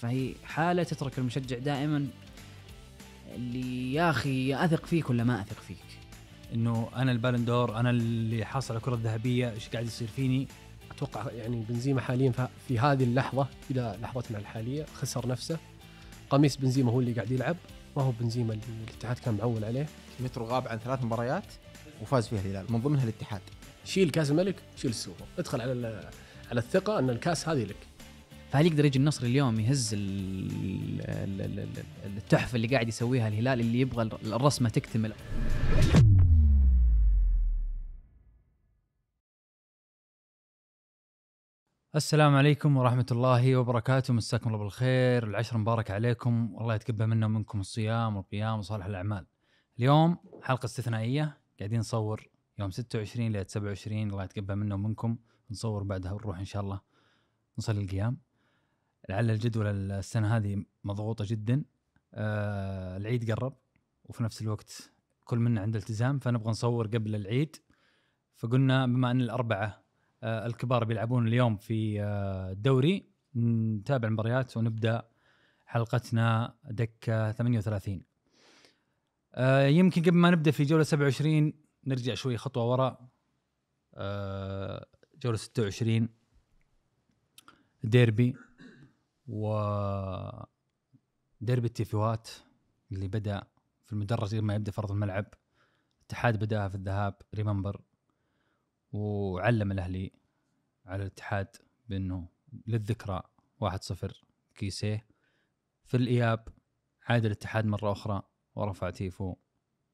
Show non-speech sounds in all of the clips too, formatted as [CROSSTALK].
فهي حاله تترك المشجع دائما اللي يا اخي اثق فيك ولا ما اثق فيك انه انا البالندور انا اللي حاصل على الكره الذهبيه ايش قاعد يصير فيني اتوقع يعني بنزيما حاليا في هذه اللحظه الى لحظتنا الحاليه خسر نفسه قميص بنزيما هو اللي قاعد يلعب ما هو بنزيما اللي الاتحاد كان معول عليه مترو غاب عن ثلاث مباريات وفاز فيها الهلال من ضمنها الاتحاد شيل كاس الملك شيل السوبر ادخل على على الثقه ان الكاس هذه لك فهل يقدر يجي النصر اليوم يهز التحفه اللي قاعد يسويها الهلال اللي يبغى الرسمه تكتمل السلام عليكم ورحمة الله وبركاته مساكم الله بالخير العشر مبارك عليكم والله يتقبل منا ومنكم الصيام والقيام وصالح الأعمال اليوم حلقة استثنائية قاعدين نصور يوم 26 ل 27 الله يتقبل منا ومنكم نصور بعدها ونروح إن شاء الله نصلي القيام لعل الجدول السنه هذه مضغوطه جدا آه العيد قرب وفي نفس الوقت كل منا عنده التزام فنبغى نصور قبل العيد فقلنا بما ان الاربعه آه الكبار بيلعبون اليوم في آه الدوري نتابع المباريات ونبدا حلقتنا دكه 38 آه يمكن قبل ما نبدا في جوله 27 نرجع شوي خطوه ورا آه جوله 26 ديربي و ديربي التيفوهات اللي بدا في المدرج قبل ما يبدا في ارض الملعب الاتحاد بداها في الذهاب ريمبر وعلم الاهلي على الاتحاد بانه للذكرى 1-0 كيسيه في الاياب عاد الاتحاد مره اخرى ورفع تيفو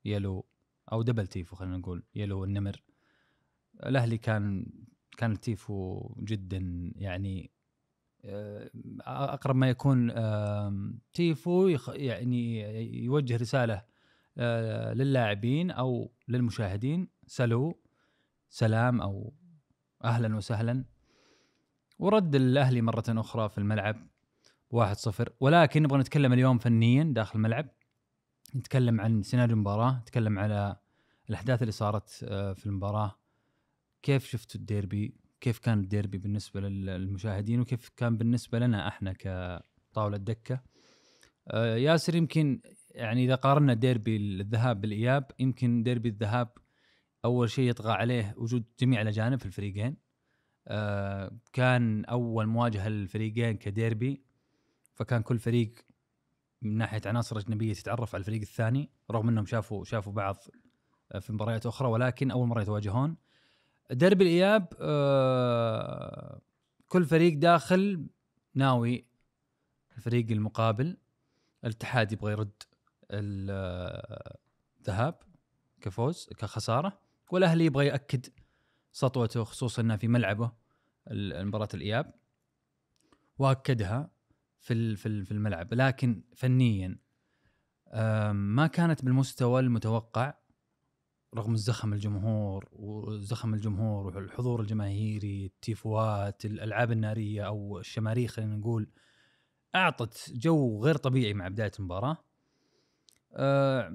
يلو او دبل تيفو خلينا نقول يلو النمر الاهلي كان كان تيفو جدا يعني آه، اقرب ما يكون تيفو يعني يوجه رساله آه، للاعبين او للمشاهدين سلو سلام او اهلا وسهلا ورد الاهلي مره اخرى في الملعب 1-0 ولكن نبغى نتكلم اليوم فنيا داخل الملعب نتكلم عن سيناريو المباراه نتكلم على الاحداث اللي صارت آه، في المباراه كيف شفتوا الديربي كيف كان الديربي بالنسبه للمشاهدين وكيف كان بالنسبه لنا احنا كطاوله دكه آه، ياسر يمكن يعني اذا قارنا ديربي الذهاب بالاياب يمكن ديربي الذهاب اول شيء يطغى عليه وجود جميع الاجانب في الفريقين آه، كان اول مواجهه للفريقين كديربي فكان كل فريق من ناحيه عناصر اجنبيه تتعرف على الفريق الثاني رغم انهم شافوا شافوا بعض آه، في مباريات اخرى ولكن اول مره يتواجهون درب الاياب آه، كل فريق داخل ناوي الفريق المقابل الاتحاد يبغى يرد الذهاب آه، كفوز كخساره والاهلي يبغى ياكد سطوته خصوصا انه في ملعبه مباراه الاياب واكدها في في الملعب لكن فنيا آه، ما كانت بالمستوى المتوقع رغم الزخم الجمهور وزخم الجمهور والحضور الجماهيري التيفوات الالعاب الناريه او الشماريخ خلينا نقول اعطت جو غير طبيعي مع بدايه المباراه أه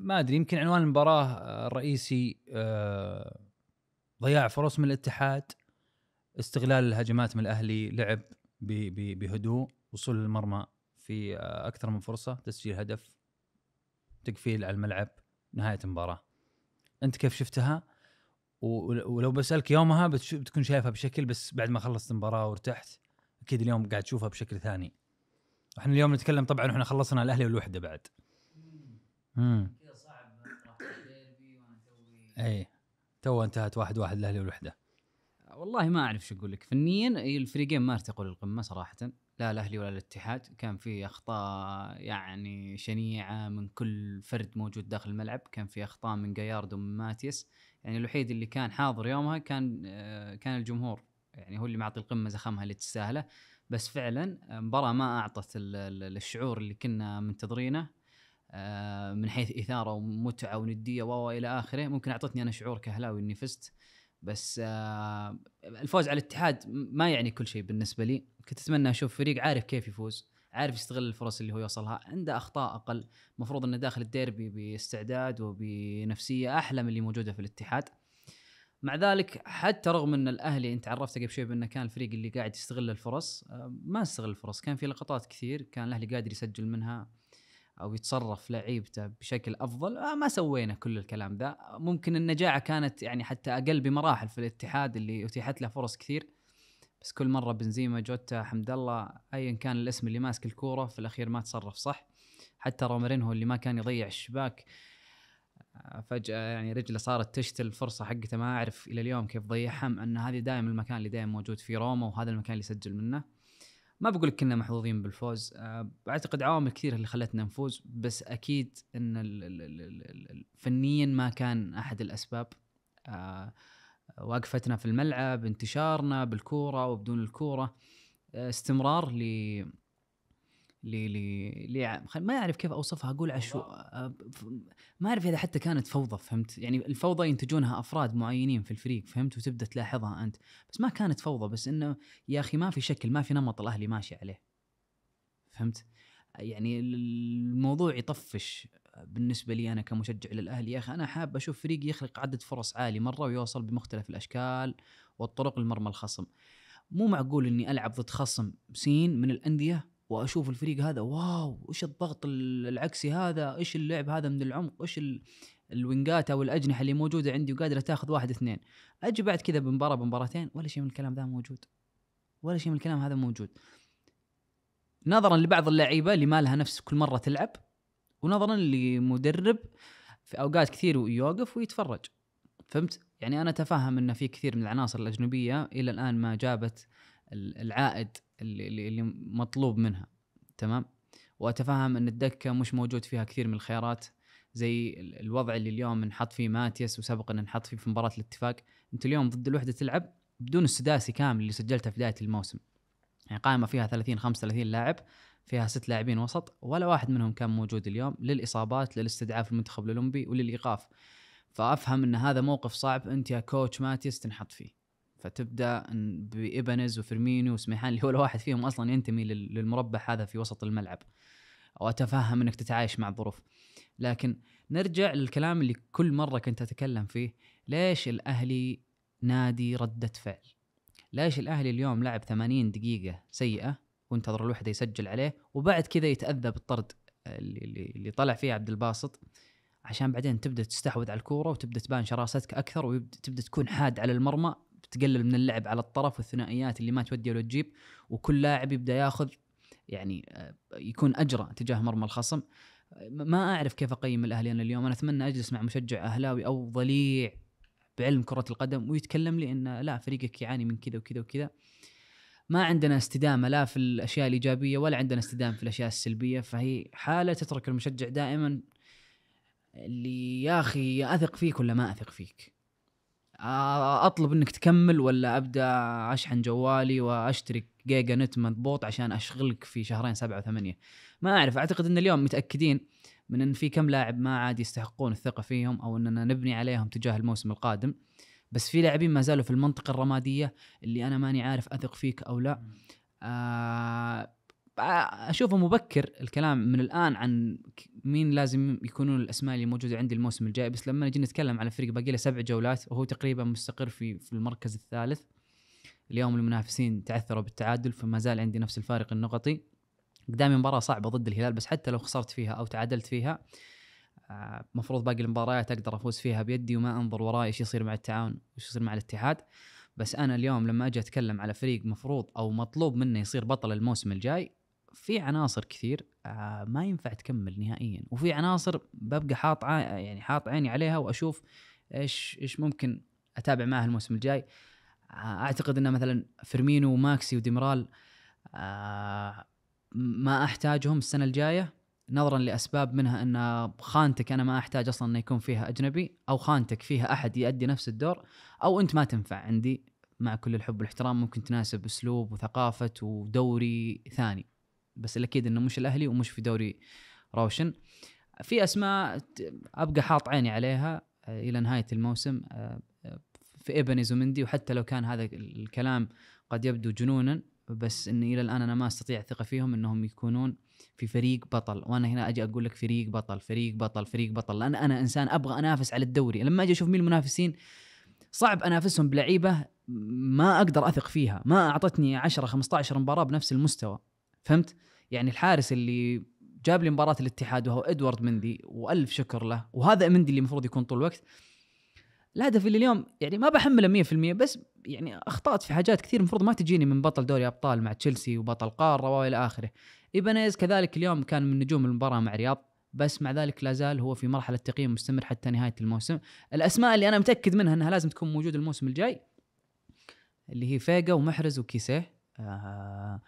ما ادري يمكن عنوان المباراه آه، الرئيسي أه ضياع فرص من الاتحاد استغلال الهجمات من الاهلي لعب بهدوء وصول المرمى في آه، اكثر من فرصه تسجيل هدف تقفيل على الملعب نهايه المباراه انت كيف شفتها ولو بسالك يومها بتكون شايفها بشكل بس بعد ما خلصت المباراه وارتحت اكيد اليوم قاعد تشوفها بشكل ثاني احنا اليوم نتكلم طبعا احنا خلصنا الاهلي والوحده بعد امم اي تو انتهت واحد واحد الاهلي والوحده والله ما اعرف شو اقول لك فنيا الفريقين ما ارتقوا للقمه صراحه لا الاهلي ولا الاتحاد كان في اخطاء يعني شنيعه من كل فرد موجود داخل الملعب كان في اخطاء من جاياردو ومن ماتيس يعني الوحيد اللي كان حاضر يومها كان آه، كان الجمهور يعني هو اللي معطي القمه زخمها اللي تستاهله بس فعلا آه، مباراة ما اعطت الشعور اللي كنا منتظرينه آه، من حيث اثاره ومتعه ونديه والى اخره ممكن اعطتني انا شعور كهلاوي اني فزت بس الفوز على الاتحاد ما يعني كل شيء بالنسبه لي كنت اتمنى اشوف فريق عارف كيف يفوز عارف يستغل الفرص اللي هو يوصلها عنده اخطاء اقل المفروض انه داخل الديربي باستعداد وبنفسيه احلى من اللي موجوده في الاتحاد مع ذلك حتى رغم ان الاهلي انت عرفته قبل شوي بانه كان الفريق اللي قاعد يستغل الفرص آه، ما استغل الفرص كان في لقطات كثير كان الاهلي قادر يسجل منها او يتصرف لعيبته بشكل افضل آه، ما سوينا كل الكلام ذا ممكن النجاعه كانت يعني حتى اقل بمراحل في الاتحاد اللي اتيحت له فرص كثير بس كل مره بنزيما جوتا حمد الله ايا كان الاسم اللي ماسك الكوره في الاخير ما تصرف صح حتى هو اللي ما كان يضيع الشباك آه، فجاه يعني رجله صارت تشتل الفرصه حقته ما اعرف الى اليوم كيف ضيعها ان هذه دائما المكان اللي دائما موجود في روما وهذا المكان اللي سجل منه ما بقول لك كنا محظوظين بالفوز آه، اعتقد عوامل كثيره اللي خلتنا نفوز بس اكيد ان فنيا ما كان احد الاسباب أه وقفتنا في الملعب انتشارنا بالكوره وبدون الكوره استمرار ل لي لي لي ما اعرف كيف اوصفها اقول عشو أه، ما اعرف اذا حتى كانت فوضى فهمت يعني الفوضى ينتجونها افراد معينين في الفريق فهمت وتبدا تلاحظها انت بس ما كانت فوضى بس انه يا اخي ما في شكل ما في نمط الاهلي ماشي عليه فهمت يعني الموضوع يطفش بالنسبه لي انا كمشجع للاهلي يا اخي انا حاب اشوف فريق يخلق عدد فرص عالي مره ويوصل بمختلف الاشكال والطرق لمرمى الخصم مو معقول اني العب ضد خصم سين من الانديه واشوف الفريق هذا واو ايش الضغط العكسي هذا ايش اللعب هذا من العمق ايش الوينجات او الاجنحه اللي موجوده عندي وقادره تاخذ واحد اثنين اجي بعد كذا بمباراه بمباراتين ولا شيء من الكلام ذا موجود ولا شيء من الكلام هذا موجود نظرا لبعض اللعيبه اللي ما لها نفس كل مره تلعب ونظرا لمدرب في اوقات كثير يوقف ويتفرج فهمت؟ يعني انا اتفهم ان في كثير من العناصر الاجنبيه الى الان ما جابت العائد اللي, اللي مطلوب منها تمام؟ واتفهم ان الدكه مش موجود فيها كثير من الخيارات زي الوضع اللي اليوم نحط فيه ماتيس وسبق ان نحط فيه في مباراه الاتفاق انت اليوم ضد الوحده تلعب بدون السداسي كامل اللي سجلته في بدايه الموسم يعني قائمه فيها 30 35 لاعب فيها ست لاعبين وسط ولا واحد منهم كان موجود اليوم للاصابات للاستدعاء في المنتخب الاولمبي وللايقاف فافهم ان هذا موقف صعب انت يا كوتش ماتيس تنحط فيه فتبدا بابنز وفيرمينيو وسميحان اللي ولا واحد فيهم اصلا ينتمي للمربع هذا في وسط الملعب واتفهم انك تتعايش مع الظروف لكن نرجع للكلام اللي كل مره كنت اتكلم فيه ليش الاهلي نادي ردة فعل ليش الاهلي اليوم لعب 80 دقيقه سيئه وانتظر الوحده يسجل عليه وبعد كذا يتاذى بالطرد آه، اللي, اللي طلع فيه عبد الباسط عشان بعدين تبدا تستحوذ على الكوره وتبدا تبان شراستك اكثر وتبدا تكون حاد على المرمى تقلل من اللعب على الطرف والثنائيات اللي ما تودي ولا تجيب وكل لاعب يبدا ياخذ يعني آه، يكون اجرى تجاه مرمى الخصم ما اعرف كيف اقيم الاهلي انا اليوم انا اتمنى اجلس مع مشجع اهلاوي او ضليع بعلم كره القدم ويتكلم لي ان لا فريقك يعاني من كذا وكذا وكذا ما عندنا استدامه لا في الاشياء الايجابيه ولا عندنا استدامه في الاشياء السلبيه فهي حاله تترك المشجع دائما اللي يا اخي اثق فيك ولا ما اثق فيك اطلب انك تكمل ولا ابدا اشحن جوالي واشترك جيجا نت مضبوط عشان اشغلك في شهرين سبعة وثمانية ما اعرف اعتقد ان اليوم متاكدين من ان في كم لاعب ما عاد يستحقون الثقه فيهم او اننا نبني عليهم تجاه الموسم القادم بس في لاعبين ما زالوا في المنطقه الرماديه اللي انا ماني عارف اثق فيك او لا آه،, آه اشوفه مبكر الكلام من الان عن مين لازم يكونون الاسماء اللي موجوده عندي الموسم الجاي بس لما نجي نتكلم على فريق باقي له سبع جولات وهو تقريبا مستقر في في المركز الثالث اليوم المنافسين تعثروا بالتعادل فما زال عندي نفس الفارق النقطي قدامي مباراه صعبه ضد الهلال بس حتى لو خسرت فيها او تعادلت فيها المفروض باقي المباريات اقدر افوز فيها بيدي وما انظر وراي ايش يصير مع التعاون وايش يصير مع الاتحاد بس انا اليوم لما اجي اتكلم على فريق مفروض او مطلوب منه يصير بطل الموسم الجاي في عناصر كثير آه، ما ينفع تكمل نهائيا وفي عناصر ببقى حاط يعني حاط عيني عليها واشوف ايش ايش ممكن اتابع معها الموسم الجاي آه، اعتقد ان مثلا فيرمينو وماكسي وديمرال آه، ما احتاجهم السنه الجايه نظرا لاسباب منها ان خانتك انا ما احتاج اصلا انه يكون فيها اجنبي او خانتك فيها احد يؤدي نفس الدور او انت ما تنفع عندي مع كل الحب والاحترام ممكن تناسب اسلوب وثقافه ودوري ثاني بس الاكيد انه مش الاهلي ومش في دوري روشن في اسماء ابقى حاط عيني عليها آه، الى نهايه الموسم آه، آه، في ايبنيز ومندي وحتى لو كان هذا الكلام قد يبدو جنونا بس اني الى الان انا ما استطيع ثقه فيهم انهم يكونون في فريق بطل وانا هنا اجي اقول لك فريق بطل فريق بطل فريق بطل لان انا انسان ابغى انافس على الدوري لما اجي اشوف مين المنافسين صعب انافسهم بلعيبه ما اقدر اثق فيها ما اعطتني 10 15 مباراه بنفس المستوى فهمت يعني الحارس اللي جاب لي مباراه الاتحاد وهو ادوارد مندي والف شكر له وهذا مندي اللي المفروض يكون طول الوقت الهدف اللي اليوم يعني ما بحمله 100% بس يعني اخطات في حاجات كثير المفروض ما تجيني من بطل دوري ابطال مع تشيلسي وبطل قاره والى اخره. ايبانيز كذلك اليوم كان من نجوم المباراه مع رياض بس مع ذلك لا زال هو في مرحله تقييم مستمر حتى نهايه الموسم. الاسماء اللي انا متاكد منها انها لازم تكون موجوده الموسم الجاي اللي هي فيجا ومحرز وكيسيه. آه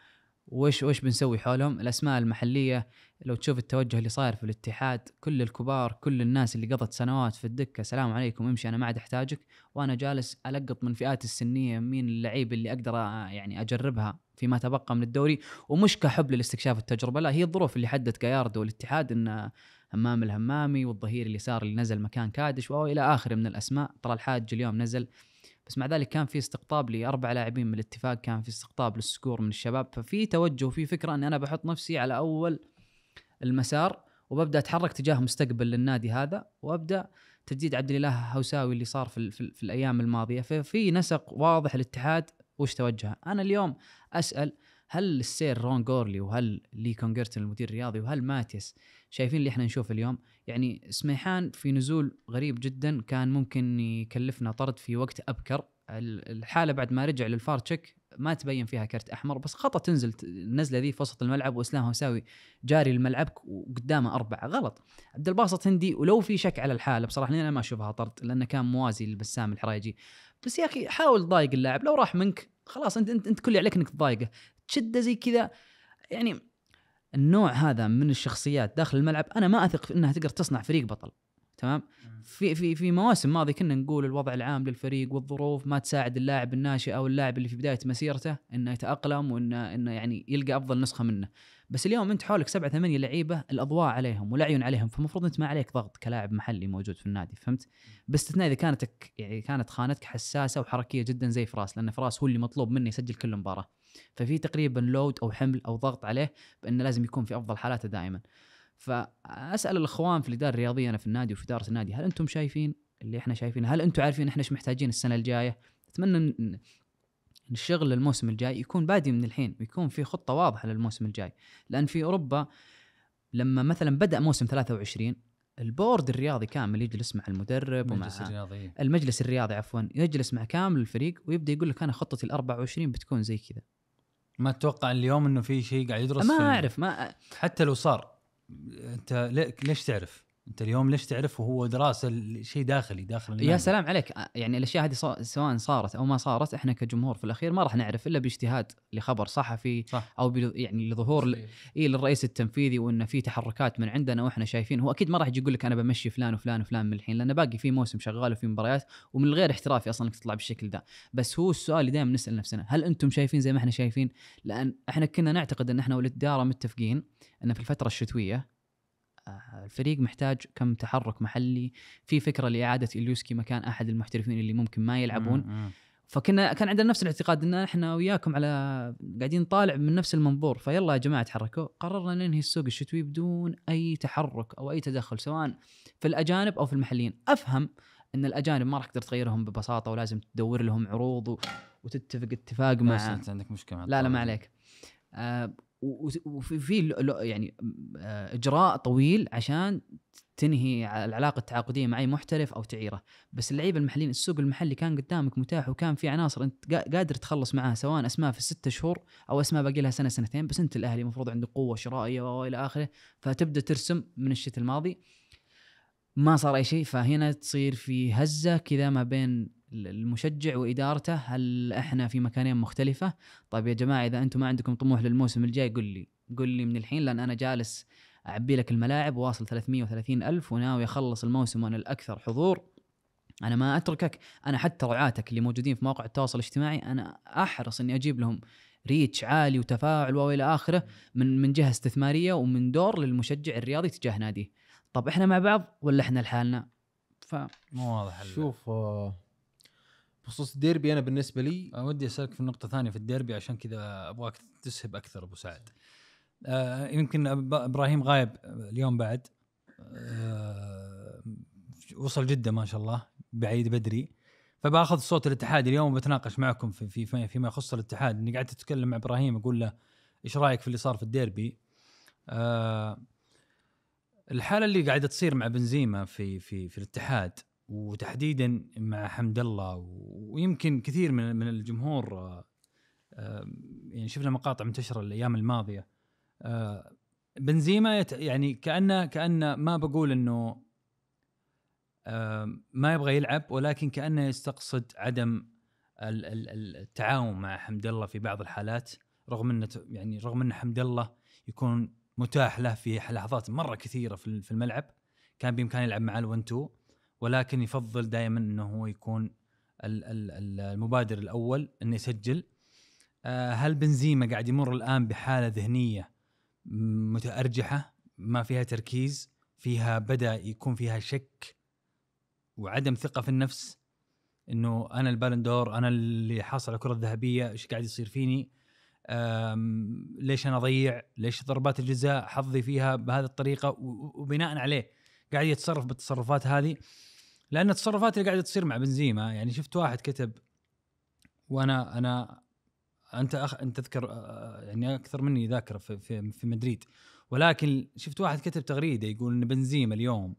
وش وش بنسوي حولهم الاسماء المحليه لو تشوف التوجه اللي صاير في الاتحاد كل الكبار كل الناس اللي قضت سنوات في الدكه سلام عليكم امشي انا ما عاد احتاجك وانا جالس القط من فئات السنيه مين اللعيب اللي اقدر يعني اجربها فيما تبقى من الدوري ومش كحب للاستكشاف التجربه لا هي الظروف اللي حدت جاياردو والاتحاد ان همام الهمامي والظهير اليسار صار اللي نزل مكان كادش والى اخره من الاسماء ترى الحاج اليوم نزل بس مع ذلك كان في استقطاب لاربع لاعبين من الاتفاق كان في استقطاب للسكور من الشباب ففي توجه وفي فكره اني انا بحط نفسي على اول المسار وببدا اتحرك تجاه مستقبل للنادي هذا وابدا تجديد عبد الاله هوساوي اللي صار في, في, في الايام الماضيه ففي نسق واضح للاتحاد وش توجهه انا اليوم اسال هل السير رون جورلي وهل لي كونجرتن المدير الرياضي وهل ماتيس شايفين اللي احنا نشوفه اليوم يعني سميحان في نزول غريب جدا كان ممكن يكلفنا طرد في وقت ابكر الحاله بعد ما رجع للفار تشيك ما تبين فيها كرت احمر بس خطا تنزل النزله ذي في وسط الملعب واسلام هوساوي جاري الملعب وقدامه اربعه غلط عبد الباسط هندي ولو في شك على الحاله بصراحه انا ما اشوفها طرد لانه كان موازي لبسام الحريجي بس يا اخي حاول تضايق اللاعب لو راح منك خلاص انت انت, انت كل اللي عليك انك تضايقه شده زي كذا يعني النوع هذا من الشخصيات داخل الملعب انا ما اثق في انها تقدر تصنع فريق بطل تمام في في في مواسم ماضيه كنا نقول الوضع العام للفريق والظروف ما تساعد اللاعب الناشئ او اللاعب اللي في بدايه مسيرته انه يتاقلم وانه انه يعني يلقى افضل نسخه منه بس اليوم انت حولك سبعة ثمانية لعيبه الاضواء عليهم والاعين عليهم فالمفروض انت ما عليك ضغط كلاعب محلي موجود في النادي فهمت باستثناء اذا كانتك يعني كانت خانتك حساسه وحركيه جدا زي فراس لان فراس هو اللي مطلوب منه يسجل كل مباراه ففي تقريبا لود او حمل او ضغط عليه بانه لازم يكون في افضل حالاته دائما فاسال الاخوان في الاداره الرياضيه انا في النادي وفي اداره النادي هل انتم شايفين اللي احنا شايفينه هل انتم عارفين احنا ايش محتاجين السنه الجايه اتمنى ان الشغل الموسم الجاي يكون بادي من الحين ويكون في خطه واضحه للموسم الجاي لان في اوروبا لما مثلا بدا موسم 23 البورد الرياضي كامل يجلس مع المدرب المجلس ومع الرياضي المجلس الرياضي عفوا يجلس مع كامل الفريق ويبدا يقول لك انا خطتي ال 24 بتكون زي كذا ما تتوقع اليوم انه في شيء قاعد يدرس ما اعرف ما حتى لو صار انت ليش تعرف؟ انت اليوم ليش تعرفه هو دراسه شيء داخلي داخل يا سلام عليك آه، يعني الاشياء هذه سواء صارت او ما صارت احنا كجمهور في الاخير ما راح نعرف الا باجتهاد لخبر صحفي صح. او يعني لظهور اي للرئيس التنفيذي وانه في تحركات من عندنا واحنا شايفين هو اكيد ما راح يجي يقول لك انا بمشي فلان وفلان وفلان من الحين لانه باقي في موسم شغال وفي مباريات ومن غير احترافي اصلا انك تطلع بالشكل ذا بس هو السؤال اللي دائما نسال نفسنا هل انتم شايفين زي ما احنا شايفين لان احنا كنا نعتقد ان احنا والاداره متفقين ان في الفتره الشتويه آه، الفريق محتاج كم تحرك محلي في فكره لاعاده اليوسكي مكان احد المحترفين اللي ممكن ما يلعبون فكنا كان عندنا نفس الاعتقاد ان احنا وياكم على قاعدين طالع من نفس المنظور فيلا يا جماعه تحركوا قررنا ننهي السوق الشتوي بدون اي تحرك او اي تدخل سواء في الاجانب او في المحليين افهم ان الاجانب ما راح تقدر تغيرهم ببساطه ولازم تدور لهم عروض وتتفق اتفاق مع انت عندك مشكله لا لا ما عليك آه، وفي في يعني آه، اجراء طويل عشان تنهي العلاقه التعاقديه مع اي محترف او تعيره، بس اللعيبه المحليين السوق المحلي كان قدامك متاح وكان في عناصر انت قادر تخلص معها سواء اسماء في الستة شهور او اسماء باقي لها سنه سنتين بس انت الاهلي المفروض عنده قوه شرائيه والى اخره فتبدا ترسم من الشتاء الماضي ما صار اي شيء فهنا تصير في هزه كذا ما بين المشجع وادارته هل احنا في مكانين مختلفه طيب يا جماعه اذا انتم ما عندكم طموح للموسم الجاي قل لي قل لي من الحين لان انا جالس اعبي لك الملاعب واصل 330 الف وناوي اخلص الموسم وانا الاكثر حضور انا ما اتركك انا حتى رعاتك اللي موجودين في مواقع التواصل الاجتماعي انا احرص اني اجيب لهم ريتش عالي وتفاعل والى اخره من من جهه استثماريه ومن دور للمشجع الرياضي تجاه ناديه طب احنا مع بعض ولا احنا لحالنا ف مو واضح شوف آه، بخصوص الديربي انا بالنسبه لي ودي اسالك في نقطه ثانيه في الديربي عشان كذا ابغاك تسهب اكثر ابو سعد آه يمكن ابراهيم غايب اليوم بعد آه وصل جده ما شاء الله بعيد بدري فباخذ صوت الاتحاد اليوم وبتناقش معكم في في فيما يخص الاتحاد اني قعدت اتكلم مع ابراهيم اقول له ايش رايك في اللي صار في الديربي آه الحاله اللي قاعده تصير مع بنزيما في في في الاتحاد وتحديدا مع حمد الله ويمكن كثير من من الجمهور آه، يعني شفنا مقاطع منتشره الايام الماضيه آه، بنزيما يعني كانه كانه ما بقول انه ما يبغى يلعب ولكن كانه يستقصد عدم التعاون مع حمد الله في بعض الحالات رغم انه يعني رغم ان حمد الله يكون متاح له في لحظات مره كثيره في الملعب كان بامكانه يلعب مع الون تو ولكن يفضل دائما انه هو يكون المبادر الاول انه يسجل آه، هل بنزيما قاعد يمر الان بحاله ذهنيه متارجحه ما فيها تركيز فيها بدا يكون فيها شك وعدم ثقه في النفس انه انا البالندور انا اللي حاصل على الكره الذهبيه ايش قاعد يصير فيني ليش انا اضيع ليش ضربات الجزاء حظي فيها بهذه الطريقه وبناء عليه قاعد يتصرف بالتصرفات هذه لان التصرفات اللي قاعده تصير مع بنزيما يعني شفت واحد كتب وانا انا انت أخ انت تذكر آه، آه، يعني اكثر مني ذاكره في, في في مدريد ولكن شفت واحد كتب تغريده يقول ان بنزيما اليوم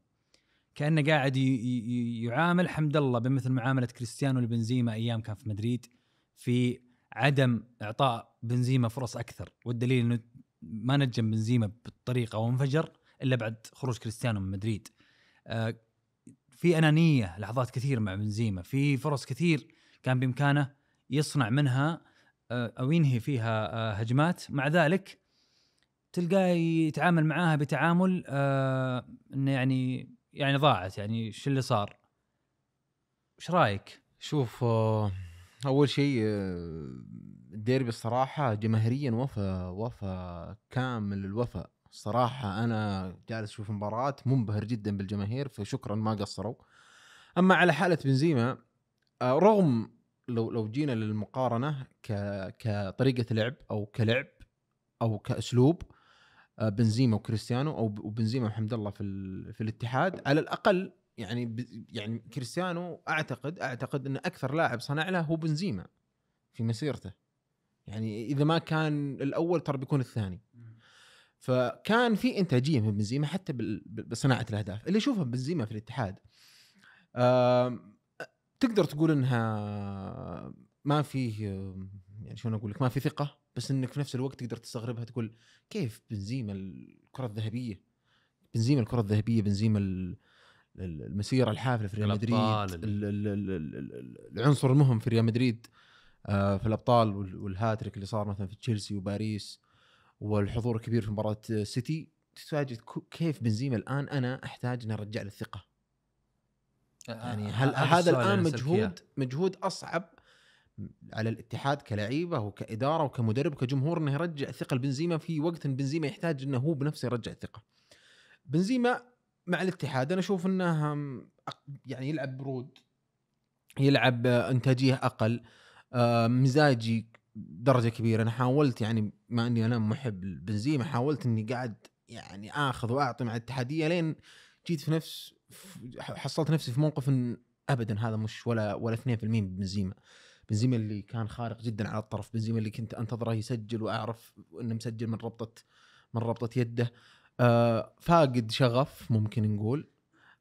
كانه قاعد يعامل حمد الله بمثل معامله كريستيانو لبنزيما ايام كان في مدريد في عدم اعطاء بنزيما فرص اكثر والدليل انه ما نجم بنزيما بالطريقه وانفجر الا بعد خروج كريستيانو من مدريد آه، في انانيه لحظات كثير مع بنزيما في فرص كثير كان بامكانه يصنع منها آه، او ينهي فيها آه، هجمات مع ذلك تلقاه يتعامل معاها بتعامل انه يعني يعني ضاعت يعني شو اللي صار ايش رايك شوف اول شيء الديربي الصراحه جماهيريا وفى وفى كامل الوفاء صراحه انا جالس اشوف مباراه منبهر جدا بالجماهير فشكرا ما قصروا اما على حاله بنزيما آه، رغم لو لو جينا للمقارنه كطريقه لعب او كلعب او كاسلوب آه، بنزيما وكريستيانو او بنزيما وحمد الله في في الاتحاد على الاقل يعني يعني كريستيانو اعتقد اعتقد ان اكثر لاعب صنع له هو بنزيما في مسيرته يعني اذا ما كان الاول ترى بيكون الثاني فكان في انتاجيه من بنزيما حتى بصناعه الاهداف اللي اشوفها بنزيما في الاتحاد تقدر تقول انها ما فيه يعني شلون اقول لك ما في ثقه بس انك في نفس الوقت تقدر تستغربها تقول كيف بنزيما الكره الذهبيه بنزيما الكره الذهبيه بنزيما المسيره الحافله في ريال مدريد العنصر المهم في ريال مدريد آه، في الابطال والهاتريك اللي صار مثلا في تشيلسي وباريس والحضور الكبير في مباراه سيتي تتفاجئ كيف بنزيما الان انا احتاج ان ارجع له الثقه آه، آه، يعني آه، هل هذا الان مجهود مجهود اصعب على الاتحاد كلعيبه وكاداره وكمدرب وكجمهور انه يرجع ثقه لبنزيما في وقت بنزيما يحتاج انه هو بنفسه يرجع الثقه. بنزيما مع الاتحاد انا اشوف انه يعني يلعب برود يلعب انتاجيه اقل مزاجي درجه كبيره انا حاولت يعني ما اني انا محب البنزيمة حاولت اني قاعد يعني اخذ واعطي مع الاتحاديه لين جيت في نفس حصلت نفسي في موقف إن ابدا هذا مش ولا ولا 2% بنزيما بنزيما اللي كان خارق جدا على الطرف بنزيما اللي كنت انتظره يسجل واعرف انه مسجل من ربطه من ربطه يده آه فاقد شغف ممكن نقول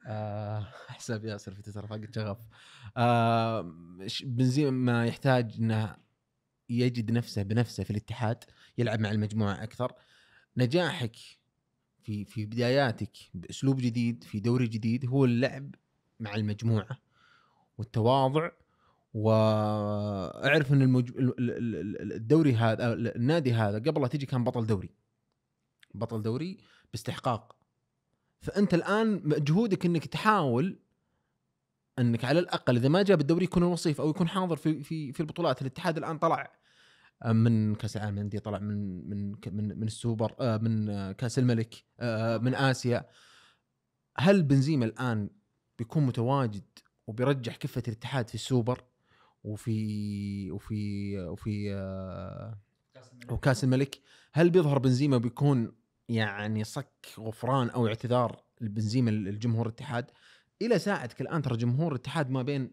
آه [LAUGHS] حساب ياسر في تويتر فاقد شغف آه بنزيما يحتاج انه يجد نفسه بنفسه في الاتحاد يلعب مع المجموعه اكثر نجاحك في في بداياتك باسلوب جديد في دوري جديد هو اللعب مع المجموعه والتواضع واعرف ان المج... الدوري هذا النادي هذا قبل لا تجي كان بطل دوري بطل دوري باستحقاق فانت الان مجهودك انك تحاول انك على الاقل اذا ما جاب الدوري يكون الوصيف او يكون حاضر في في في البطولات الاتحاد الان طلع آه، من كاس العالم للانديه طلع من من من من السوبر آه، من كاس الملك آه، من اسيا هل بنزيما الان بيكون متواجد وبيرجح كفه الاتحاد في السوبر وفي وفي وفي وكاس الملك هل بيظهر بنزيما بيكون يعني صك غفران او اعتذار لبنزيما الجمهور الاتحاد الى ساعتك الان ترى جمهور الاتحاد ما بين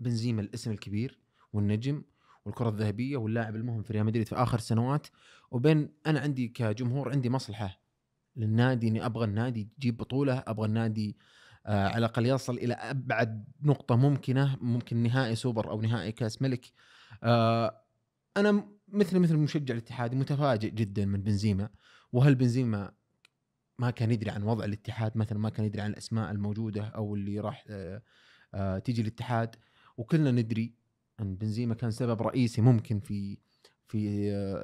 بنزيما الاسم الكبير والنجم والكره الذهبيه واللاعب المهم في ريال مدريد في اخر سنوات وبين انا عندي كجمهور عندي مصلحه للنادي اني ابغى النادي يجيب بطوله ابغى النادي آه على الاقل يصل الى ابعد نقطه ممكنه ممكن نهائي سوبر او نهائي كاس ملك آه انا مثل مثل مشجع الاتحاد متفاجئ جدا من بنزيما وهل بنزيما ما كان يدري عن وضع الاتحاد مثلا ما كان يدري عن الاسماء الموجوده او اللي راح آه, آه، تيجي الاتحاد وكلنا ندري ان بنزيما كان سبب رئيسي ممكن في في آه،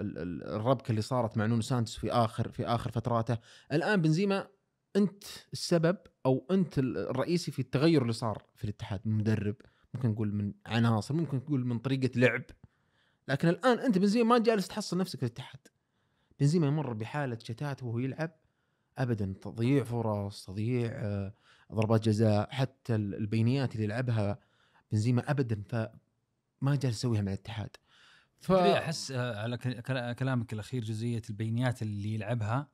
الربكه اللي صارت مع نونو سانتوس في اخر في اخر فتراته الان بنزيما انت السبب او انت الرئيسي في التغير اللي صار في الاتحاد من مدرب ممكن نقول من عناصر ممكن نقول من طريقه لعب لكن الان انت بنزيما ما جالس تحصل نفسك في الاتحاد بنزيما يمر بحاله شتات وهو يلعب ابدا تضييع فرص تضييع آه، ضربات جزاء حتى البينيات اللي يلعبها بنزيما ابدا ما جالس يسويها مع الاتحاد ف... احس آه، على كلامك الاخير جزئيه البينيات اللي يلعبها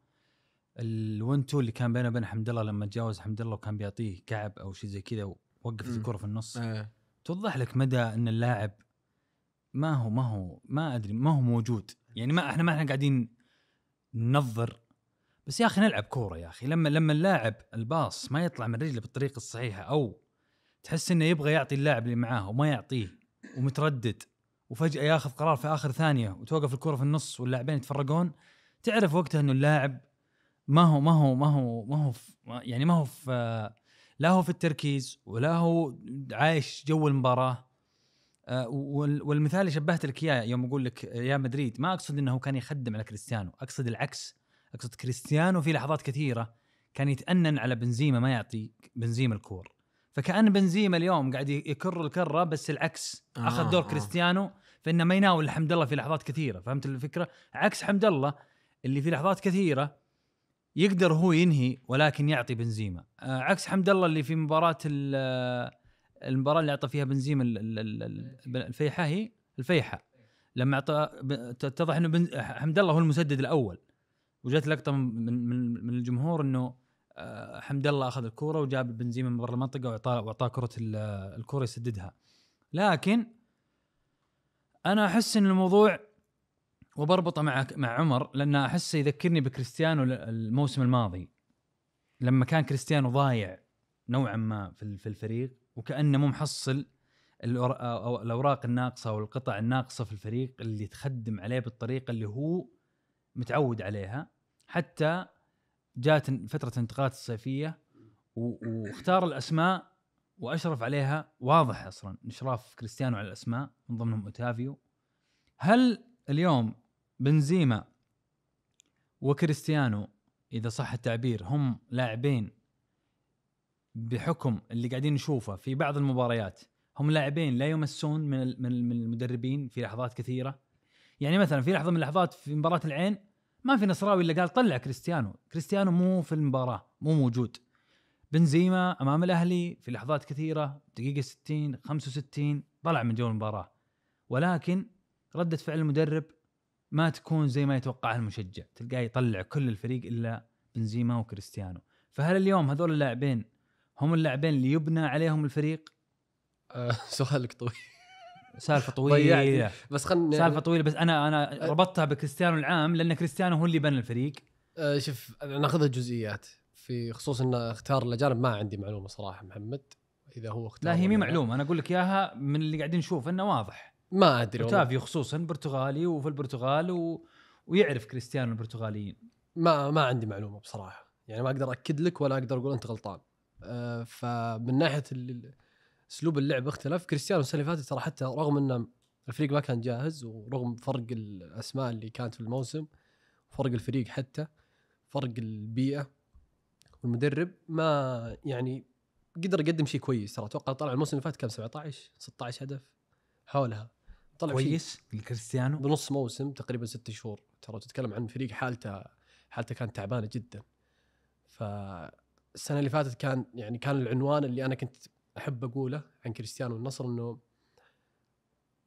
الون تو اللي كان بينه وبين حمد الله لما تجاوز حمد الله وكان بيعطيه كعب او شيء زي كذا ووقفت الكره في النص آه. توضح لك مدى ان اللاعب ما هو ما هو ما ادري ما هو موجود يعني ما احنا ما احنا قاعدين ننظر بس يا اخي نلعب كوره يا اخي لما لما اللاعب الباص ما يطلع من رجله بالطريقه الصحيحه او تحس انه يبغى يعطي اللاعب اللي معاه وما يعطيه ومتردد وفجاه ياخذ قرار في اخر ثانيه وتوقف الكره في النص واللاعبين يتفرقون تعرف وقتها انه اللاعب ما هو ما هو ما هو ما هو يعني ما هو في لا هو في التركيز ولا هو عايش جو المباراه آه، والمثال اللي شبهت لك اياه يوم اقول لك يا مدريد ما اقصد انه كان يخدم على كريستيانو اقصد العكس اقصد كريستيانو في لحظات كثيره كان يتأنن على بنزيما ما يعطي بنزيما الكور فكان بنزيما اليوم قاعد يكر الكره بس العكس آه اخذ دور آه. كريستيانو فانه ما يناول حمد الله في لحظات كثيره فهمت الفكره عكس حمد الله اللي في لحظات كثيره يقدر هو ينهي ولكن يعطي بنزيما آه، عكس حمد الله اللي في مباراه آه، المباراه اللي اعطى فيها بنزيما الفيحة هي الفيحة لما اعطى اتضح انه حمد الله هو المسدد الاول وجت لقطه من من, من الجمهور انه آه، حمد الله اخذ الكوره وجاب بنزيما من برا المنطقه واعطاه واعطاه كره الكوره يسددها لكن انا احس ان الموضوع وبربطه مع مع عمر لان احسه يذكرني بكريستيانو الموسم الماضي لما كان كريستيانو ضايع نوعا ما في الفريق وكانه مو محصل الاوراق الناقصه والقطع الناقصه في الفريق اللي تخدم عليه بالطريقه اللي هو متعود عليها حتى جات فتره الانتقالات الصيفيه واختار الاسماء واشرف عليها واضح اصلا اشراف كريستيانو على الاسماء من ضمنهم اوتافيو هل اليوم بنزيما وكريستيانو اذا صح التعبير هم لاعبين بحكم اللي قاعدين نشوفه في بعض المباريات هم لاعبين لا يمسون من من المدربين في لحظات كثيره يعني مثلا في لحظه من اللحظات في مباراه العين ما في نصراوي الا قال طلع كريستيانو كريستيانو مو في المباراه مو موجود بنزيما امام الاهلي في لحظات كثيره دقيقه 60 65 طلع من جو المباراه ولكن رده فعل المدرب ما تكون زي ما يتوقعها المشجع تلقاه يطلع كل الفريق الا بنزيما وكريستيانو فهل اليوم هذول اللاعبين هم اللاعبين اللي يبنى عليهم الفريق أه [LAUGHS] سؤالك طويل سالفه [LAUGHS] طويله بس خلنا يعني سالفه طويله بس انا انا ربطتها بكريستيانو العام لان كريستيانو هو اللي بنى الفريق آه، شوف ناخذها جزئيات في خصوص انه اختار الاجانب ما عندي معلومه صراحه محمد اذا هو اختار لا هي مي معلومه انا اقول لك اياها من اللي قاعدين نشوف انه واضح ما ادري اوتافيو خصوصا برتغالي وفي البرتغال و... ويعرف كريستيانو البرتغاليين ما ما عندي معلومه بصراحه يعني ما اقدر اكد لك ولا اقدر اقول انت غلطان أه فمن ناحيه اللي اسلوب اللعب اختلف كريستيانو السنه اللي فاتت ترى حتى رغم انه الفريق ما كان جاهز ورغم فرق الاسماء اللي كانت في الموسم فرق الفريق حتى فرق البيئه والمدرب ما يعني قدر يقدم شيء كويس ترى اتوقع طلع الموسم اللي فات كم 17 16 هدف حولها طلع كويس لكريستيانو بنص موسم تقريبا ست شهور ترى تتكلم عن فريق حالته حالته كانت تعبانه جدا ف السنه اللي فاتت كان يعني كان العنوان اللي انا كنت احب اقوله عن كريستيانو والنصر انه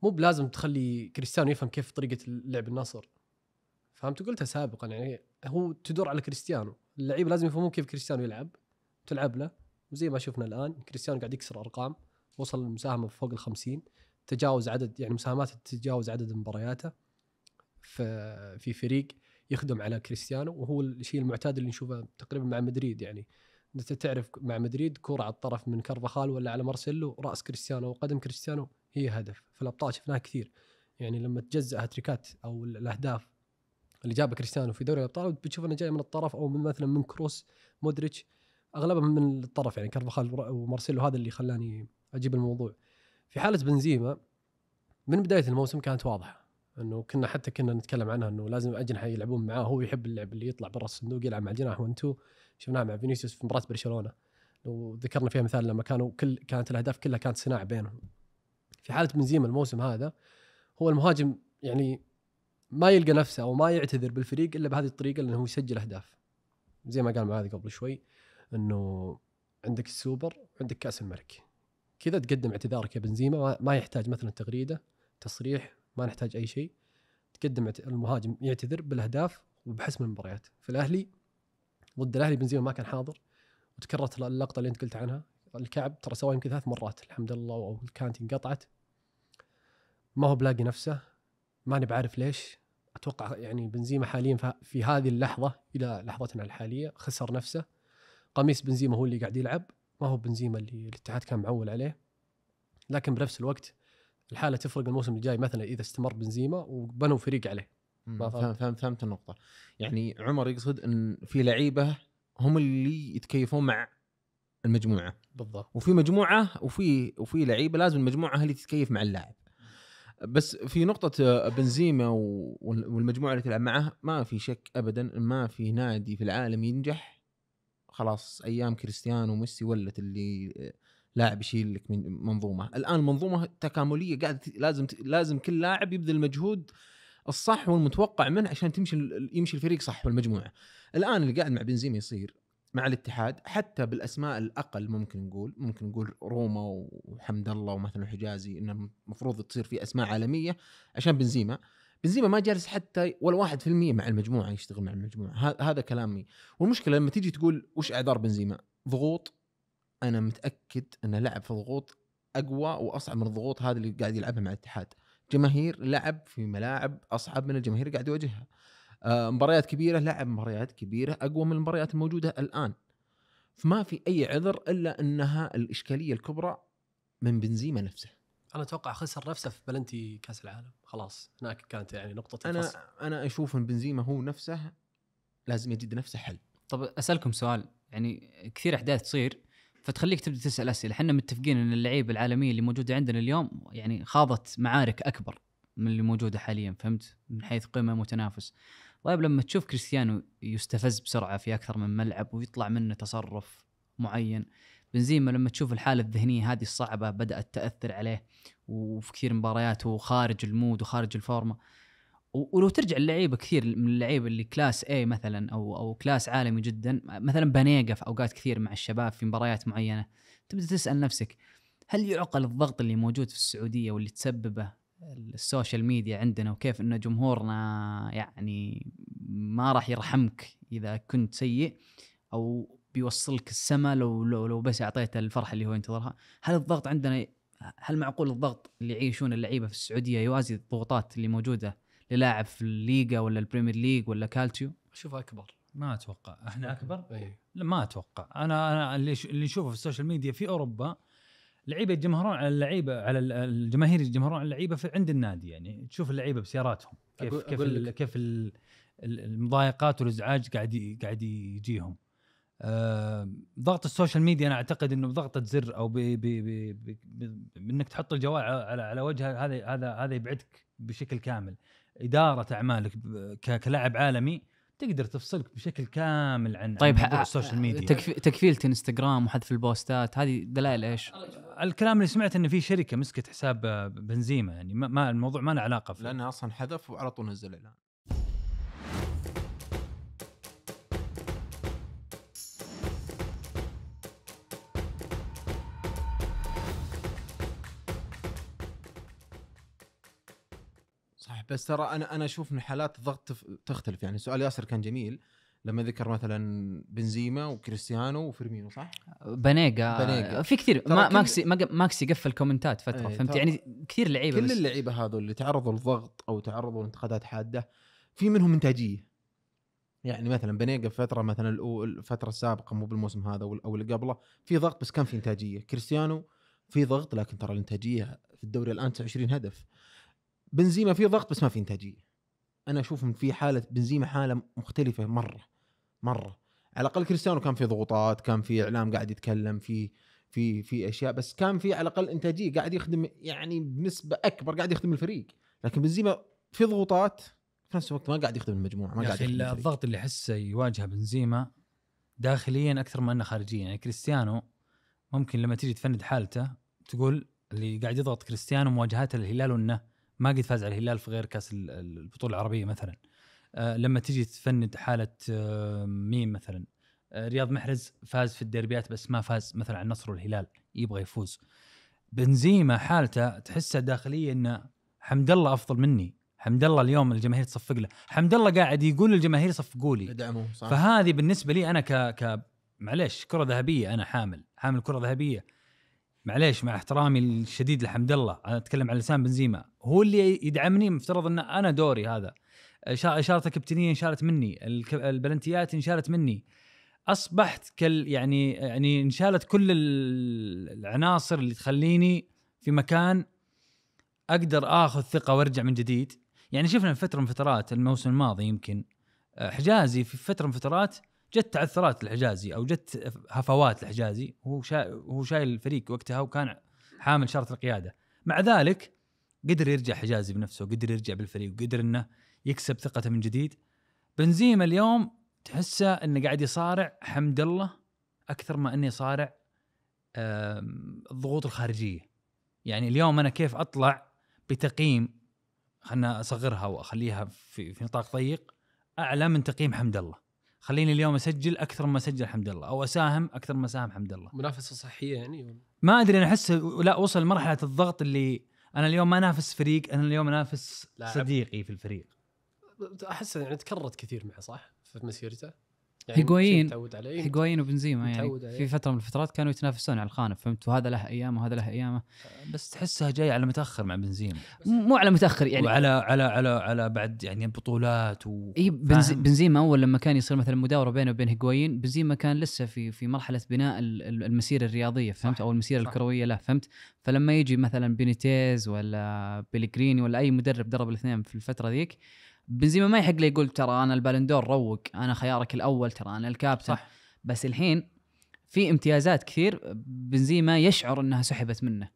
مو بلازم تخلي كريستيانو يفهم كيف طريقه لعب النصر فهمت قلتها سابقا يعني هو تدور على كريستيانو اللعيبه لازم يفهمون كيف كريستيانو يلعب تلعب له وزي ما شفنا الان كريستيانو قاعد يكسر ارقام وصل المساهمه فوق ال 50 تجاوز عدد يعني مساهماته تتجاوز عدد مبارياته في في فريق يخدم على كريستيانو وهو الشيء المعتاد اللي نشوفه تقريبا مع مدريد يعني انت تعرف مع مدريد كرة على الطرف من كارفاخال ولا على مارسيلو راس كريستيانو وقدم كريستيانو هي هدف في الابطال شفناها كثير يعني لما تجزأ هاتريكات او الاهداف اللي جابها كريستيانو في دوري الابطال بتشوف انه جاي من الطرف او من مثلا من كروس مودريتش اغلبها من الطرف يعني كارفاخال ومارسيلو هذا اللي خلاني اجيب الموضوع في حاله بنزيما من بدايه الموسم كانت واضحه انه كنا حتى كنا نتكلم عنها انه لازم اجنحه يلعبون معاه هو يحب اللعب اللي يطلع برا الصندوق يلعب مع الجناح 1 2 شفناها مع فينيسيوس في مباراه برشلونه وذكرنا فيها مثال لما كانوا كل كانت الاهداف كلها كانت صناعه بينهم في حاله بنزيما الموسم هذا هو المهاجم يعني ما يلقى نفسه او ما يعتذر بالفريق الا بهذه الطريقه لانه هو يسجل اهداف زي ما قال معاذ قبل شوي انه عندك السوبر وعندك كاس الملك كذا تقدم اعتذارك يا بنزيما ما يحتاج مثلا تغريده تصريح ما نحتاج اي شيء تقدم المهاجم يعتذر بالاهداف وبحسم المباريات في الاهلي ضد الاهلي بنزيما ما كان حاضر وتكررت اللقطه اللي انت قلت عنها الكعب ترى سواه يمكن ثلاث مرات الحمد لله وكانت انقطعت ما هو بلاقي نفسه ماني بعارف ليش اتوقع يعني بنزيما حاليا في هذه اللحظه الى لحظتنا الحاليه خسر نفسه قميص بنزيما هو اللي قاعد يلعب ما هو بنزيما اللي الاتحاد كان معول عليه لكن بنفس الوقت الحاله تفرق الموسم الجاي مثلا اذا استمر بنزيما وبنوا فريق عليه فهمت فهمت فهمت النقطه يعني عمر يقصد ان في لعيبه هم اللي يتكيفون مع المجموعه بالضبط وفي مجموعه وفي وفي لعيبه لازم المجموعه هي اللي تتكيف مع اللاعب بس في نقطة بنزيما والمجموعة اللي تلعب معه ما في شك ابدا ما في نادي في العالم ينجح خلاص ايام كريستيانو وميسي ولت اللي لاعب يشيل لك من منظومه الان منظومه تكامليه قاعد لازم لازم كل لاعب يبذل المجهود الصح والمتوقع منه عشان تمشي يمشي الفريق صح والمجموعه الان اللي قاعد مع بنزيما يصير مع الاتحاد حتى بالاسماء الاقل ممكن نقول ممكن نقول روما وحمد الله ومثلا الحجازي انه المفروض تصير في اسماء عالميه عشان بنزيما بنزيما ما جالس حتى ولا 1% مع المجموعه يشتغل مع المجموعه هذا كلامي والمشكله لما تيجي تقول وش اعذار بنزيما ضغوط انا متاكد انه لعب في ضغوط اقوى واصعب من الضغوط هذه اللي قاعد يلعبها مع الاتحاد جماهير لعب في ملاعب اصعب من الجماهير قاعد يواجهها آه مباريات كبيره لعب مباريات كبيره اقوى من المباريات الموجوده الان فما في اي عذر الا انها الاشكاليه الكبرى من بنزيما نفسه انا اتوقع خسر نفسه في بلنتي كاس العالم خلاص هناك كانت يعني نقطه انا الفصل. انا اشوف ان بنزيما هو نفسه لازم يجد نفسه حل طب اسالكم سؤال يعني كثير احداث تصير فتخليك تبدا تسال اسئله، احنا متفقين ان اللعيبه العالميه اللي موجوده عندنا اليوم يعني خاضت معارك اكبر من اللي موجوده حاليا فهمت؟ من حيث قيمه متنافس. طيب لما تشوف كريستيانو يستفز بسرعه في اكثر من ملعب ويطلع منه تصرف معين، بنزيما لما تشوف الحاله الذهنيه هذه الصعبه بدات تاثر عليه وفي كثير مباريات وخارج المود وخارج الفورمه. ولو ترجع اللعيبه كثير من اللعيبه اللي كلاس اي مثلا او او كلاس عالمي جدا مثلا بانيجا في اوقات كثير مع الشباب في مباريات معينه تبدا تسال نفسك هل يعقل الضغط اللي موجود في السعوديه واللي تسببه السوشيال ميديا عندنا وكيف ان جمهورنا يعني ما راح يرحمك اذا كنت سيء او بيوصلك السما لو لو لو بس اعطيته الفرحه اللي هو ينتظرها، هل الضغط عندنا هل معقول الضغط اللي يعيشون اللعيبه في السعوديه يوازي الضغوطات اللي موجوده للاعب في الليجا ولا البريمير ليج ولا كالتيو؟ اشوفه اكبر ما اتوقع احنا اكبر؟ اي لا ما اتوقع انا انا اللي, اللي نشوفه في السوشيال ميديا في اوروبا لعيبه يتجمهرون على اللعيبه على الجماهير يتجمهرون على اللعيبه في عند النادي يعني تشوف اللعيبه بسياراتهم كيف أقول كيف أقول كيف المضايقات والازعاج قاعد قاعد يجيهم آه، ضغط السوشيال ميديا انا اعتقد انه بضغطه زر او انك تحط الجوال على على وجهه هذا هذا هذا يبعدك بشكل كامل اداره اعمالك كلاعب عالمي تقدر تفصلك بشكل كامل عن طيب عن السوشيال ميديا تكفيل تكفيله انستغرام وحذف البوستات هذه دلائل ايش؟ الكلام اللي سمعت انه في شركه مسكت حساب بنزيما يعني ما الموضوع ما له علاقه فيه لانه اصلا حذف وعلى طول نزل اعلان بس ترى انا انا اشوف ان حالات الضغط تختلف يعني سؤال ياسر كان جميل لما ذكر مثلا بنزيما وكريستيانو وفيرمينو صح؟ بانيجا في كثير ما ماكسي ماكسي قفل كومنتات فتره إيه، فهمت يعني كثير لعيبه كل اللعيبه هذول اللي تعرضوا لضغط او تعرضوا لانتقادات حاده في منهم انتاجيه يعني مثلا بنيجا في فتره مثلا الفتره السابقه مو بالموسم هذا او اللي قبله في ضغط بس كان في انتاجيه كريستيانو في ضغط لكن ترى الانتاجيه في الدوري الان 29 هدف بنزيما في ضغط بس ما في انتاجيه انا اشوف ان في حاله بنزيما حاله مختلفه مره مره على الاقل كريستيانو كان في ضغوطات كان في اعلام قاعد يتكلم في في في اشياء بس كان في على الاقل انتاجيه قاعد يخدم يعني بنسبه اكبر قاعد يخدم الفريق لكن بنزيما في ضغوطات في نفس الوقت ما قاعد يخدم المجموعه ما قاعد يخدم الضغط اللي احسه يواجهه بنزيما داخليا اكثر ما انه خارجيا يعني كريستيانو ممكن لما تيجي تفند حالته تقول اللي قاعد يضغط كريستيانو مواجهته للهلال وانه ما قد فاز على الهلال في غير كاس البطوله العربيه مثلا آه، لما تجي تفند حاله آه، مين مثلا آه، رياض محرز فاز في الديربيات بس ما فاز مثلا على النصر والهلال يبغى يفوز بنزيما حالته تحسه داخليا انه حمد الله افضل مني حمد الله اليوم الجماهير تصفق له حمد الله قاعد يقول للجماهير صفقوا لي صح فهذه بالنسبه لي انا ك ك معليش كره ذهبيه انا حامل حامل كره ذهبيه معليش مع احترامي الشديد لحمد الله انا اتكلم على لسان بنزيما هو اللي يدعمني مفترض ان انا دوري هذا اشارته كابتنيه انشالت مني البلنتيات انشالت مني اصبحت كال يعني يعني انشالت كل العناصر اللي تخليني في مكان اقدر اخذ ثقه وارجع من جديد يعني شفنا في فتره من فترات الموسم الماضي يمكن حجازي في فتره من فترات جت تعثرات الحجازي او جت هفوات الحجازي هو شا... هو شايل الفريق وقتها وكان حامل شرط القياده مع ذلك قدر يرجع حجازي بنفسه قدر يرجع بالفريق قدر انه يكسب ثقته من جديد بنزيما اليوم تحسه انه قاعد يصارع حمد الله اكثر ما انه يصارع الضغوط الخارجيه يعني اليوم انا كيف اطلع بتقييم خلنا اصغرها واخليها في, في نطاق ضيق اعلى من تقييم حمد الله خليني اليوم اسجل اكثر ما اسجل حمد الله او اساهم اكثر ما اساهم حمد الله منافسه صحيه يعني ما ادري انا احس لا وصل مرحله الضغط اللي انا اليوم ما انافس فريق انا اليوم انافس صديقي في الفريق احس يعني تكررت كثير معه صح في مسيرته يعني هيجوين هيجوين وبنزيما يعني في فتره من الفترات كانوا يتنافسون على الخانه فهمت وهذا له ايامه وهذا له ايامه بس تحسها جاي على متاخر مع بنزيما مو على متاخر يعني وعلى على على على بعد يعني بطولات و اي بنزيما اول لما كان يصير مثلا مداوره بينه وبين هيجوين بنزيما كان لسه في في مرحله بناء المسيره الرياضيه فهمت صح او المسيره صح الكرويه له فهمت فلما يجي مثلا بينيتيز ولا بيليجريني ولا اي مدرب درب الاثنين في الفتره ذيك بنزيما ما يحق له يقول ترى انا البالندور روق انا خيارك الاول ترى انا الكابتن صح. بس الحين في امتيازات كثير بنزيما يشعر انها سحبت منه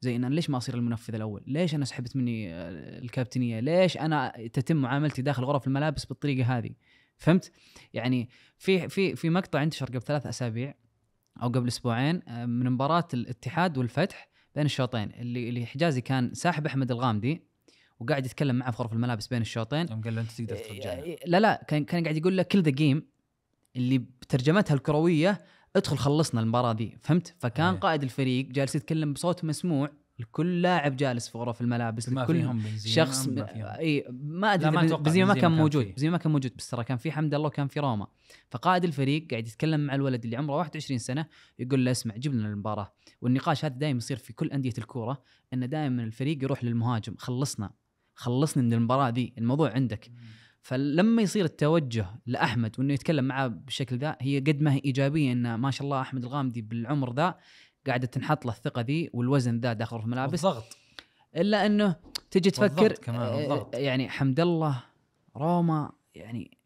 زي انا ليش ما اصير المنفذ الاول؟ ليش انا سحبت مني آه، الكابتنيه؟ ليش انا تتم معاملتي داخل غرف الملابس بالطريقه هذه؟ فهمت؟ يعني في في في مقطع انتشر قبل ثلاث اسابيع او قبل اسبوعين آه، من مباراه الاتحاد والفتح بين الشوطين اللي اللي حجازي كان ساحب احمد الغامدي وقاعد يتكلم معه في غرف الملابس بين الشوطين قام قال له انت تقدر ترجعني إيه، لا لا كان كان قاعد يقول له كل ذا جيم اللي بترجمتها الكرويه ادخل خلصنا المباراه دي فهمت فكان إيه. قائد الفريق جالس يتكلم بصوت مسموع لكل لاعب جالس في غرف الملابس ما لكل فيهم شخص ما اي ما ادري بنزيما ما, ما كان موجود بنزيما ما كان موجود بس ترى كان في حمد الله وكان في روما فقائد الفريق قاعد يتكلم مع الولد اللي عمره 21 سنه يقول له اسمع جيب لنا المباراه والنقاش هذا دائما يصير في كل انديه الكوره انه دائما الفريق يروح للمهاجم خلصنا خلصني من المباراه دي الموضوع عندك فلما يصير التوجه لاحمد وانه يتكلم معه بالشكل ذا هي قد ما هي ايجابيه انه ما شاء الله احمد الغامدي بالعمر ذا قاعده تنحط له الثقه ذي والوزن ذا داخل غرفه الملابس الضغط الا انه تجي تفكر كمان آه، يعني حمد الله روما يعني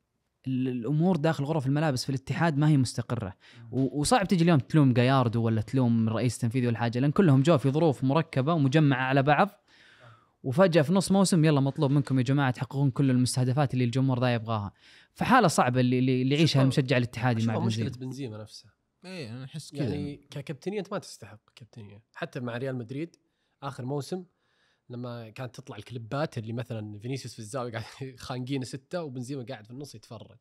الامور داخل غرف الملابس في الاتحاد ما هي مستقره وصعب تجي اليوم تلوم جاياردو ولا تلوم الرئيس التنفيذي ولا حاجه لان كلهم جو في ظروف مركبه ومجمعه على بعض وفجاه في نص موسم يلا مطلوب منكم يا جماعه تحققون كل المستهدفات اللي الجمهور ذا يبغاها فحاله صعبه اللي اللي يعيشها المشجع الاتحادي مع بنزيما مشكله بنزيما نفسه اي انا احس كذا يعني, يعني ككابتنيه انت ما تستحق كابتنيه حتى مع ريال مدريد اخر موسم لما كانت تطلع الكليبات اللي مثلا فينيسيوس في الزاويه قاعد [LAUGHS] خانقينه سته وبنزيما قاعد في النص يتفرج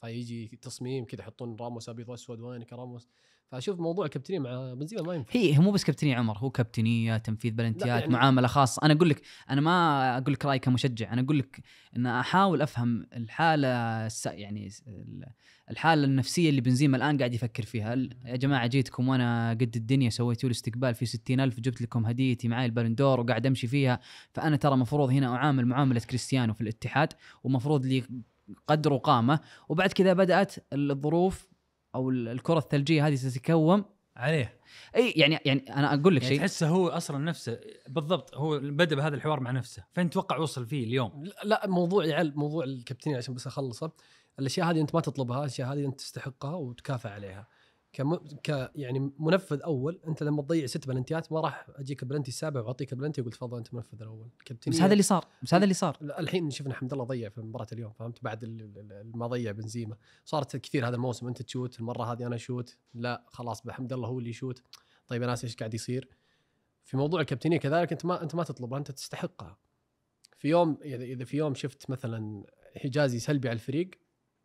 فيجي تصميم كذا يحطون راموس ابيض واسود وينك راموس فاشوف موضوع الكابتنيه مع بنزيما ما ينفع هي مو بس كابتنيه عمر هو كابتنيه تنفيذ بلنتيات يعني معامله خاصه انا اقول لك انا ما اقول لك رايي كمشجع انا اقول لك ان احاول افهم الحاله يعني الحاله النفسيه اللي بنزيما الان قاعد يفكر فيها يا جماعه جيتكم وانا قد الدنيا سويتوا لي استقبال في 60000 جبت لكم هديتي معي البالندور وقاعد امشي فيها فانا ترى مفروض هنا اعامل معامله كريستيانو في الاتحاد ومفروض لي قدر وقامه وبعد كذا بدات الظروف او الكره الثلجيه هذه ستتكوم عليه اي يعني يعني انا اقول لك يعني شيء تحسه هو اصلا نفسه بالضبط هو بدا بهذا الحوار مع نفسه فين تتوقع وصل فيه اليوم لا موضوع يعل موضوع الكابتنيه عشان بس اخلصه الاشياء هذه انت ما تطلبها الاشياء هذه انت تستحقها وتكافئ عليها كم... ك يعني منفذ اول انت لما تضيع ست بلنتيات ما راح اجيك بلنتي السابع واعطيك بلنتي واقول تفضل انت منفذ الاول كابتن بس هذا اللي صار بس هذا اللي صار الحين شفنا حمد الله ضيع في مباراه اليوم فهمت بعد ما ضيع بنزيما صارت كثير هذا الموسم انت تشوت المره هذه انا اشوت لا خلاص بحمد الله هو اللي يشوت طيب انا ايش قاعد يصير في موضوع الكابتنيه كذلك انت ما انت ما تطلبها انت تستحقها في يوم اذا في يوم شفت مثلا حجازي سلبي على الفريق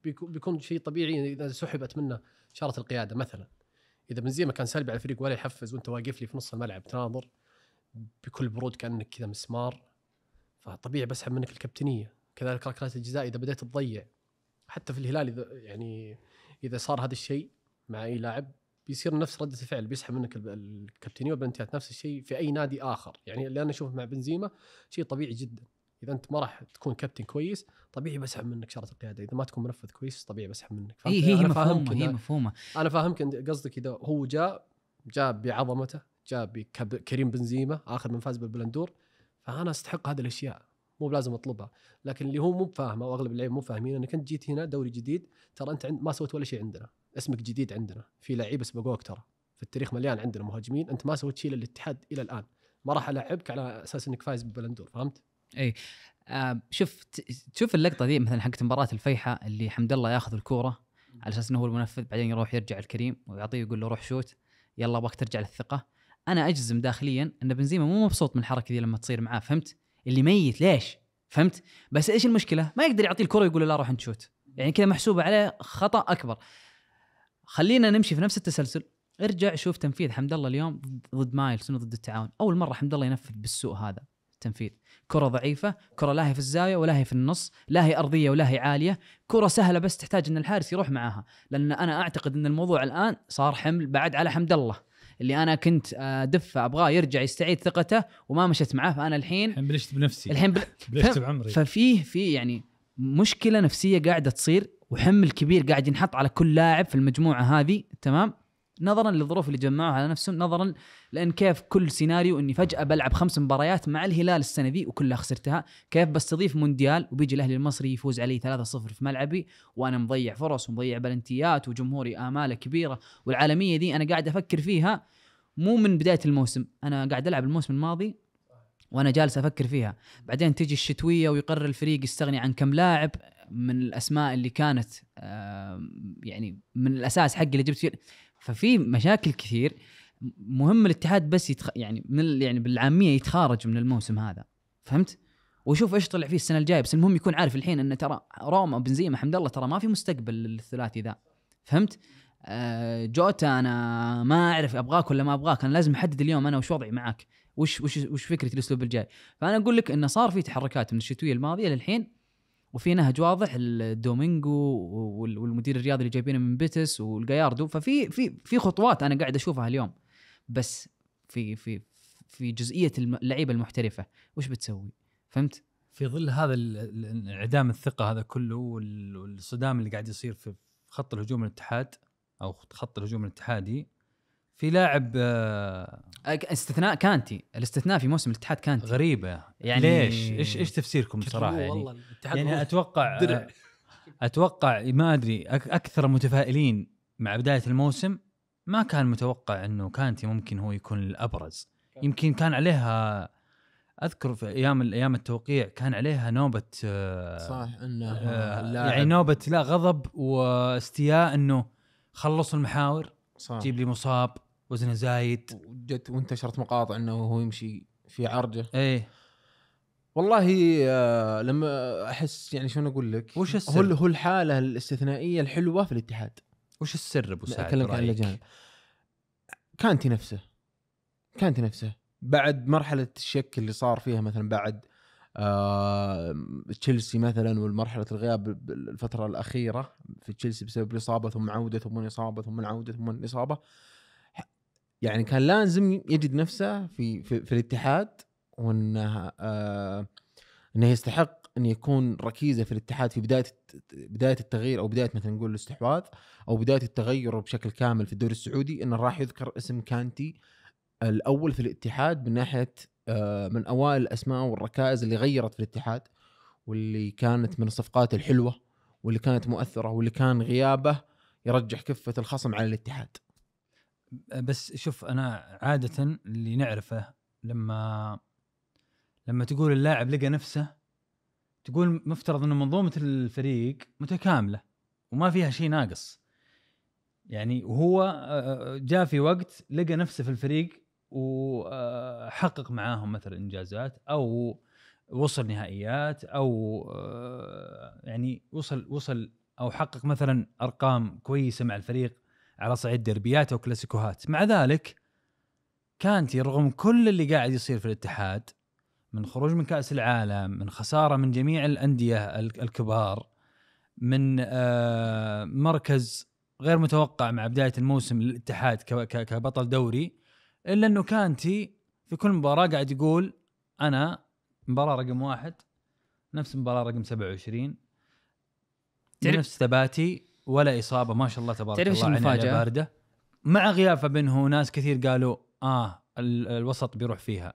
بيكون شيء طبيعي اذا سحبت منه اشاره القياده مثلا اذا بنزيما كان سلبي على الفريق ولا يحفز وانت واقف لي في نص الملعب تناظر بكل برود كانك كذا مسمار فطبيعي بسحب منك الكابتنيه كذلك ركلات الجزاء اذا بديت تضيع حتى في الهلال اذا يعني اذا صار هذا الشيء مع اي لاعب بيصير نفس رده الفعل بيسحب منك الكابتنيه والبنتيات نفس الشيء في اي نادي اخر يعني اللي انا اشوفه مع بنزيما شيء طبيعي جدا اذا انت ما راح تكون كابتن كويس طبيعي بسحب منك شرط القياده اذا ما تكون منفذ كويس طبيعي بسحب منك إيه، هي هي, هي مفهومه هي مفهومه انا فاهمك قصدك اذا هو جاء جاء بعظمته جاء بكريم بنزيما اخر من فاز بالبلندور فانا استحق هذه الاشياء مو بلازم اطلبها لكن اللي هو مو فاهمه واغلب اللعيبه مو فاهمين انك انت جيت هنا دوري جديد ترى انت ما سويت ولا شيء عندنا اسمك جديد عندنا في لعيبه سبقوك ترى في التاريخ مليان عندنا مهاجمين انت ما سويت شيء للاتحاد الى الان ما راح العبك على اساس انك فايز بالبلندور فهمت؟ اي آه شوف تشوف اللقطه دي مثلا حقت مباراه الفيحة اللي حمد الله ياخذ الكوره على اساس انه هو المنفذ بعدين يروح يرجع الكريم ويعطيه يقول له روح شوت يلا ابغاك ترجع للثقه انا اجزم داخليا ان بنزيما مو مبسوط من الحركه دي لما تصير معاه فهمت اللي ميت ليش فهمت بس ايش المشكله ما يقدر يعطيه الكره ويقول له لا روح انت شوت يعني كذا محسوبه عليه خطا اكبر خلينا نمشي في نفس التسلسل ارجع شوف تنفيذ حمد الله اليوم ضد مايلز ضد التعاون اول مره حمد الله ينفذ بالسوء هذا التنفيذ كرة ضعيفة كرة لا هي في الزاوية ولا هي في النص لا هي أرضية ولا هي عالية كرة سهلة بس تحتاج أن الحارس يروح معاها لأن أنا أعتقد أن الموضوع الآن صار حمل بعد على حمد الله اللي انا كنت دفه ابغاه يرجع يستعيد ثقته وما مشت معاه فانا الحين الحين بلشت بنفسي الحين بل... [LAUGHS] بلشت بعمري ففيه في يعني مشكله نفسيه قاعده تصير وحمل كبير قاعد ينحط على كل لاعب في المجموعه هذه تمام نظرا للظروف اللي جمعوها على نفسهم نظرا لان كيف كل سيناريو اني فجاه بلعب خمس مباريات مع الهلال السنه ذي وكلها خسرتها كيف بستضيف مونديال وبيجي الاهلي المصري يفوز علي 3-0 في ملعبي وانا مضيع فرص ومضيع بلنتيات وجمهوري اماله كبيره والعالميه ذي انا قاعد افكر فيها مو من بدايه الموسم انا قاعد العب الموسم الماضي وانا جالس افكر فيها بعدين تجي الشتويه ويقرر الفريق يستغني عن كم لاعب من الاسماء اللي كانت يعني من الاساس حقي اللي جبت فيه ففي مشاكل كثير مهم الاتحاد بس يتخ... يعني من يعني بالعاميه يتخارج من الموسم هذا فهمت؟ واشوف ايش طلع فيه السنه الجايه بس المهم يكون عارف الحين انه ترى روما بنزيما حمد الله ترى ما في مستقبل للثلاثي ذا فهمت؟ آه جوتا انا ما اعرف ابغاك ولا ما ابغاك انا لازم احدد اليوم انا وش وضعي معك وش وش وش فكرتي الاسلوب الجاي فانا اقول لك انه صار في تحركات من الشتويه الماضيه للحين وفي نهج واضح الدومينجو والمدير الرياضي اللي جايبينه من بيتس والجاياردو ففي في في خطوات انا قاعد اشوفها اليوم بس في في في جزئيه اللعيبه المحترفه وش بتسوي؟ فهمت؟ في ظل هذا انعدام الثقه هذا كله والصدام اللي قاعد يصير في خط الهجوم الاتحاد او خط الهجوم الاتحادي في لاعب آه استثناء كانتي الاستثناء في موسم الاتحاد كانتي غريبه يعني ليش ايش ايش تفسيركم صراحه يعني والله الاتحاد يعني اتوقع آه، درع. اتوقع ما ادري اكثر متفائلين مع بدايه الموسم ما كان متوقع انه كانتي ممكن هو يكون الابرز يمكن كان عليها اذكر في ايام ايام التوقيع كان عليها نوبه آه، صح انه آه، يعني نوبه لا غضب واستياء انه خلصوا المحاور صح جيب لي مصاب وزنه زايد جت وانتشرت مقاطع انه هو يمشي في عرجه ايه والله آه، لما احس يعني شلون اقول لك وش السر؟ هو هو الحاله الاستثنائيه الحلوه في الاتحاد وش السر ابو سعد؟ اكلمك عن الاجانب كانتي نفسه كانتي نفسه بعد مرحله الشك اللي صار فيها مثلا بعد آه، تشيلسي مثلا والمرحله الغياب الفتره الاخيره في تشيلسي بسبب الاصابه ثم عوده ثم الاصابه ثم العوده ثم الاصابه يعني كان لازم يجد نفسه في في, في الاتحاد وانه آه انه يستحق ان يكون ركيزه في الاتحاد في بدايه بدايه التغيير او بدايه مثلا نقول الاستحواذ او بدايه التغير بشكل كامل في الدوري السعودي انه راح يذكر اسم كانتي الاول في الاتحاد من ناحيه آه، من اوائل الاسماء والركائز اللي غيرت في الاتحاد واللي كانت من الصفقات الحلوه واللي كانت مؤثره واللي كان غيابه يرجح كفه الخصم على الاتحاد. أه، بس شوف انا عاده اللي نعرفه لما لما تقول اللاعب لقى نفسه تقول مفترض ان منظومه الفريق متكامله وما فيها شيء ناقص يعني وهو أه، جاء في وقت لقى نفسه في الفريق وحقق معاهم مثلا انجازات او وصل نهائيات او آه، يعني وصل وصل او حقق مثلا ارقام كويسه مع الفريق على صعيد دربيات او كلاسيكوهات مع ذلك كانتي رغم كل اللي قاعد يصير في الاتحاد من خروج من كاس العالم من خساره من جميع الانديه الكبار من آه، مركز غير متوقع مع بدايه الموسم للاتحاد كبطل دوري الا انه كانتي في كل مباراه قاعد يقول انا مباراه رقم واحد نفس المباراه رقم 27 تعرف نفس ثباتي ولا اصابه ما شاء الله تبارك تعرف الله المفاجاه بارده مع غياب منه ناس كثير قالوا اه الوسط بيروح فيها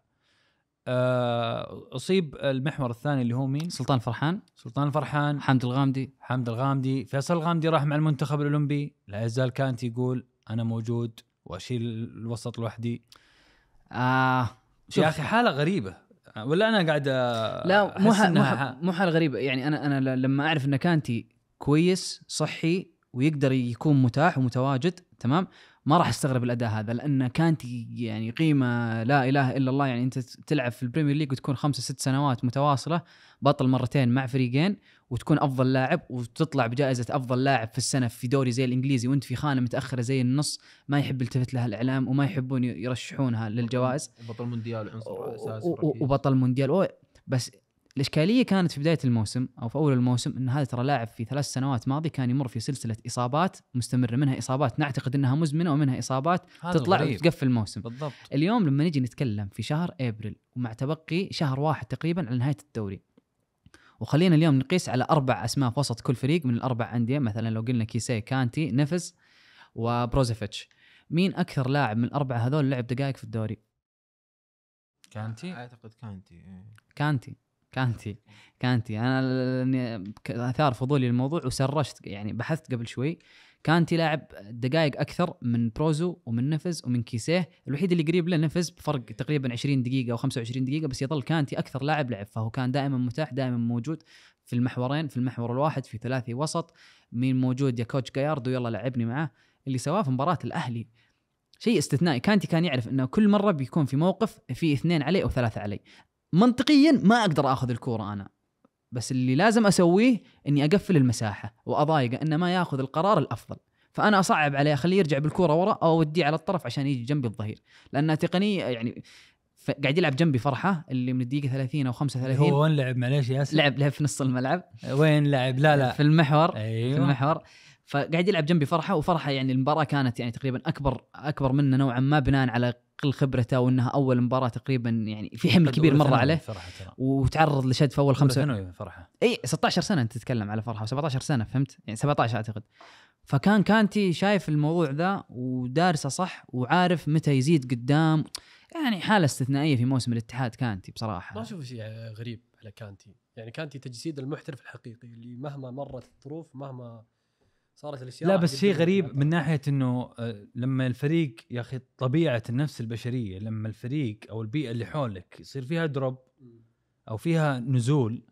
آه، اصيب المحور الثاني اللي هو مين؟ سلطان فرحان سلطان فرحان حمد الغامدي حمد الغامدي فيصل الغامدي راح مع المنتخب الاولمبي لا يزال كانت يقول انا موجود واشيل الوسط لوحدي آه يا اخي حاله غريبه ولا انا قاعد لا مو مو حاله غريبه يعني انا انا لما اعرف ان كانتي كويس صحي ويقدر يكون متاح ومتواجد تمام ما راح استغرب الاداء هذا لان كانتي يعني قيمه لا اله الا الله يعني انت تلعب في البريمير ليج وتكون خمسة ست سنوات متواصله بطل مرتين مع فريقين وتكون افضل لاعب وتطلع بجائزه افضل لاعب في السنه في دوري زي الانجليزي وانت في خانه متاخره زي النص ما يحب يلتفت لها الاعلام وما يحبون يرشحونها للجوائز وبطل مونديال عنصر اساسي وبطل مونديال بس الاشكاليه كانت في بدايه الموسم او في اول الموسم ان هذا ترى لاعب في ثلاث سنوات ماضي كان يمر في سلسله اصابات مستمره منها اصابات نعتقد انها مزمنه ومنها اصابات تطلع وتقفل الموسم بالضبط اليوم لما نجي نتكلم في شهر ابريل ومع تبقي شهر واحد تقريبا على نهايه الدوري وخلينا اليوم نقيس على اربع اسماء في وسط كل فريق من الاربع انديه مثلا لو قلنا كيسي كانتي نفس وبروزيفيتش مين اكثر لاعب من الاربعه هذول لعب دقائق في الدوري كانتي اعتقد كانتي إيه. كانتي كانتي كانتي انا اثار فضولي الموضوع وسرشت يعني بحثت قبل شوي كانتي لاعب دقائق اكثر من بروزو ومن نفز ومن كيسيه الوحيد اللي قريب له نفز بفرق تقريبا 20 دقيقه او 25 دقيقه بس يظل كانتي اكثر لاعب لعب فهو كان دائما متاح دائما موجود في المحورين في المحور الواحد في ثلاثي وسط مين موجود يا كوتش جاياردو يلا لعبني معاه اللي سواه في مباراه الاهلي شيء استثنائي كانتي كان يعرف انه كل مره بيكون في موقف في اثنين عليه او ثلاثه عليه منطقيا ما اقدر اخذ الكوره انا بس اللي لازم اسويه اني اقفل المساحه واضايقه انه ما ياخذ القرار الافضل فانا اصعب عليه اخليه يرجع بالكوره ورا او اوديه على الطرف عشان يجي جنبي الظهير لانها تقنيه يعني قاعد يلعب جنبي فرحه اللي من الدقيقه 30 او 35 هو وين لعب معليش ياسر؟ لعب لعب في نص الملعب وين لعب؟ لا لا في المحور أيوه. في المحور فقاعد يلعب جنبي فرحه وفرحه يعني المباراه كانت يعني تقريبا اكبر اكبر منه نوعا ما بناء على قل خبرته وانها اول مباراه تقريبا يعني في حمل كبير مر عليه وتعرض لشد في اول خمسه ثانوي فرحه اي 16 سنه انت تتكلم على فرحه 17 سنه فهمت يعني 17 اعتقد فكان كانتي شايف الموضوع ذا ودارسه صح وعارف متى يزيد قدام يعني حاله استثنائيه في موسم الاتحاد كانتي بصراحه ما اشوف شيء غريب على كانتي يعني كانتي تجسيد المحترف الحقيقي اللي مهما مرت الظروف مهما صارت الاشياء لا بس شيء غريب من ناحيه انه آه، لما الفريق يا اخي طبيعه النفس البشريه لما الفريق او البيئه اللي حولك يصير فيها دروب او فيها نزول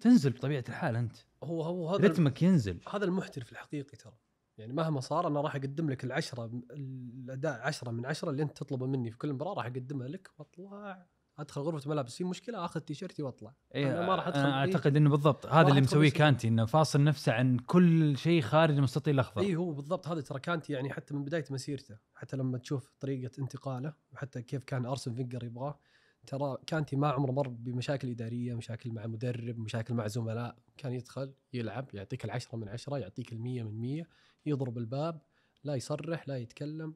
تنزل بطبيعه الحال انت هو هو هذا رتمك ينزل هذا المحترف الحقيقي ترى يعني مهما صار انا راح اقدم لك العشره الاداء عشرة من عشرة اللي انت تطلبه مني في كل مباراه راح اقدمها لك واطلع ادخل غرفه ملابس في مشكله اخذ تيشيرتي واطلع إيه انا ما راح ادخل انا اعتقد إيه. انه بالضبط هذا اللي مسويه كانتي انه فاصل نفسه عن كل شيء خارج المستطيل الاخضر اي هو بالضبط هذا ترى كانتي يعني حتى من بدايه مسيرته حتى لما تشوف طريقه انتقاله وحتى كيف كان ارسن فينجر يبغاه ترى كانتي ما عمره مر بمشاكل اداريه مشاكل مع مدرب مشاكل مع زملاء كان يدخل يلعب يعطيك العشرة من عشرة يعطيك المية من مية يضرب الباب لا يصرح لا يتكلم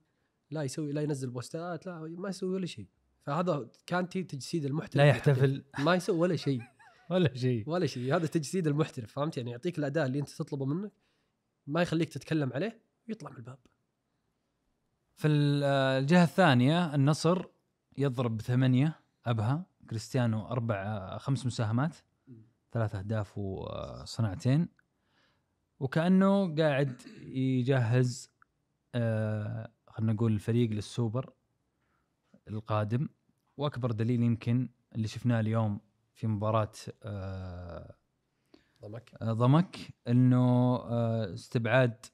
لا يسوي لا ينزل بوستات لا ما يسوي ولا شيء فهذا كان تجسيد المحترف لا يحتفل ما يسوي ولا شيء [LAUGHS] ولا شيء ولا شيء هذا تجسيد المحترف فهمت يعني يعطيك الاداء اللي انت تطلبه منك ما يخليك تتكلم عليه ويطلع من الباب في آه، الجهه الثانيه النصر يضرب ثمانيه ابها كريستيانو اربع آه، خمس مساهمات ثلاث اهداف وصناعتين آه، وكانه قاعد يجهز خلينا نقول الفريق للسوبر القادم واكبر دليل يمكن اللي شفناه اليوم في مباراه آه ضمك آه، ضمك انه آه استبعاد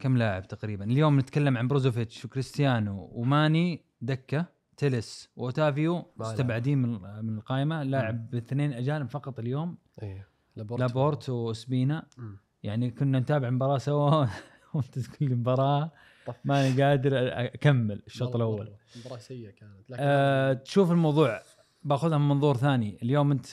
كم لاعب تقريبا اليوم نتكلم عن بروزوفيتش وكريستيانو وماني دكه تلس واوتافيو مستبعدين من من القائمه لاعب اثنين اجانب فقط اليوم ايه لابورت, لابورت وسبينا يعني كنا نتابع مباراه سوا [LAUGHS] وانت كل مباراه طيب. ماني قادر اكمل الشوط الاول مباراه سيئه كانت لكن أه تشوف الموضوع باخذها من منظور ثاني اليوم انت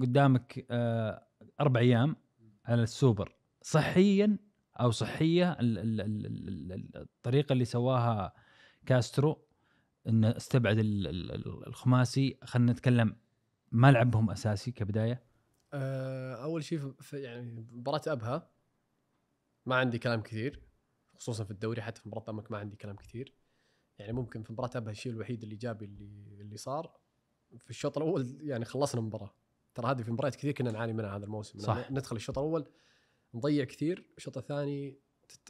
قدامك أه اربع ايام على السوبر صحيا او صحيه الطريقه اللي سواها كاسترو انه استبعد الخماسي خلينا نتكلم ما لعبهم اساسي كبدايه آه، اول شيء يعني مباراه ابها ما عندي كلام كثير خصوصا في الدوري حتى في مباراه امك ما عندي كلام كثير يعني ممكن في مباراه ابها الشيء الوحيد اللي ايجابي اللي اللي صار في الشوط الاول يعني خلصنا المباراه ترى هذه في مباريات كثير كنا نعاني منها هذا الموسم صح. ندخل الشوط الاول نضيع كثير الشوط الثاني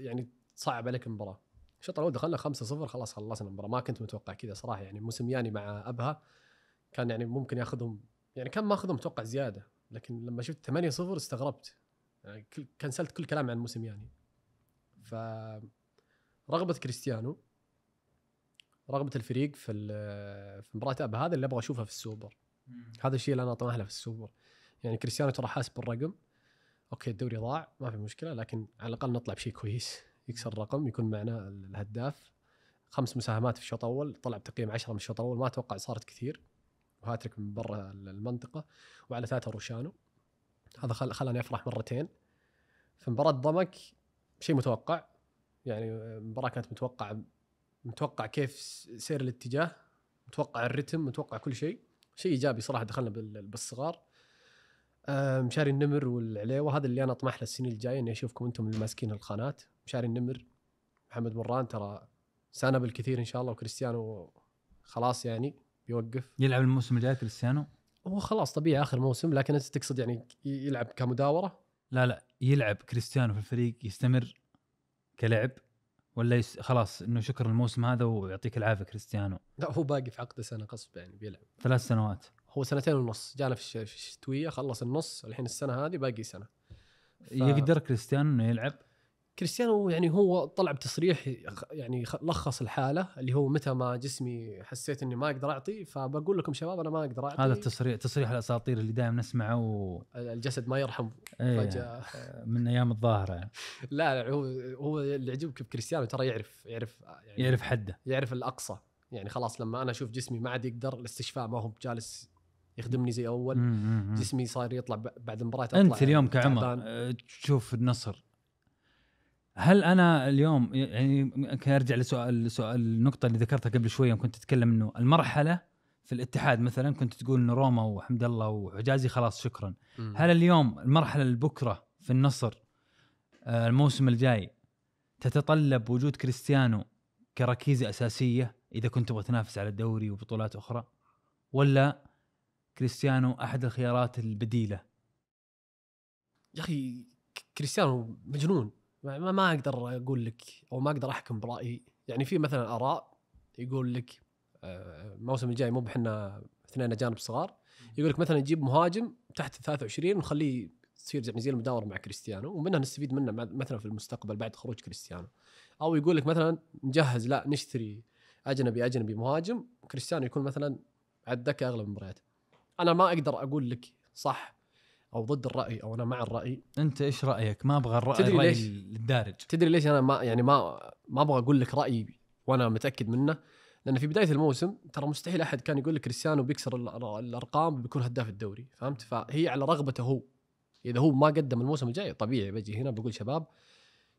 يعني تصعب عليك المباراه الشوط الاول دخلنا 5-0 خلاص خلصنا المباراه ما كنت متوقع كذا صراحه يعني موسمياني مع ابها كان يعني ممكن ياخذهم يعني كان ماخذهم متوقع زياده لكن لما شفت 8-0 استغربت يعني كل كنسلت كل كلام عن موسمياني ف رغبه كريستيانو رغبه الفريق في في مباراه أبها هذا اللي ابغى أشوفها في السوبر هذا الشيء اللي انا أطمح له في السوبر يعني كريستيانو ترى حاسب الرقم اوكي الدوري ضاع ما في مشكله لكن على الاقل نطلع بشيء كويس يكسر الرقم يكون معنا الهداف خمس مساهمات في الشوط الاول طلع بتقييم 10 من الشوط الاول ما اتوقع صارت كثير وهاتريك من برا المنطقه وعلى ثلاثه روشانو هذا خل... خلاني افرح مرتين في مباراه ضمك شيء متوقع يعني المباراه آه، كانت متوقعه متوقع كيف سير الاتجاه متوقع الرتم متوقع كل شيء شيء ايجابي صراحه دخلنا بالصغار آه، مشاري النمر والعليوه هذا اللي انا اطمح له السنين الجايه اني اشوفكم انتم اللي ماسكين القناه مشاري النمر محمد مران ترى سنه بالكثير ان شاء الله وكريستيانو خلاص يعني بيوقف يلعب الموسم الجاي كريستيانو هو خلاص طبيعي اخر موسم لكن انت تقصد يعني يلعب كمداوره؟ لا لا يلعب كريستيانو في الفريق يستمر كلعب ولا يس خلاص انه شكر الموسم هذا ويعطيك العافيه كريستيانو لا هو باقي في عقده سنه غصب يعني بيلعب ثلاث سنوات هو سنتين ونص جانا في الشتويه خلص النص الحين السنه هذه باقي سنه ف... يقدر كريستيانو انه يلعب كريستيانو يعني هو طلع بتصريح يعني لخص الحاله اللي هو متى ما جسمي حسيت اني ما اقدر اعطي فبقول لكم شباب انا ما اقدر اعطي هذا التصريح تصريح الاساطير اللي دائما نسمعه و... الجسد ما يرحم إيه، فجاه من ايام الظاهره [LAUGHS] لا, هو هو اللي يعجبك بكريستيانو ترى يعرف يعرف يعني يعرف حده يعرف الاقصى يعني خلاص لما انا اشوف جسمي ما عاد يقدر الاستشفاء ما هو بجالس يخدمني زي اول مم مم. جسمي صاير يطلع بعد مباراه انت اليوم كعمر آه، تشوف النصر هل انا اليوم يعني ارجع لسؤال السؤال النقطه اللي ذكرتها قبل شويه كنت تتكلم انه المرحله في الاتحاد مثلا كنت تقول انه روما وحمد الله وعجازي خلاص شكرا م. هل اليوم المرحله اللي بكره في النصر آه، الموسم الجاي تتطلب وجود كريستيانو كركيزه اساسيه اذا كنت تبغى تنافس على الدوري وبطولات اخرى ولا كريستيانو احد الخيارات البديله يا اخي كريستيانو مجنون ما, ما اقدر اقول لك او ما اقدر احكم برايي يعني في مثلا اراء يقول لك آه، الموسم الجاي مو بحنا اثنين اجانب صغار يقول لك مثلا نجيب مهاجم تحت 23 ونخليه تصير يعني زي المداور مع كريستيانو ومنها نستفيد منه مثلا في المستقبل بعد خروج كريستيانو او يقول لك مثلا نجهز لا نشتري اجنبي اجنبي مهاجم كريستيانو يكون مثلا على الدكه اغلب المباريات انا ما اقدر اقول لك صح او ضد الراي او انا مع الراي انت ايش رايك ما ابغى الراي تدري ليش الدارج تدري ليش انا ما يعني ما ما ابغى اقول لك رايي وانا متاكد منه لان في بدايه الموسم ترى مستحيل احد كان يقول لك كريستيانو بيكسر الارقام بيكون هداف الدوري فهمت فهي على رغبته هو اذا هو ما قدم الموسم الجاي طبيعي بجي هنا بقول شباب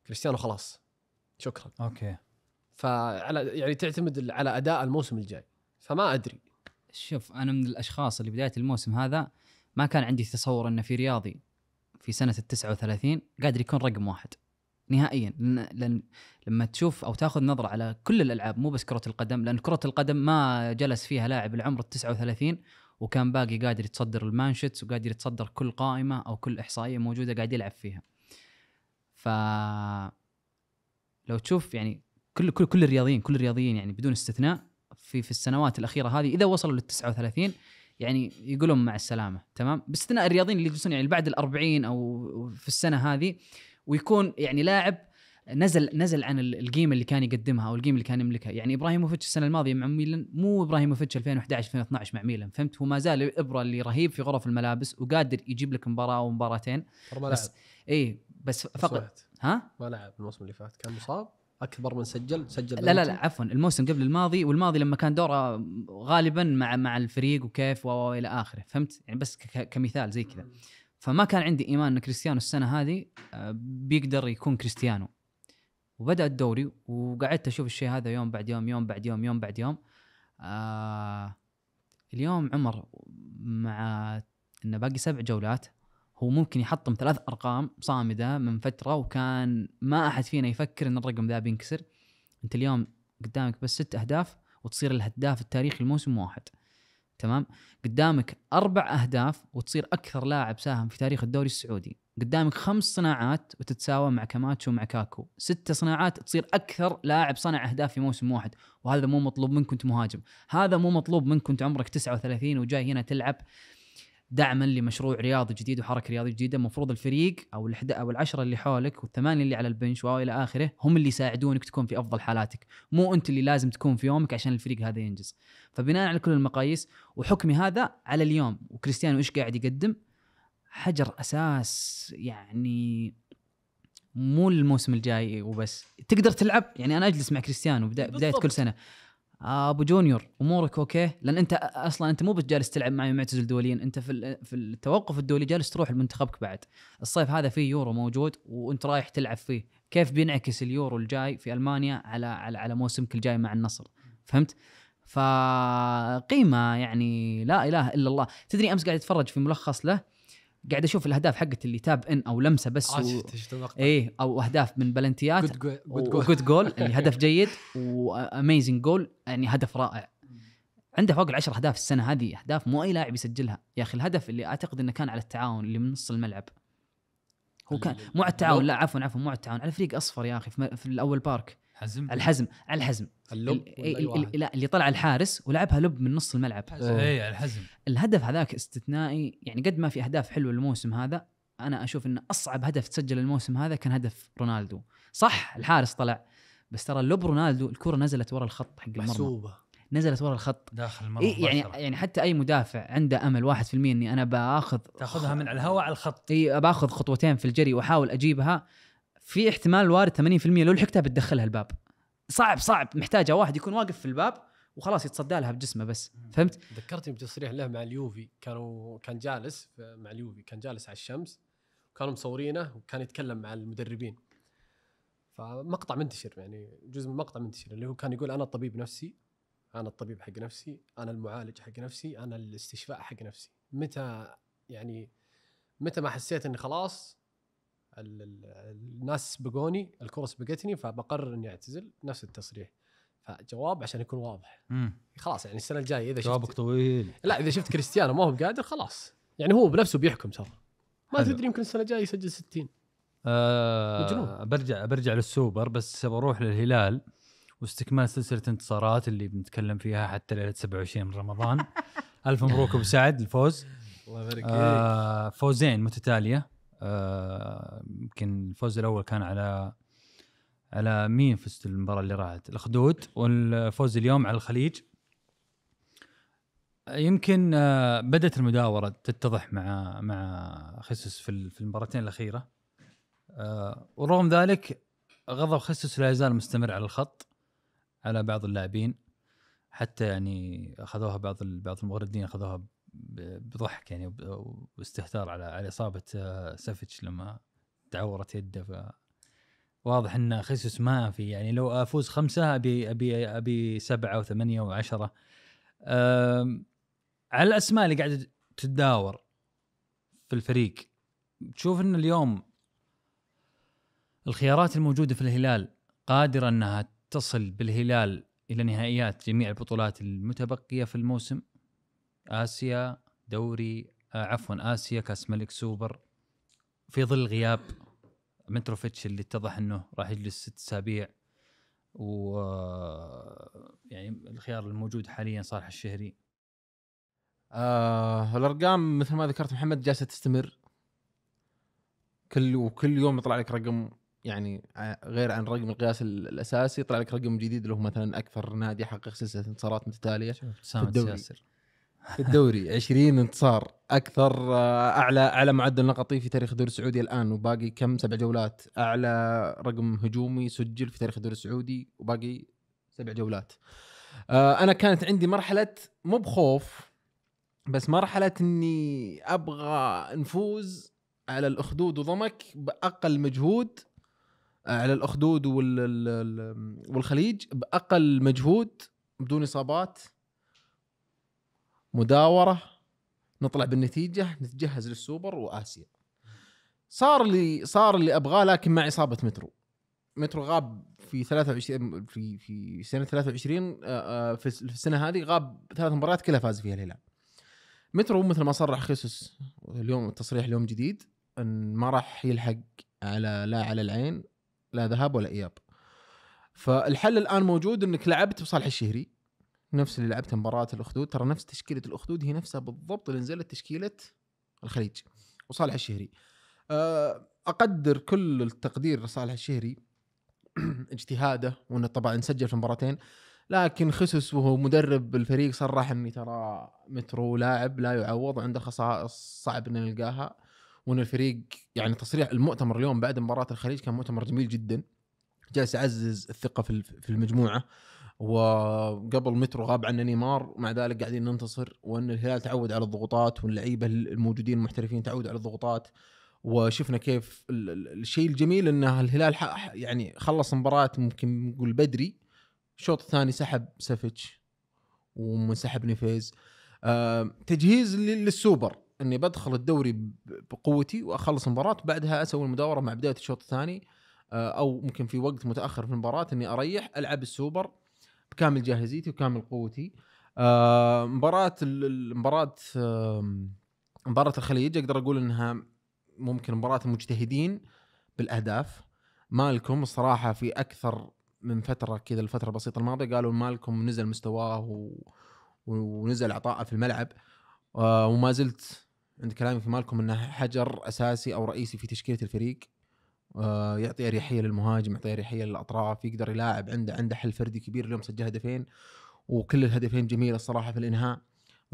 كريستيانو خلاص شكرا اوكي فعلى يعني تعتمد على اداء الموسم الجاي فما ادري شوف انا من الاشخاص اللي بدايه الموسم هذا ما كان عندي تصور انه في رياضي في سنة ال 39 قادر يكون رقم واحد نهائيا لأن لما تشوف أو تاخذ نظرة على كل الألعاب مو بس كرة القدم لأن كرة القدم ما جلس فيها لاعب العمر ال 39 وكان باقي قادر يتصدر المانشيتس وقادر يتصدر كل قائمة أو كل إحصائية موجودة قاعد يلعب فيها ف لو تشوف يعني كل كل كل الرياضيين كل الرياضيين يعني بدون استثناء في في السنوات الاخيره هذه اذا وصلوا لل 39 يعني يقولون مع السلامه تمام باستثناء الرياضيين اللي يجلسون يعني بعد ال40 او في السنه هذه ويكون يعني لاعب نزل نزل عن القيمه اللي كان يقدمها او القيمه اللي كان يملكها يعني ابراهيموفيتش السنه الماضيه مع ميلان مو ابراهيموفيتش 2011 2012 مع ميلان فهمت هو ما زال الابره اللي رهيب في غرف الملابس وقادر يجيب لك مباراه ومباراتين بس اي بس فقط ها ما لعب الموسم اللي فات كان مصاب اكبر من سجل سجل لا لا لا عفوا الموسم قبل الماضي والماضي لما كان دوره غالبا مع مع الفريق وكيف والى اخره فهمت يعني بس كمثال زي كذا فما كان عندي ايمان ان كريستيانو السنه هذه آه، بيقدر يكون كريستيانو وبدا الدوري وقعدت اشوف الشيء هذا يوم بعد يوم يوم بعد يوم يوم بعد يوم آه اليوم عمر مع انه باقي سبع جولات هو ممكن يحطم ثلاث ارقام صامده من فتره وكان ما احد فينا يفكر ان الرقم ذا بينكسر انت اليوم قدامك بس ست اهداف وتصير الهداف التاريخي الموسم واحد تمام قدامك اربع اهداف وتصير اكثر لاعب ساهم في تاريخ الدوري السعودي قدامك خمس صناعات وتتساوى مع كاماتشو ومع كاكو ست صناعات تصير اكثر لاعب صنع اهداف في موسم واحد وهذا مو مطلوب منك كنت مهاجم هذا مو مطلوب منك كنت عمرك 39 وجاي هنا تلعب دعما لمشروع رياضي جديد وحركه رياضيه جديده المفروض الفريق او الحد او العشره اللي حولك والثمانيه اللي على البنش والى اخره هم اللي يساعدونك تكون في افضل حالاتك مو انت اللي لازم تكون في يومك عشان الفريق هذا ينجز فبناء على كل المقاييس وحكمي هذا على اليوم وكريستيانو ايش قاعد يقدم حجر اساس يعني مو الموسم الجاي وبس تقدر تلعب يعني انا اجلس مع كريستيانو بدايه كل سنه آه، ابو جونيور امورك اوكي لان انت اصلا انت مو بس جالس تلعب مع معتزل دوليا انت في في التوقف الدولي جالس تروح لمنتخبك بعد الصيف هذا فيه يورو موجود وانت رايح تلعب فيه كيف بينعكس اليورو الجاي في المانيا على على, على موسمك الجاي مع النصر فهمت فقيمه يعني لا اله الا الله تدري امس قاعد اتفرج في ملخص له قاعد اشوف الاهداف حقت اللي تاب ان او لمسه بس آه، و... اي او اهداف من بلنتيات جود جول اللي هدف جيد واميزنج جول يعني هدف رائع عنده فوق العشر اهداف السنه هذه اهداف مو اي لاعب يسجلها يا اخي الهدف اللي اعتقد انه كان على التعاون اللي من نص الملعب هو كان مو على التعاون لا عفوا عفوا مو على التعاون على فريق اصفر يا اخي في, في الاول بارك حزم الحزم الحزم اللب لا اللي طلع الحارس ولعبها لب من نص الملعب اي إيه، الحزم الهدف هذاك استثنائي يعني قد ما في اهداف حلوه الموسم هذا انا اشوف ان اصعب هدف تسجل الموسم هذا كان هدف رونالدو صح الحارس طلع بس ترى لب رونالدو الكره نزلت ورا الخط حق المرمى محسوبه نزلت ورا الخط داخل المرمى إيه يعني باشرة. يعني حتى اي مدافع عنده امل 1% اني انا باخذ تاخذها من على الهواء على الخط اي باخذ خطوتين في الجري واحاول اجيبها في احتمال وارد 80% لو لحقتها بتدخلها الباب صعب صعب محتاجه واحد يكون واقف في الباب وخلاص يتصدى لها بجسمه بس فهمت؟ ذكرتني بتصريح له مع اليوفي كانوا كان جالس مع اليوفي كان جالس على الشمس كانوا مصورينه وكان يتكلم مع المدربين فمقطع منتشر يعني جزء من المقطع منتشر اللي هو كان يقول انا الطبيب نفسي انا الطبيب حق نفسي انا المعالج حق نفسي انا الاستشفاء حق نفسي متى يعني متى ما حسيت اني خلاص الناس سبقوني الكره سبقتني فبقرر اني اعتزل نفس التصريح فجواب عشان يكون واضح مم. خلاص يعني السنه الجايه اذا شفت جوابك طويل لا اذا شفت كريستيانو ما هو قادر خلاص يعني هو بنفسه بيحكم ترى ما حلو. تدري يمكن السنه الجايه يسجل 60 آه مجنون. برجع برجع للسوبر بس بروح للهلال واستكمال سلسله انتصارات اللي بنتكلم فيها حتى ليله 27 من رمضان [LAUGHS] الف مبروك ابو سعد الفوز [LAUGHS] الله يبارك فيك آه فوزين متتاليه آه، يمكن الفوز الاول كان على على مين فزت المباراه اللي راحت الاخدود والفوز اليوم على الخليج يمكن آه، بدات المداوره تتضح مع مع خسس في في المباراتين الاخيره آه، ورغم ذلك غضب خسس لا يزال مستمر على الخط على بعض اللاعبين حتى يعني اخذوها بعض بعض المغردين اخذوها بضحك يعني واستهتار على على اصابه آه، سافيتش لما تعورت يده ف واضح ان خيسوس ما في يعني لو افوز خمسه ابي ابي ابي سبعه وثمانيه وعشره على الاسماء اللي قاعده تتداور في الفريق تشوف ان اليوم الخيارات الموجوده في الهلال قادره انها تصل بالهلال الى نهائيات جميع البطولات المتبقيه في الموسم اسيا دوري آه، عفوا اسيا كاس ملك سوبر في ظل غياب متروفيتش اللي اتضح انه راح يجلس ست اسابيع و آه، يعني الخيار الموجود حاليا صالح الشهري آه الارقام مثل ما ذكرت محمد جالسه تستمر كل وكل يوم يطلع لك رقم يعني آه، غير عن رقم القياس الاساسي يطلع لك رقم جديد اللي هو مثلا اكثر نادي حقق سلسله انتصارات متتاليه في ياسر في [LAUGHS] الدوري 20 انتصار اكثر آه، اعلى اعلى معدل نقطي في تاريخ الدوري السعودي الان وباقي كم سبع جولات اعلى رقم هجومي سجل في تاريخ الدوري السعودي وباقي سبع جولات آه، انا كانت عندي مرحله مو بخوف بس مرحله اني ابغى نفوز على الاخدود وضمك باقل مجهود آه، على الاخدود والخليج باقل مجهود بدون اصابات مداوره نطلع بالنتيجه نتجهز للسوبر واسيا صار اللي صار اللي ابغاه لكن مع اصابه مترو مترو غاب في 23 في في سنه 23 آه، آه، في السنه هذه غاب ثلاث مباريات كلها فاز فيها الهلال مترو مثل ما صرح خيسوس اليوم التصريح اليوم جديد ان ما راح يلحق على لا على العين لا ذهاب ولا اياب فالحل الان موجود انك لعبت بصالح الشهري نفس اللي لعبته مباراه الاخدود ترى نفس تشكيله الاخدود هي نفسها بالضبط اللي نزلت تشكيله الخليج وصالح الشهري آه، اقدر كل التقدير لصالح الشهري [CLEARS THROAT] اجتهاده وانه طبعا سجل في المباراتين لكن خسس وهو مدرب الفريق صرح اني ترى مترو لاعب لا يعوض عنده خصائص صعب ان نلقاها وان الفريق يعني تصريح المؤتمر اليوم بعد مباراه الخليج كان مؤتمر جميل جدا جالس يعزز الثقه في المجموعه وقبل مترو غاب عن نيمار مع ذلك قاعدين ننتصر وان الهلال تعود على الضغوطات واللعيبه الموجودين المحترفين تعود على الضغوطات وشفنا كيف الشيء الجميل انه الهلال يعني خلص مباراه ممكن نقول بدري الشوط الثاني سحب سافيتش ومنسحب نيفيز أه تجهيز للسوبر اني بدخل الدوري بقوتي واخلص المباراه بعدها اسوي المداوره مع بدايه الشوط الثاني أه او ممكن في وقت متاخر في المباراه اني اريح العب السوبر بكامل جاهزيتي وكامل قوتي آه مباراه مباراه مباراه الخليج اقدر اقول انها ممكن مباراه المجتهدين بالاهداف مالكم الصراحه في اكثر من فتره كذا الفتره البسيطه الماضيه قالوا مالكم نزل مستواه و... ونزل عطاءه في الملعب آه، وما زلت عند كلامي في مالكم انه حجر اساسي او رئيسي في تشكيله الفريق آه، يعطي اريحيه للمهاجم يعطي اريحيه للاطراف يقدر يلاعب عنده عنده حل فردي كبير اليوم سجل هدفين وكل الهدفين جميله الصراحه في الانهاء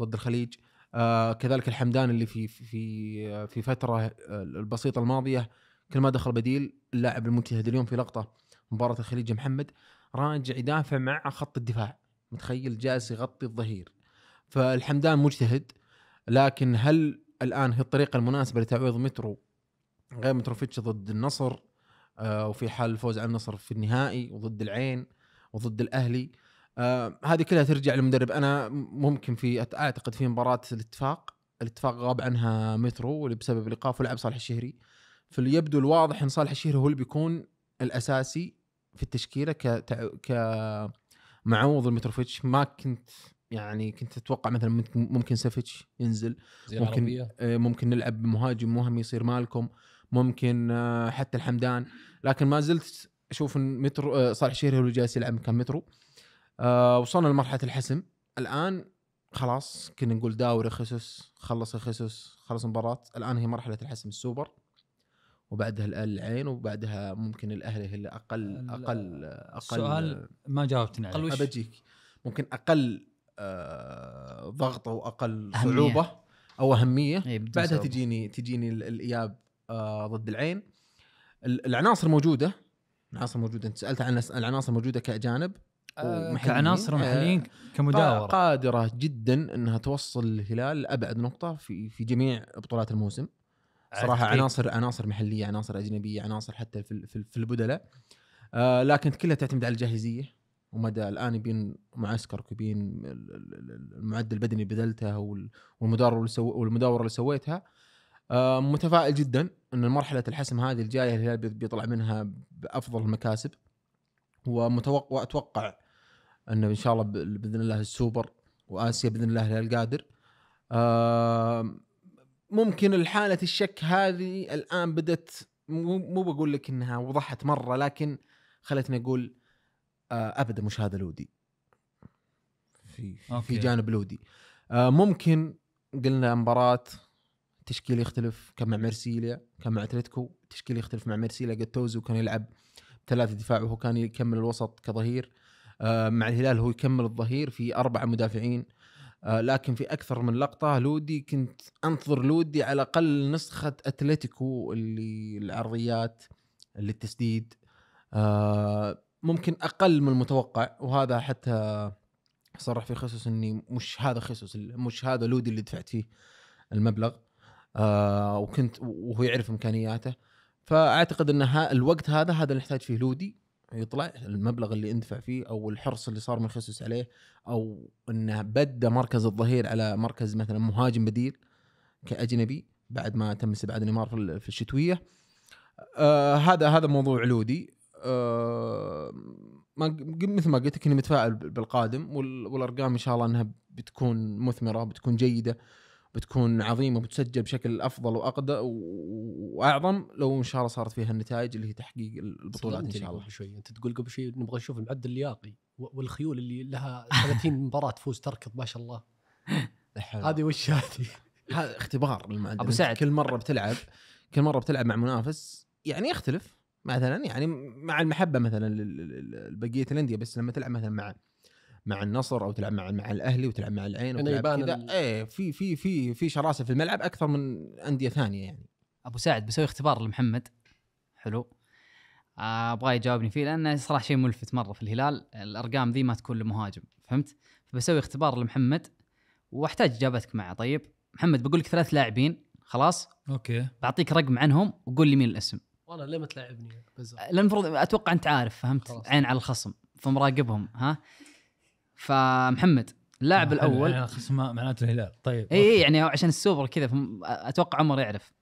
ضد الخليج آه، كذلك الحمدان اللي في في في فتره آه، البسيطه الماضيه كل ما دخل بديل اللاعب المجتهد اليوم في لقطه مباراه الخليج محمد راجع يدافع مع خط الدفاع متخيل جالس يغطي الظهير فالحمدان مجتهد لكن هل الان هي الطريقه المناسبه لتعويض مترو غير متروفيتش ضد النصر آه، وفي حال الفوز على النصر في النهائي وضد العين وضد الاهلي آه، هذه كلها ترجع للمدرب انا ممكن في اعتقد في مباراه الاتفاق الاتفاق غاب عنها مترو بسبب الايقاف ولعب صالح الشهري فاللي يبدو الواضح ان صالح الشهري هو اللي بيكون الاساسي في التشكيله ك كمعوض المتروفيتش ما كنت يعني كنت اتوقع مثلا ممكن سافيتش ينزل ممكن آه، ممكن نلعب بمهاجم مهم يصير مالكم ممكن آه، حتى الحمدان لكن ما زلت اشوف ان مترو آه، صالح شهري هو جالس يلعب مكان مترو آه، وصلنا لمرحله الحسم الان خلاص كنا نقول داوري خسوس خلص خسوس خلص المباراه الان هي مرحله الحسم السوبر وبعدها العين وبعدها ممكن الاهلي هي اقل اقل اقل سؤال ما جاوبتني عليه بجيك ممكن اقل ضغط او اقل صعوبه او اهميه إيه، بعدها تجيني تجيني الاياب آه، ضد العين العناصر موجوده العناصر موجوده انت سالت عن العناصر موجوده كاجانب آه، كعناصر آه، محليين كمداوره قادره جدا انها توصل الهلال لابعد نقطه في في جميع بطولات الموسم صراحه عناصر عناصر محليه عناصر اجنبيه عناصر حتى في في البدلاء آه لكن كلها تعتمد على الجاهزيه ومدى الان يبين معسكرك يبين المعدل البدني بدلته والمداوره اللي والمداوره اللي سويتها آه متفائل جدا ان مرحله الحسم هذه الجايه الهلال بيطلع منها بافضل المكاسب ومتوقع واتوقع انه ان شاء الله باذن الله السوبر واسيا باذن الله الهلال قادر آه ممكن الحالة الشك هذه الان بدت مو بقول لك انها وضحت مره لكن خلتني اقول آه ابدا مش هذا لودي في في, في جانب لودي آه ممكن قلنا مباراه التشكيل يختلف كان مع مرسيليا كان مع اتلتيكو التشكيل يختلف مع مرسيليا جاتوزو كان يلعب ثلاثة دفاع وهو كان يكمل الوسط كظهير آه، مع الهلال هو يكمل الظهير في أربعة مدافعين آه، لكن في أكثر من لقطة لودي كنت أنتظر لودي على الأقل نسخة أتلتيكو اللي العرضيات اللي التسديد آه، ممكن أقل من المتوقع وهذا حتى صرح في خصوص اني مش هذا خصوص مش هذا لودي اللي دفعت فيه المبلغ آه وكنت وهو يعرف امكانياته فاعتقد ان ها الوقت هذا هذا اللي نحتاج فيه لودي يطلع المبلغ اللي اندفع فيه او الحرص اللي صار من خسوس عليه او انه بدا مركز الظهير على مركز مثلا مهاجم بديل كاجنبي بعد ما تم استبعاد نيمار في الشتويه آه هذا هذا موضوع لودي آه ما مثل ما قلت لك اني متفائل بالقادم والارقام ان شاء الله انها بتكون مثمره بتكون جيده بتكون عظيمه بتسجل بشكل افضل واقدى واعظم لو ان شاء الله صارت فيها النتائج اللي هي تحقيق البطولات ان شاء الله شوي انت تقول قبل شوي نبغى نشوف المعدل اللياقي والخيول اللي لها 30 [LAUGHS] مباراه تفوز تركض ما شاء الله هذه وش هذه؟ هذا اختبار للمعدل ابو سعد كل مره بتلعب كل مره بتلعب مع منافس يعني يختلف مثلا يعني مع المحبه مثلا لبقيه الانديه بس لما تلعب مثلا مع مع النصر او تلعب مع مع الاهلي وتلعب مع العين وتلعب كذا ايه في في في في شراسه في الملعب اكثر من انديه ثانيه يعني ابو سعد بسوي اختبار لمحمد حلو آه، ابغاه يجاوبني فيه لانه صراحه شيء ملفت مره في الهلال الارقام ذي ما تكون لمهاجم فهمت فبسوي اختبار لمحمد واحتاج اجابتك معه طيب محمد بقول لك ثلاث لاعبين خلاص اوكي بعطيك رقم عنهم وقول لي مين الاسم والله ليه ما تلاعبني المفروض اتوقع انت عارف فهمت خلاص. عين على الخصم فمراقبهم ها فمحمد اللاعب آه، الاول يعني خصم معناته الهلال طيب اي إيه، يعني عشان السوبر كذا اتوقع عمر يعرف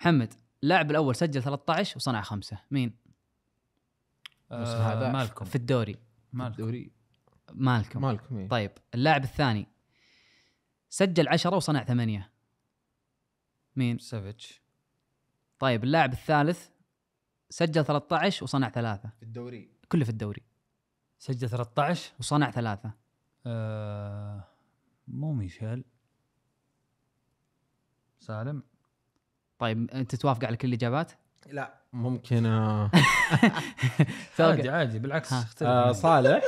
محمد اللاعب الاول سجل 13 وصنع خمسه مين؟ آه مالكم في الدوري مالكم الدوري مالكم مالكم إيه؟ طيب اللاعب الثاني سجل 10 وصنع ثمانيه مين؟ سافيتش طيب اللاعب الثالث سجل 13 وصنع ثلاثه في الدوري كله في الدوري سجل 13 وصنع ثلاثة آه مو ميشيل سالم طيب انت توافق على كل الاجابات؟ لا ممكن آه [LAUGHS] عادي عادي بالعكس آه صالح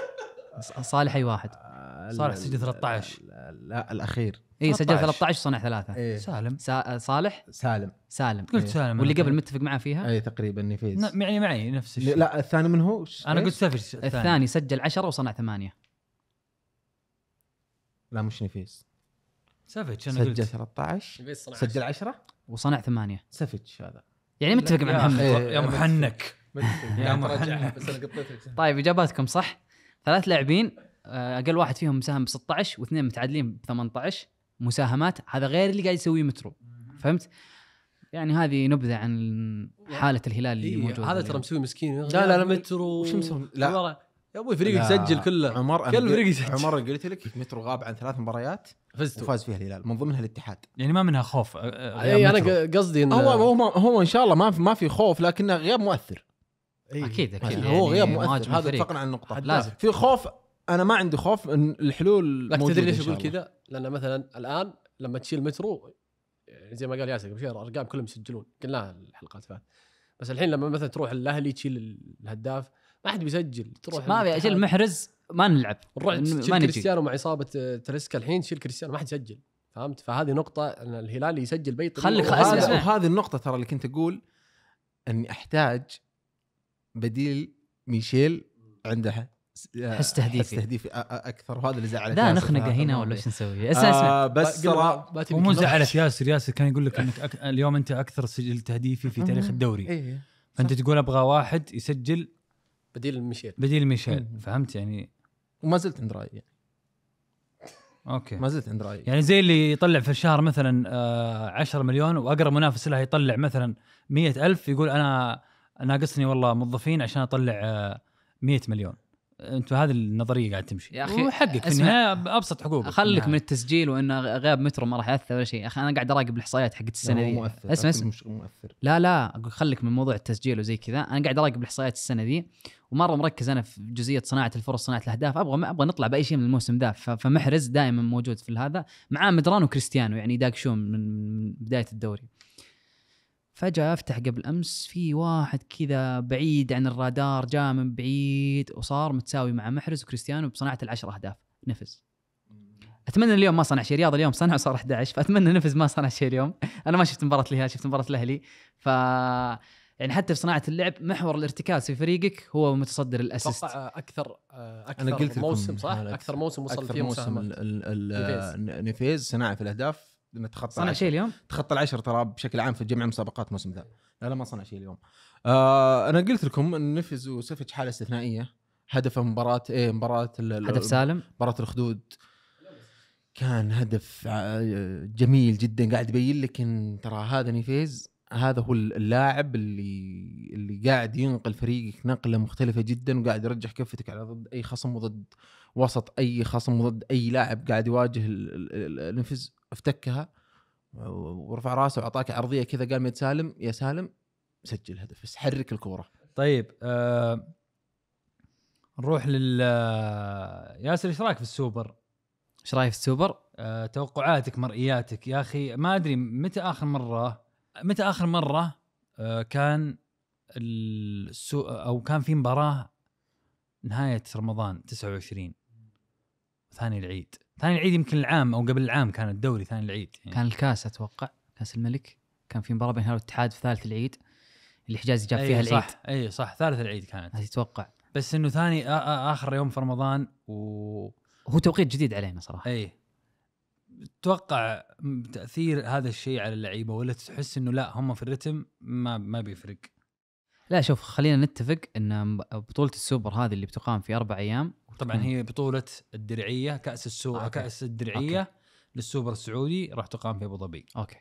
صالح اي واحد آه، صالح سجل 13 لا الاخير اي سجل 13 صنع ثلاثه إيه. سالم سا... صالح سالم سالم قلت إيه. سالم واللي قبل متفق معاه فيها اي تقريبا نفيس يعني معي نفس الشيء لا الثاني من هو انا قلت سافج الثاني. الثاني سجل 10 وصنع ثمانيه لا مش نفيس سافج انا قلت سجل 13 سجل 10 وصنع ثمانيه سافج هذا يعني متفق مع محمد يا إيه، محنك يا [LAUGHS] محنك بس انا قطيت طيب اجاباتكم صح ثلاث لاعبين آه، اقل واحد فيهم مساهم ب 16 واثنين متعادلين ب 18 مساهمات هذا غير اللي قاعد يسويه مترو فهمت؟ يعني هذه نبذه عن حاله الهلال اللي إيه موجوده هذا ترى مسوي مسكين لا لا لا مترو وش مسوي؟ لا يا ابوي فريق يسجل كله عمر كل فريق يسجل عمر قلت لك مترو غاب عن ثلاث مباريات فزت وفاز فيها الهلال من ضمنها الاتحاد يعني ما منها خوف آه، آه، اي انا قصدي انه هو هو هو ان شاء الله ما في ما في خوف لكنه غياب مؤثر أيه. اكيد اكيد هو يعني غياب مؤثر هذا اتفقنا على النقطه لازم في خوف انا ما عندي خوف ان الحلول لك تدري ليش اقول كذا؟ لان مثلا الان لما تشيل مترو يعني زي ما قال ياسر قبل شوي الارقام كلهم يسجلون قلناها الحلقات فات فاتت بس الحين لما مثلا تروح الاهلي تشيل الهداف ما حد بيسجل تروح ما ابي اشيل محرز ما نلعب نروح تشيل كريستيانو مع اصابه آه، تريسكا الحين تشيل كريستيانو ما حد يسجل فهمت فهذه نقطة أن الهلال يسجل بيت خليك وهذه النقطة ترى اللي كنت أقول أني أحتاج بديل ميشيل عنده حس تهديفي حس تهديفي اكثر وهذا اللي زعلت لا نخنقه هنا ولا ايش نسوي؟ اساسا آه بس ترى ومو زعلت ياسر ياسر كان يقول لك انك أك... اليوم انت اكثر سجل تهديفي في تاريخ الدوري إيه. فانت تقول ابغى واحد يسجل بديل ميشيل بديل ميشيل فهمت يعني وما زلت عند رايي يعني. اوكي ما زلت عند رايي يعني زي اللي يطلع في الشهر مثلا آه 10 مليون واقرب منافس له يطلع مثلا مية ألف يقول انا ناقصني والله موظفين عشان اطلع آه 100 مليون انت هذه النظريه قاعد تمشي يا اخي وحقك في النهايه ابسط حقوقك خليك نعم. من التسجيل وان غياب مترو ما راح ياثر ولا شيء اخي انا قاعد اراقب الاحصائيات حقت السنه دي مؤثر اسمع اسمع لا مؤثر لا لا خليك من موضوع التسجيل وزي كذا انا قاعد اراقب الاحصائيات السنه دي ومره مركز انا في جزئيه صناعه الفرص صناعه الاهداف ابغى ابغى نطلع باي شيء من الموسم ذا فمحرز دائما موجود في هذا مع مدران وكريستيانو يعني شوم من بدايه الدوري فجاه افتح قبل امس في واحد كذا بعيد عن الرادار جاء من بعيد وصار متساوي مع محرز وكريستيانو بصناعه العشر اهداف نفس اتمنى اليوم ما صنع شيء رياض اليوم صنع وصار 11 فاتمنى نفس ما صنع شيء اليوم انا ما شفت مباراه الهلال شفت مباراه الاهلي ف يعني حتى في صناعه اللعب محور الارتكاز في فريقك هو متصدر الاسيست اكثر آه، اكثر أنا قلت موسم صح اكثر موسم وصل فيه موسم نيفيز صناعه في الاهداف متخطى صنع شيء اليوم؟ تخطى العشر ترى بشكل عام في جميع المسابقات الموسم ذا لا لا ما صنع شيء اليوم آه انا قلت لكم ان نفز وسفج حاله استثنائيه هدفه مباراه ايه مباراه هدف سالم مباراه الخدود كان هدف جميل جدا قاعد يبين لك ان ترى هذا نيفيز هذا هو اللاعب اللي اللي قاعد ينقل فريقك نقله مختلفه جدا وقاعد يرجح كفتك على ضد اي خصم وضد وسط اي خصم وضد اي لاعب قاعد يواجه النفز افتكها ورفع راسه واعطاك عرضيه كذا قال ميد سالم يا سالم سجل هدف بس حرك الكوره طيب آه نروح لل آه، ياسر ايش رايك في السوبر؟ ايش رايك في السوبر؟ آه توقعاتك مرئياتك يا اخي ما ادري متى اخر مره متى اخر مره آه كان السو او كان في مباراه نهايه رمضان 29 ثاني العيد ثاني العيد يمكن العام او قبل العام كان الدوري ثاني العيد يعني. كان الكاس اتوقع كاس الملك كان في مباراه بين الاتحاد والاتحاد في ثالث العيد اللي الحجاز جاب أيه فيها العيد صح اي صح ثالث العيد كانت اتوقع بس انه ثاني اخر يوم في رمضان و هو توقيت جديد علينا صراحه اي تتوقع تاثير هذا الشيء على اللعيبه ولا تحس انه لا هم في الرتم ما ما بيفرق لا شوف خلينا نتفق ان بطوله السوبر هذه اللي بتقام في اربع ايام طبعا هي بطوله الدرعيه كاس السو آه، كاس الدرعيه أوكي. للسوبر السعودي راح تقام في ابو ظبي اوكي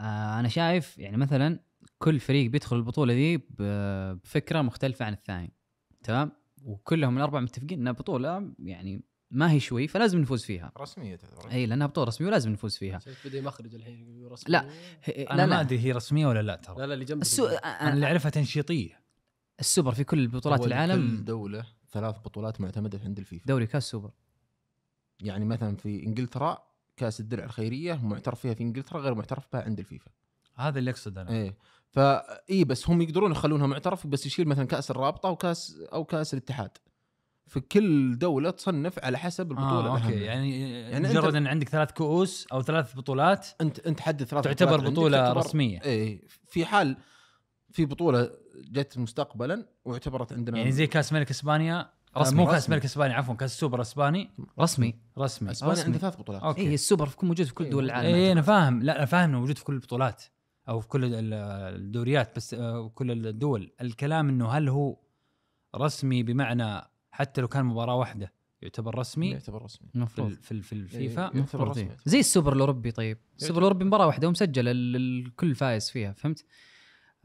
آه انا شايف يعني مثلا كل فريق بيدخل البطوله ذي بفكره مختلفه عن الثاني تمام وكلهم الاربعه متفقين انها بطوله يعني ما هي شوي فلازم نفوز فيها رسميه تعتبر اي لانها بطوله رسميه ولازم نفوز فيها بدا مخرج الحين لا. لا انا لا ما ادري هي رسميه ولا لا ترى لا لا اللي جنب السو... انا اللي اعرفها تنشيطيه السوبر في كل بطولات العالم كل دوله ثلاث بطولات معتمده عند الفيفا دوري كاس سوبر يعني مثلا في انجلترا كاس الدرع الخيريه معترف فيها في انجلترا غير معترف بها عند الفيفا هذا اللي اقصد انا ايه فا اي بس هم يقدرون يخلونها معترف بس يشيل مثلا كاس الرابطه وكاس او كاس الاتحاد في كل دوله تصنف على حسب البطوله آه، اوكي يعني, يعني مجرد انت... ان عندك ثلاث كؤوس او ثلاث بطولات انت انت حدد ثلاث تعتبر بطولة, بطوله تعتبر... رسميه اي في حال في بطوله جت مستقبلا واعتبرت عندنا يعني زي كاس ملك اسبانيا آه، رسمي مو كاس ملك اسبانيا عفوا كاس السوبر اسباني رسمي رسمي اسبانيا عنده ثلاث بطولات اوكي إيه السوبر في كل موجود في كل إيه، دول العالم اي انا فاهم لا انا فاهم انه موجود في كل البطولات او في كل الدوريات بس آه، كل الدول الكلام انه هل هو رسمي بمعنى حتى لو كان مباراه واحده يعتبر رسمي يعتبر رسمي المفروض في في الفيفا إيه، يعتبر رسمي زي السوبر الاوروبي طيب السوبر الاوروبي مباراه واحده ومسجل الكل فايز فيها فهمت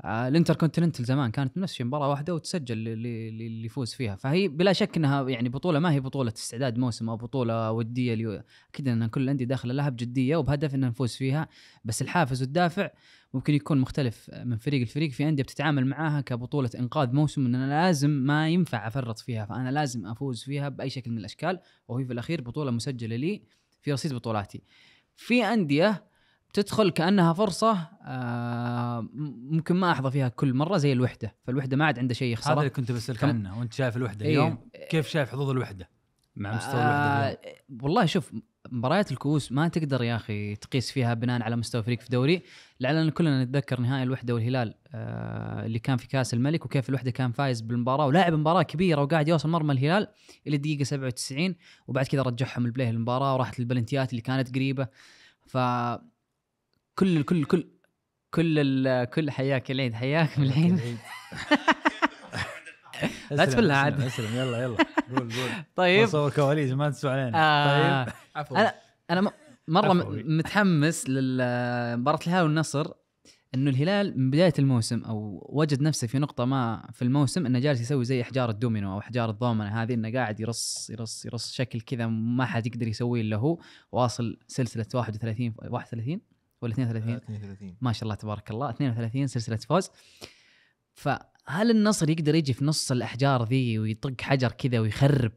آه، الانتركونتيننتال زمان كانت نفس الشيء مباراه واحده وتسجل اللي يفوز فيها فهي بلا شك انها يعني بطوله ما هي بطوله استعداد موسم او بطوله وديه اكيد ان كل الانديه داخله لها بجديه وبهدف ان نفوز فيها بس الحافز والدافع ممكن يكون مختلف من فريق لفريق في انديه بتتعامل معاها كبطوله انقاذ موسم ان انا لازم ما ينفع افرط فيها فانا لازم افوز فيها باي شكل من الاشكال وهي في الاخير بطوله مسجله لي في رصيد بطولاتي في انديه تدخل كانها فرصه آه ممكن ما احظى فيها كل مره زي الوحده فالوحده ما عاد عنده شيء يخسره هذا اللي كنت بسالك عنه وانت شايف الوحده إيه اليوم كيف شايف حظوظ الوحده مع مستوى آه الوحده والله شوف مباريات الكؤوس ما تقدر يا اخي تقيس فيها بناء على مستوى فريق في دوري لعلنا كلنا نتذكر نهائي الوحده والهلال آه اللي كان في كاس الملك وكيف الوحده كان فايز بالمباراه ولاعب مباراه كبيره وقاعد يوصل مرمى الهلال الى الدقيقه 97 وبعد كذا رجعهم البلاي المباراه وراحت للبلنتيات اللي كانت قريبه ف كل كل كل كل كل حياك العيد حياك العيد [LAUGHS] لا تفلها عاد اسلم يلا يلا قول قول طيب صور كواليس ما تسوى علينا آه، طيب عفوا انا انا مره متحمس لمباراه آه، الهلال والنصر انه الهلال من بدايه الموسم او وجد نفسه في نقطه ما في الموسم انه جالس يسوي زي احجار الدومينو او احجار الضومنه هذه انه قاعد يرص يرص يرص شكل كذا ما حد يقدر يسويه الا هو واصل سلسله 31 31 ولا 32 32 آه، ما شاء الله تبارك الله 32 سلسله فوز فهل النصر يقدر يجي في نص الاحجار ذي ويطق حجر كذا ويخرب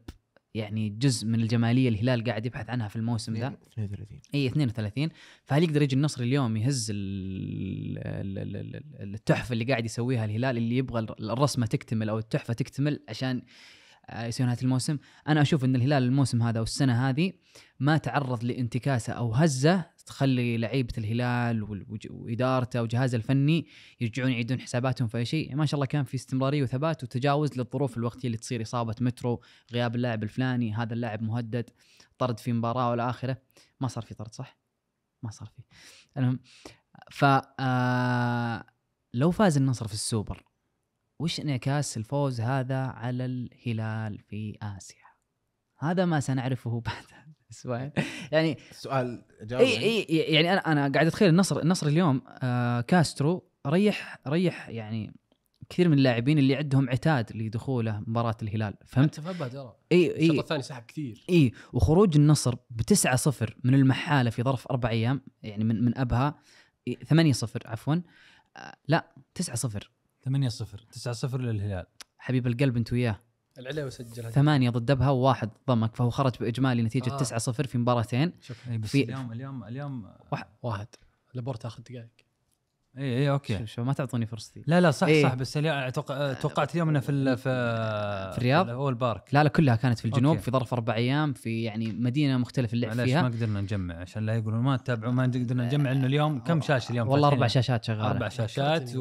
يعني جزء من الجماليه الهلال قاعد يبحث عنها في الموسم ذا 32 اي 32 فهل يقدر يجي النصر اليوم يهز التحفه اللي قاعد يسويها الهلال اللي يبغى الرسمه تكتمل او التحفه تكتمل عشان يصير نهايه الموسم انا اشوف ان الهلال الموسم هذا والسنه هذه ما تعرض لانتكاسه او هزه تخلي لعيبه الهلال وادارته وجهازه الفني يرجعون يعيدون حساباتهم في شيء ما شاء الله كان في استمراريه وثبات وتجاوز للظروف الوقتيه اللي تصير اصابه مترو غياب اللاعب الفلاني هذا اللاعب مهدد طرد في مباراه ولا اخره ما صار في طرد صح ما صار في المهم ف آه، لو فاز النصر في السوبر وش انعكاس الفوز هذا على الهلال في اسيا؟ هذا ما سنعرفه [LAUGHS] بعد اسبوعين يعني سؤال جاوب يعني؟ اي اي يعني انا انا قاعد اتخيل النصر النصر اليوم آه كاسترو ريح ريح يعني كثير من اللاعبين اللي عندهم عتاد لدخوله مباراه الهلال فهمت؟ حتى ترى اي اي الشوط الثاني سحب كثير اي وخروج النصر ب 9-0 من المحاله في ظرف اربع ايام يعني من من ابها 8-0 عفوا آه لا 9-0 8 0 9 0 للهلال حبيب القلب انت وياه العلاوي سجل ثمانية ضد ابها وواحد ضمك فهو خرج باجمالي نتيجه آه. 9 0 في مباراتين شكرا إيه، بس في اليوم اليوم اليوم واحد, واحد. اخذ دقائق اي اي اوكي شوف شو ما تعطوني فرصتي لا لا صح إيه. صح بس اتوقع آه، توقعت اليوم انه في في الرياض هو البارك لا لا كلها كانت في الجنوب أوكي. في ظرف اربع ايام في يعني مدينه مختلفه اللعب فيها ما قدرنا نجمع عشان لا يقولون ما تتابعوا ما قدرنا نجمع انه اليوم كم آه، شاشه اليوم والله اربع شاشات شغاله اربع شاشات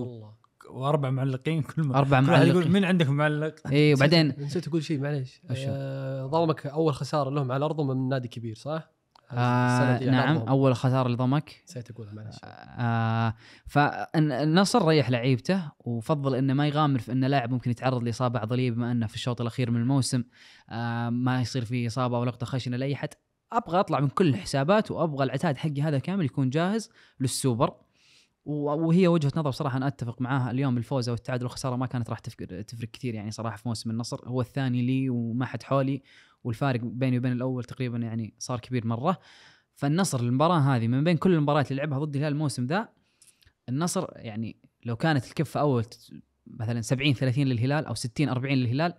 واربع معلقين كل ما اربع معلقين يقول من عندك معلق؟ اي [LAUGHS] وبعدين نسيت اقول شيء معليش آه ضمك اول خساره لهم على ارضهم من نادي كبير صح؟ آه نعم اول خساره لضمك نسيت اقولها معليش آه, آه، فالنصر ريح لعيبته وفضل انه ما يغامر في انه لاعب ممكن يتعرض لاصابه عضليه بما انه في الشوط الاخير من الموسم آه ما يصير فيه اصابه او لقطه خشنه لاي حد ابغى اطلع من كل الحسابات وابغى العتاد حقي هذا كامل يكون جاهز للسوبر وهي وجهه نظر صراحه انا اتفق معاها اليوم الفوز او التعادل والخساره ما كانت راح تفرق تفرق كثير يعني صراحه في موسم النصر هو الثاني لي وما حد حولي والفارق بيني وبين الاول تقريبا يعني صار كبير مره فالنصر المباراه هذه من بين كل المباريات اللي لعبها ضد الهلال الموسم ذا النصر يعني لو كانت الكفه اول مثلا 70 30 للهلال او 60 40 للهلال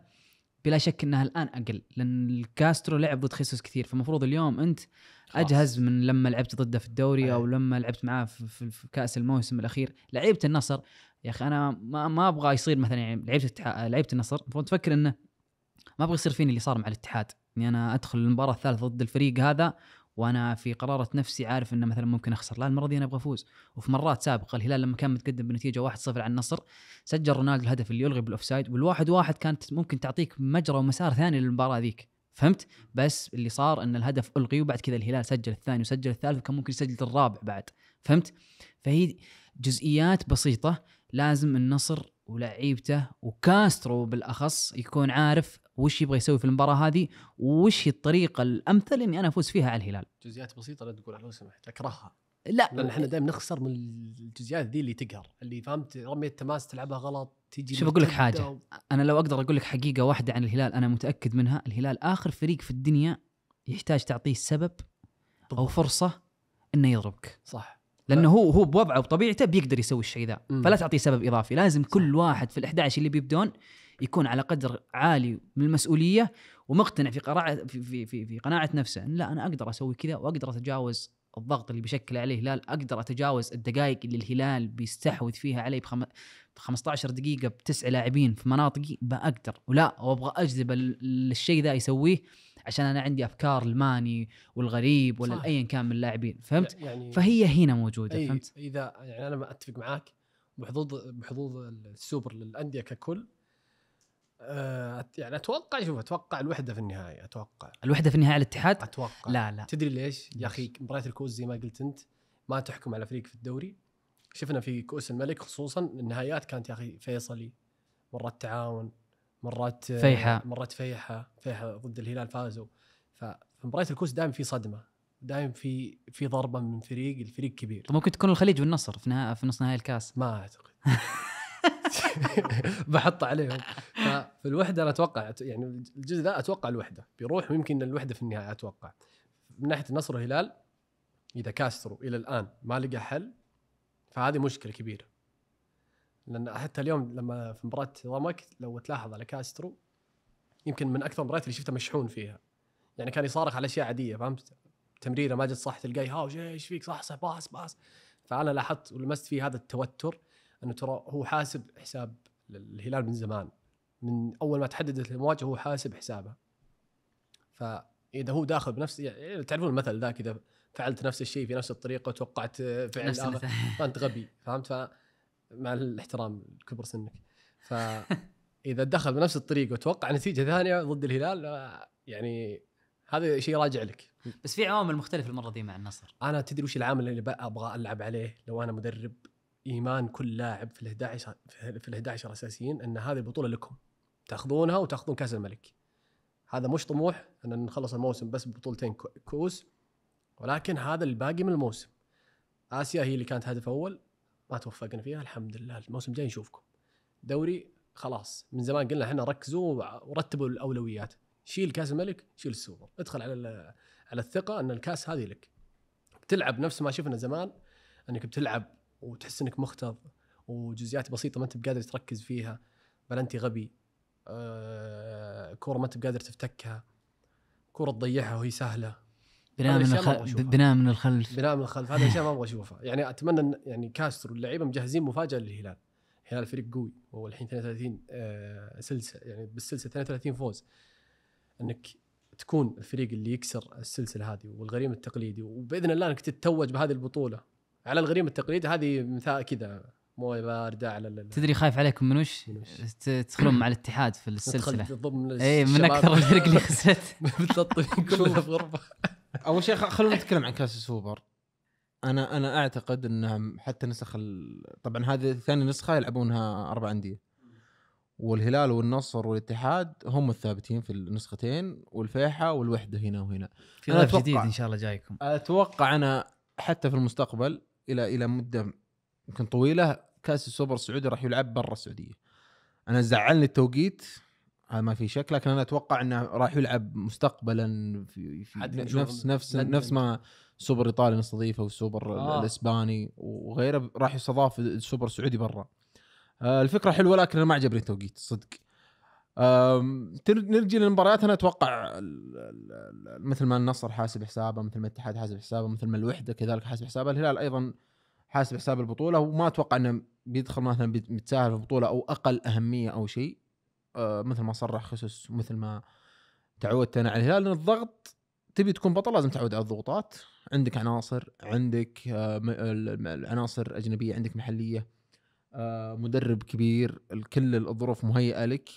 بلا شك انها الان اقل لان الكاسترو لعب ضد خيسوس كثير فالمفروض اليوم انت اجهز من لما لعبت ضده في الدوري او لما لعبت معاه في, في كاس الموسم الاخير لعيبه النصر يا اخي انا ما, ما ابغى يصير مثلا يعني لعيبه لعيبه النصر المفروض تفكر انه ما ابغى يصير فيني اللي صار مع الاتحاد اني يعني انا ادخل المباراه الثالثه ضد الفريق هذا وانا في قراره نفسي عارف انه مثلا ممكن اخسر لا المره دي انا ابغى افوز وفي مرات سابقه الهلال لما كان متقدم بنتيجه 1-0 على النصر سجل رونالدو الهدف اللي يلغي بالاوفسايد والواحد واحد كانت ممكن تعطيك مجرى ومسار ثاني للمباراه ذيك فهمت بس اللي صار ان الهدف الغي وبعد كذا الهلال سجل الثاني وسجل الثالث وكان ممكن يسجل الرابع بعد فهمت فهي جزئيات بسيطه لازم النصر ولعيبته وكاسترو بالاخص يكون عارف وش يبغى يسوي في المباراه هذه وش الطريقه الامثل اني انا افوز فيها على الهلال جزئيات بسيطه لا تقول لو سمحت اكرهها لا لان احنا دائما نخسر من الجزئيات ذي اللي تقهر اللي فهمت رميه تماس تلعبها غلط تيجي شوف اقول لك حاجه و... انا لو اقدر اقول لك حقيقه واحده عن الهلال انا متاكد منها الهلال اخر فريق في الدنيا يحتاج تعطيه سبب او فرصه انه يضربك صح لانه هو هو بوضعه وبطبيعته بيقدر يسوي الشيء ذا فلا تعطيه سبب اضافي لازم كل واحد في ال11 اللي بيبدون يكون على قدر عالي من المسؤوليه ومقتنع في قناعه في, في, في, قناعه نفسه إن لا انا اقدر اسوي كذا واقدر اتجاوز الضغط اللي بيشكل عليه الهلال اقدر اتجاوز الدقائق اللي الهلال بيستحوذ فيها علي بخم... ب 15 دقيقه بتسع لاعبين في مناطقي بقدر ولا وابغى اجذب الشيء ذا يسويه عشان انا عندي افكار الماني والغريب ولا ايا كان من اللاعبين فهمت يعني فهي هنا موجوده أي فهمت اذا يعني انا ما اتفق معاك بحظوظ بحظوظ السوبر للانديه ككل أه يعني اتوقع شوف اتوقع الوحده في النهايه اتوقع الوحده في النهايه على الاتحاد اتوقع لا لا تدري ليش يا اخي مباريات الكؤوس زي ما قلت انت ما تحكم على فريق في الدوري شفنا في كؤوس الملك خصوصا النهايات كانت يا اخي فيصلي مرات تعاون مرات آه، فيحة مرات فيحة فيحة ضد الهلال فازوا فمباراة الكوز دائما في صدمة دائم في في ضربة من فريق الفريق كبير طب ممكن تكون الخليج والنصر في نهاية في نص نهائي الكاس ما اعتقد [LAUGHS] بحط عليهم الوحدة انا اتوقع يعني الجزء ذا اتوقع الوحده بيروح ويمكن الوحده في النهايه اتوقع من ناحيه النصر والهلال اذا كاسترو الى الان ما لقى حل فهذه مشكله كبيره لان حتى اليوم لما في مباراه ضمك لو تلاحظ على كاسترو يمكن من اكثر المباريات اللي شفته مشحون فيها يعني كان يصارخ على اشياء عاديه فهمت تمريره ما جت صح تلقاه هاوش إيه، ايش فيك صح صح باص باص فانا لاحظت ولمست فيه هذا التوتر انه ترى هو حاسب حساب الهلال من زمان من اول ما تحددت المواجهه هو حاسب حسابه فاذا هو داخل بنفس يعني تعرفون المثل ذاك اذا فعلت نفس الشيء في نفس الطريقه وتوقعت فعل نفس آخر [LAUGHS] فانت غبي فهمت فمع الاحترام لكبر سنك فاذا [LAUGHS] دخل بنفس الطريقه وتوقع نتيجه ثانيه ضد الهلال آه، يعني هذا شيء راجع لك بس في عوامل مختلفه المره دي مع النصر انا تدري وش العامل اللي ابغى العب عليه لو انا مدرب ايمان كل لاعب في ال 11 في ال 11 اساسيين ان هذه البطوله لكم تاخذونها وتاخذون كاس الملك هذا مش طموح ان نخلص الموسم بس ببطولتين كؤوس ولكن هذا الباقي من الموسم اسيا هي اللي كانت هدف اول ما توفقنا فيها الحمد لله الموسم الجاي نشوفكم دوري خلاص من زمان قلنا احنا ركزوا ورتبوا الاولويات شيل كاس الملك شيل السوبر ادخل على على الثقه ان الكاس هذه لك بتلعب نفس ما شفنا زمان انك بتلعب وتحس انك مختض وجزئيات بسيطه ما انت بقادر تركز فيها بلنتي غبي آه، كوره ما انت بقادر تفتكها كوره تضيعها وهي سهله بناء من الخلف بناء من الخلف بناء من الخلف هذا الشيء ما ابغى اشوفه يعني اتمنى ان يعني كاسترو اللعيبه مجهزين مفاجاه للهلال الهلال فريق قوي وهو الحين 32 آه سلسله يعني بالسلسله 32 فوز انك تكون الفريق اللي يكسر السلسله هذه والغريم التقليدي وباذن الله انك تتوج بهذه البطوله على الغريم التقليدي هذه مثال كذا مويه بارده على ال... تدري خايف عليكم من وش؟ تدخلون مع الاتحاد في السلسله اي من اكثر الفرق اللي [LAUGHS] خسرت متلطفين [LAUGHS] كلنا في غرفه اول شيء خلونا نتكلم عن كاس السوبر انا انا اعتقد انها حتى نسخ ال... طبعا هذه ثاني نسخه يلعبونها اربع انديه والهلال والنصر والاتحاد هم الثابتين في النسختين والفيحة والوحدة هنا وهنا في غير جديد إن شاء الله جايكم أتوقع أنا حتى في المستقبل إلى إلى مدة يمكن طويلة كاس السوبر السعودي راح يلعب برا السعوديه انا زعلني التوقيت هذا ما في شك لكن انا اتوقع انه راح يلعب مستقبلا في, في نفس نفس نفس ما السوبر الايطالي نستضيفه والسوبر آه. الاسباني وغيره راح يستضاف السوبر السعودي برا آه، الفكره حلوه لكن انا ما عجبني التوقيت صدق نرجع للمباريات انا اتوقع مثل ما النصر حاسب حسابه مثل ما الاتحاد حاسب حسابه مثل ما الوحده كذلك حاسب حسابه الهلال ايضا حاسب حساب البطوله وما اتوقع انه بيدخل مثلا بيتساهل في البطوله او اقل اهميه او شيء أه مثل ما صرح خسوس ومثل ما تعودت انا على الهلال لان الضغط تبي تكون بطل لازم تعود على الضغوطات عندك عناصر عندك آه، العناصر اجنبيه عندك محليه آه، مدرب كبير كل الظروف مهيئه لك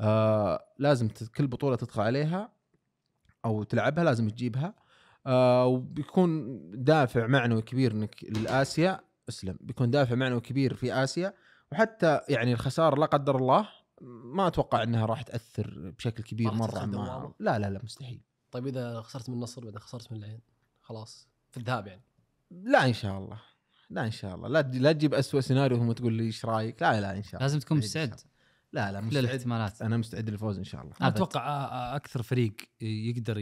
آه، لازم كل بطوله تدخل عليها او تلعبها لازم تجيبها آه وبيكون دافع معنوي كبير انك لاسيا اسلم بيكون دافع معنوي كبير في اسيا وحتى يعني الخساره لا قدر الله ما اتوقع انها راح تاثر بشكل كبير مره ما لا لا لا مستحيل طيب اذا خسرت من النصر واذا خسرت من العين خلاص في الذهاب يعني لا ان شاء الله لا ان شاء الله لا لا تجيب اسوء سيناريو ثم تقول لي ايش رايك لا لا ان شاء الله لازم تكون مستعد لا لا مستعد الاحتمالات انا مستعد للفوز ان شاء الله اتوقع اكثر فريق يقدر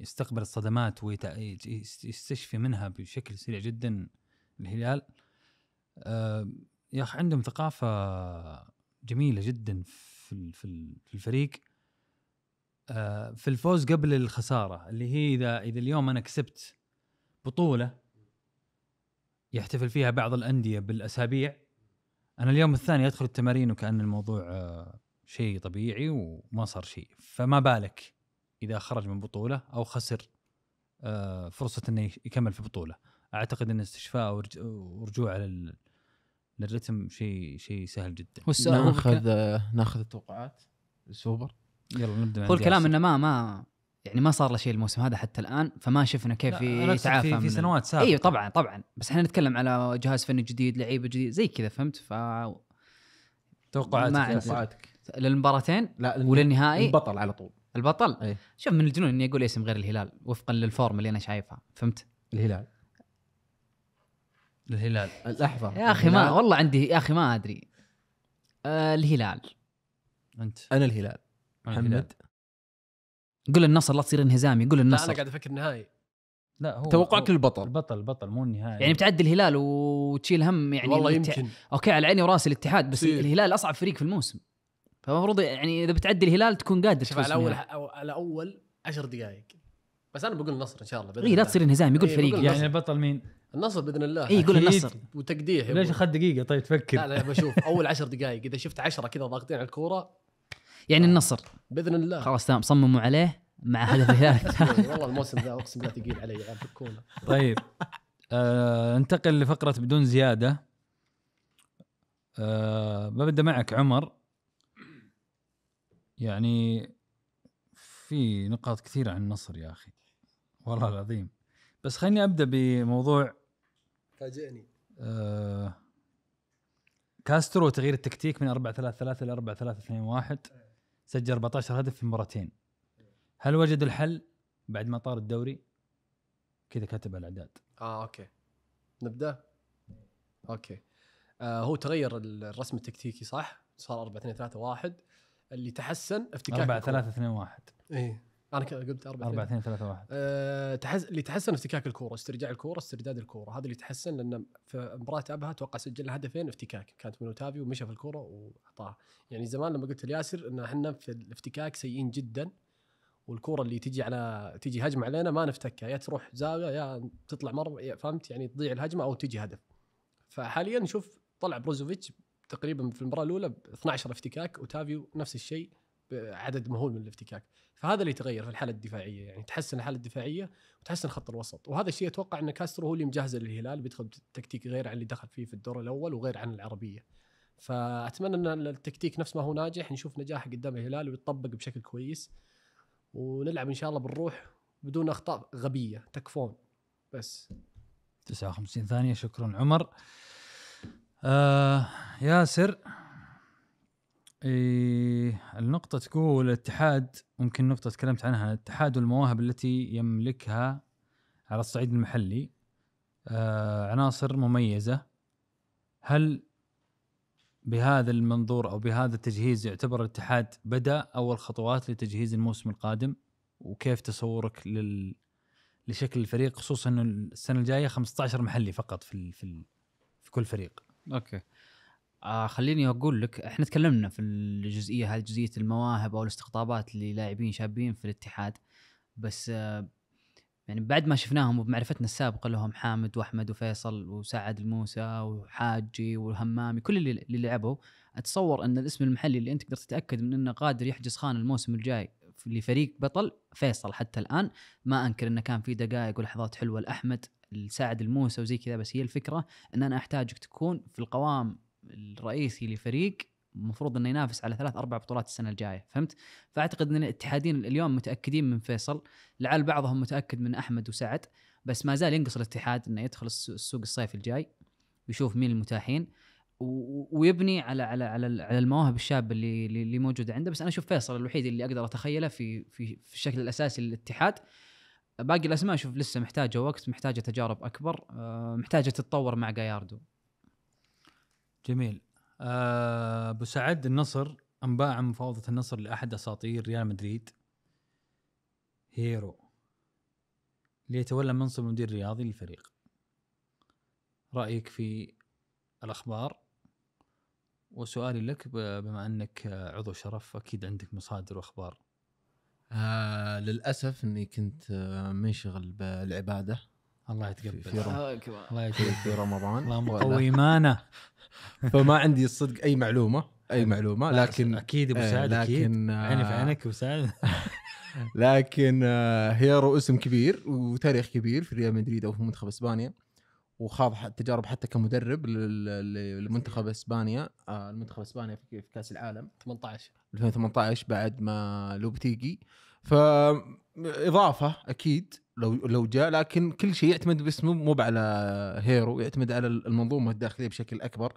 يستقبل الصدمات ويستشفي منها بشكل سريع جدا الهلال يا اخي عندهم ثقافه جميله جدا في في الفريق آه، في الفوز قبل الخساره اللي هي اذا اذا اليوم انا كسبت بطوله يحتفل فيها بعض الانديه بالاسابيع انا اليوم الثاني ادخل التمارين وكان الموضوع آه، شيء طبيعي وما صار شيء فما بالك اذا خرج من بطوله او خسر آه، فرصه انه يكمل في بطوله اعتقد ان استشفاء ورجوعه لل للرتم شيء شيء سهل جدا ناخذ آه، ناخذ التوقعات السوبر يلا نبدا هو الكلام انه ما ما يعني ما صار له شيء الموسم هذا حتى الان فما شفنا كيف يتعافى في, في سنوات سابقه ايوه طبعا طبعا بس احنا نتكلم على جهاز فني جديد لعيبه جديد زي كذا فهمت ف توقعاتك توقعاتك للمباراتين لا وللنهائي البطل على طول البطل أيه؟ شوف من الجنون اني اقول اسم غير الهلال وفقا للفورم اللي انا شايفها فهمت الهلال الهلال لحظه يا اخي ما والله عندي يا اخي ما ادري آه الهلال انت انا الهلال محمد قول النصر لا تصير انهزامي قول النصر لا انا قاعد افكر النهائي لا هو توقعك البطل البطل البطل مو النهائي يعني بتعدي الهلال وتشيل هم يعني والله يمكن اوكي على عيني وراسي الاتحاد بس سير. الهلال اصعب فريق في الموسم فالمفروض يعني اذا بتعدي الهلال تكون قادر تفوز الاول الاول 10 دقائق بس انا بقول النصر ان شاء الله اي لا تصير انهزام يقول إيه فريق يعني البطل مين؟ النصر باذن الله اي يقول النصر وتقديح ليش اخذ دقيقه طيب تفكر لا لا بشوف اول 10 دقائق اذا شفت 10 كذا ضاغطين على الكوره يعني آه، النصر باذن الله خلاص تمام صمموا عليه مع هدف [LAUGHS] الهلال والله الموسم ذا اقسم بالله ثقيل علي طيب آه انتقل لفقره بدون زياده آه ببدا معك عمر يعني في نقاط كثيرة عن النصر يا أخي والله العظيم بس خليني أبدأ بموضوع فاجئني آه كاسترو تغيير التكتيك من 4 3 3 إلى 4 3 2 1 سجل 14 هدف في مباراتين هل وجد الحل بعد ما طار الدوري؟ كذا كتب الأعداد اه اوكي نبدأ؟ اوكي آه هو تغير الرسم التكتيكي صح؟ صار 4 2 3 1 اللي تحسن افتكاك 4 3 2 1 اي انا قلت 4 4 2 3 1 أه تحس اللي تحسن افتكاك الكوره استرجاع الكوره استرداد الكوره هذا اللي تحسن لان في مباراه ابها اتوقع سجلنا هدفين افتكاك كانت من اوتافي ومشى في الكوره واعطاها يعني زمان لما قلت لياسر ان احنا في الافتكاك سيئين جدا والكوره اللي تجي على تجي هجمه علينا ما نفتكها يا تروح زاويه يا تطلع مره فهمت يعني تضيع الهجمه او تجي هدف فحاليا نشوف طلع بروزوفيتش تقريبا في المباراه الاولى ب 12 افتكاك وتافيو نفس الشيء عدد مهول من الافتكاك فهذا اللي تغير في الحاله الدفاعيه يعني تحسن الحاله الدفاعيه وتحسن خط الوسط وهذا الشيء اتوقع ان كاسترو هو اللي مجهزه للهلال بيدخل تكتيك غير عن اللي دخل فيه في الدور الاول وغير عن العربيه فاتمنى ان التكتيك نفس ما هو ناجح نشوف نجاح قدام الهلال ويتطبق بشكل كويس ونلعب ان شاء الله بالروح بدون اخطاء غبيه تكفون بس 59 ثانيه شكرا عمر آه ياسر إيه النقطة تقول الاتحاد ممكن نقطة تكلمت عنها الاتحاد والمواهب التي يملكها على الصعيد المحلي آه عناصر مميزة هل بهذا المنظور أو بهذا التجهيز يعتبر الاتحاد بدأ أول خطوات لتجهيز الموسم القادم وكيف تصورك لل... لشكل الفريق خصوصا السنة الجاية 15 محلي فقط في ال... في, ال... في كل فريق اوكي آه خليني اقول لك احنا تكلمنا في الجزئيه هذه جزئيه المواهب او الاستقطابات للاعبين شابين في الاتحاد بس آه يعني بعد ما شفناهم وبمعرفتنا السابقه لهم حامد واحمد وفيصل وسعد الموسى وحاجي والهمامي كل اللي, اللي لعبوا اتصور ان الاسم المحلي اللي انت تقدر تتاكد من انه قادر يحجز خان الموسم الجاي لفريق بطل فيصل حتى الان ما انكر انه كان في دقائق ولحظات حلوه لاحمد لساعد الموسى وزي كذا بس هي الفكره ان انا احتاجك تكون في القوام الرئيسي لفريق المفروض انه ينافس على ثلاث اربع بطولات السنه الجايه فهمت؟ فاعتقد ان الاتحادين اليوم متاكدين من فيصل لعل بعضهم متاكد من احمد وسعد بس ما زال ينقص الاتحاد انه يدخل السوق الصيفي الجاي ويشوف مين المتاحين ويبني على على على على المواهب الشابه اللي اللي موجوده عنده بس انا اشوف فيصل الوحيد اللي اقدر اتخيله في في في الشكل الاساسي للاتحاد باقي الاسماء شوف لسه محتاجه وقت محتاجه تجارب اكبر آه، محتاجه تتطور مع جاياردو جميل آه، ابو سعد النصر انباء عن مفاوضه النصر لاحد اساطير ريال مدريد هيرو ليتولى منصب المدير الرياضي للفريق رايك في الاخبار وسؤالي لك بما انك عضو شرف اكيد عندك مصادر واخبار آه للاسف اني كنت آه منشغل بالعباده الله يتقبل آه، في, رم... الله يتقبل في رمضان الله مقوي ايمانه فما عندي الصدق اي معلومه اي معلومه لكن اكيد ابو آه، سعد لكن عيني في عينك ابو سعد [LAUGHS] لكن آه، هيرو اسم كبير وتاريخ كبير في ريال مدريد او في منتخب اسبانيا وخاض تجارب حتى كمدرب لمنتخب اسبانيا آه، المنتخب اسبانيا في كاس العالم 18 2018 بعد ما لوبتيجي اضافه اكيد لو لو جاء لكن كل شيء يعتمد باسمه مو على هيرو يعتمد على المنظومه الداخليه بشكل اكبر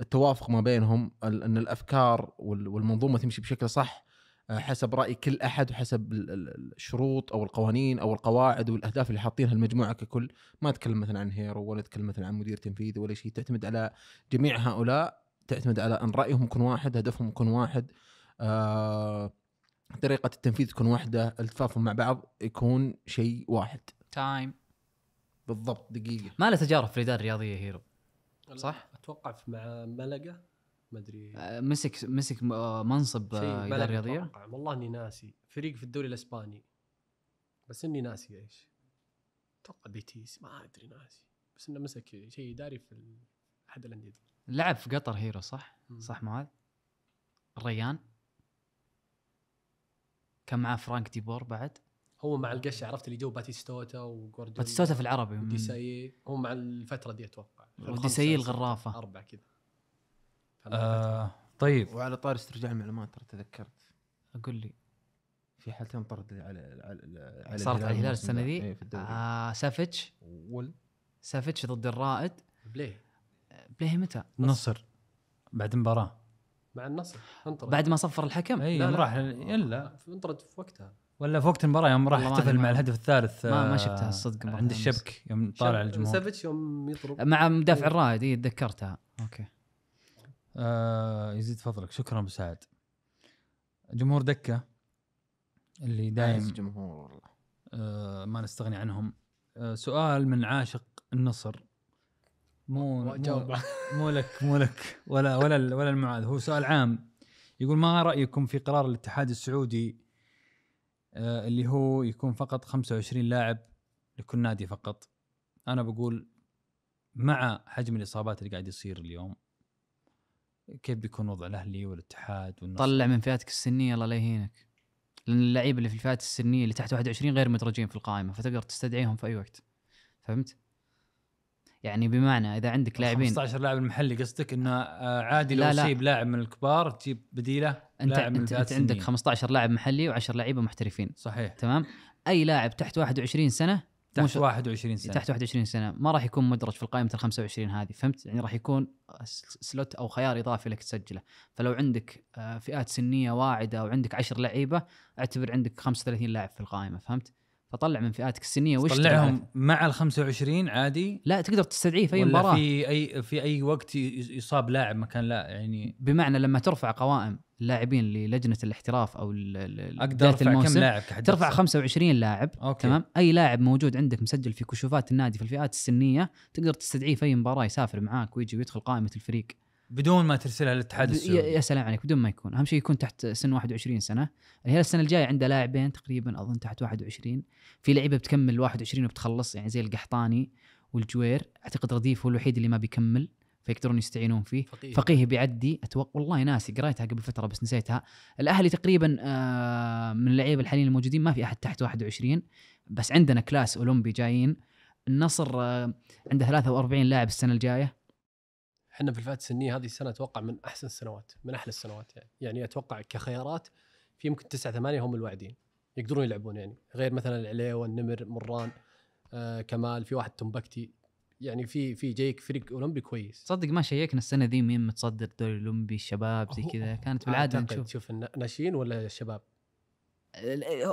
التوافق ما بينهم ان الافكار والمنظومه تمشي بشكل صح آه، حسب راي كل احد وحسب الشروط او القوانين او القواعد والاهداف اللي حاطينها المجموعه ككل ما تكلم مثلا عن هيرو ولا تكلم مثلا عن مدير تنفيذي ولا شيء تعتمد على جميع هؤلاء تعتمد على ان رايهم يكون واحد هدفهم يكون واحد آه، طريقه التنفيذ تكون واحده التفافهم مع بعض يكون شيء واحد تايم بالضبط دقيقه ما له تجارب في الاداره الرياضيه هيرو صح؟ اتوقع مع ملقا ما ادري آه، مسك مسك آه، منصب آه، اداره رياضيه والله اني ناسي فريق في الدوري الاسباني بس اني ناسي ايش اتوقع بيتيس ما ادري ناسي بس انه مسك شيء اداري في احد الانديه لعب في قطر هيرو صح؟ مم. صح معاذ؟ الريان كان معاه فرانك ديبور بعد هو مع القش عرفت اللي جو باتيستوتا وجوارديولا باتيستوتا في العربي وديسايي هو مع الفتره دي اتوقع وديسايي الغرافه اربع كذا آه طيب وعلى طار استرجاع المعلومات ترى تذكرت اقول لي في حالتين طرد على على صارت على الهلال السنه دي إيه، آه سافيتش ول سافيتش ضد الرائد بليه بليه متى؟ النصر بعد مباراه مع النصر انطرد بعد ما صفر الحكم اي يوم راح الا انطرد في وقتها ولا في وقت المباراه يوم راح احتفل مع الهدف الثالث ما ما آه، شفتها الصدق عند الشبك يوم طالع الجمهور سافيتش يوم يطرد مع مدافع إيه. الرائد اي تذكرتها اوكي آه يزيد فضلك شكرا ابو سعد جمهور دكه اللي دايم جمهور والله آه ما نستغني عنهم آه سؤال من عاشق النصر مو مو, [LAUGHS] مو لك مو لك ولا ولا ولا المعاذ هو سؤال عام يقول ما رايكم في قرار الاتحاد السعودي آه اللي هو يكون فقط 25 لاعب لكل نادي فقط انا بقول مع حجم الاصابات اللي قاعد يصير اليوم كيف بيكون وضع الاهلي والاتحاد والنصر طلع من فئاتك السنيه الله لا يهينك لان اللعيبه اللي في الفئات السنيه اللي تحت 21 غير مدرجين في القائمه فتقدر تستدعيهم في اي وقت فهمت؟ يعني بمعنى اذا عندك لاعبين 15 لاعب المحلي قصدك انه آه، عادي لو تجيب لاعب من الكبار تجيب بديله انت لاعب انت, من انت عندك 15 لاعب محلي و10 لعيبه محترفين صحيح تمام؟ اي لاعب تحت 21 سنه تحت 21 سنه تحت 21 سنه ما راح يكون مدرج في القائمه ال 25 هذه فهمت يعني راح يكون سلوت او خيار اضافي لك تسجله فلو عندك آه، فئات سنيه واعده وعندك 10 لعيبه اعتبر عندك 35 لاعب في القائمه فهمت اطلع من فئاتك السنيه وش تطلعهم مع ال 25 عادي لا تقدر تستدعيه في اي مباراه ولا في اي في اي وقت يصاب لاعب مكان لا يعني بمعنى لما ترفع قوائم اللاعبين للجنه الاحتراف او اقدر ارفع كم لاعب ترفع 25 لاعب أوكي. تمام اي لاعب موجود عندك مسجل في كشوفات النادي في الفئات السنيه تقدر تستدعيه في اي مباراه يسافر معاك ويجي ويدخل قائمه الفريق بدون ما ترسلها للاتحاد السعودي يا سلام عليك بدون ما يكون اهم شيء يكون تحت سن 21 سنه الهلال السنه الجايه عنده لاعبين تقريبا اظن تحت 21 في لعيبه بتكمل 21 وبتخلص يعني زي القحطاني والجوير اعتقد رديف هو الوحيد اللي ما بيكمل فيقدرون يستعينون فيه فقيه, فقيه بيعدي اتوقع والله ناسي قريتها قبل فتره بس نسيتها الاهلي تقريبا آه، من اللعيبه الحاليين الموجودين ما في احد تحت 21 بس عندنا كلاس اولمبي جايين النصر آه، عنده 43 لاعب السنه الجايه احنا في الفئات السنيه هذه السنه اتوقع من احسن السنوات من احلى السنوات يعني يعني اتوقع كخيارات في يمكن تسعة ثمانية هم الواعدين يقدرون يلعبون يعني غير مثلا العليوه النمر مران آه كمال في واحد تنبكتي يعني في في جايك فريق اولمبي كويس صدق ما شيكنا السنه ذي مين متصدر الدوري الاولمبي الشباب زي كذا كانت بالعاده نشوف تشوف الناشئين ولا الشباب؟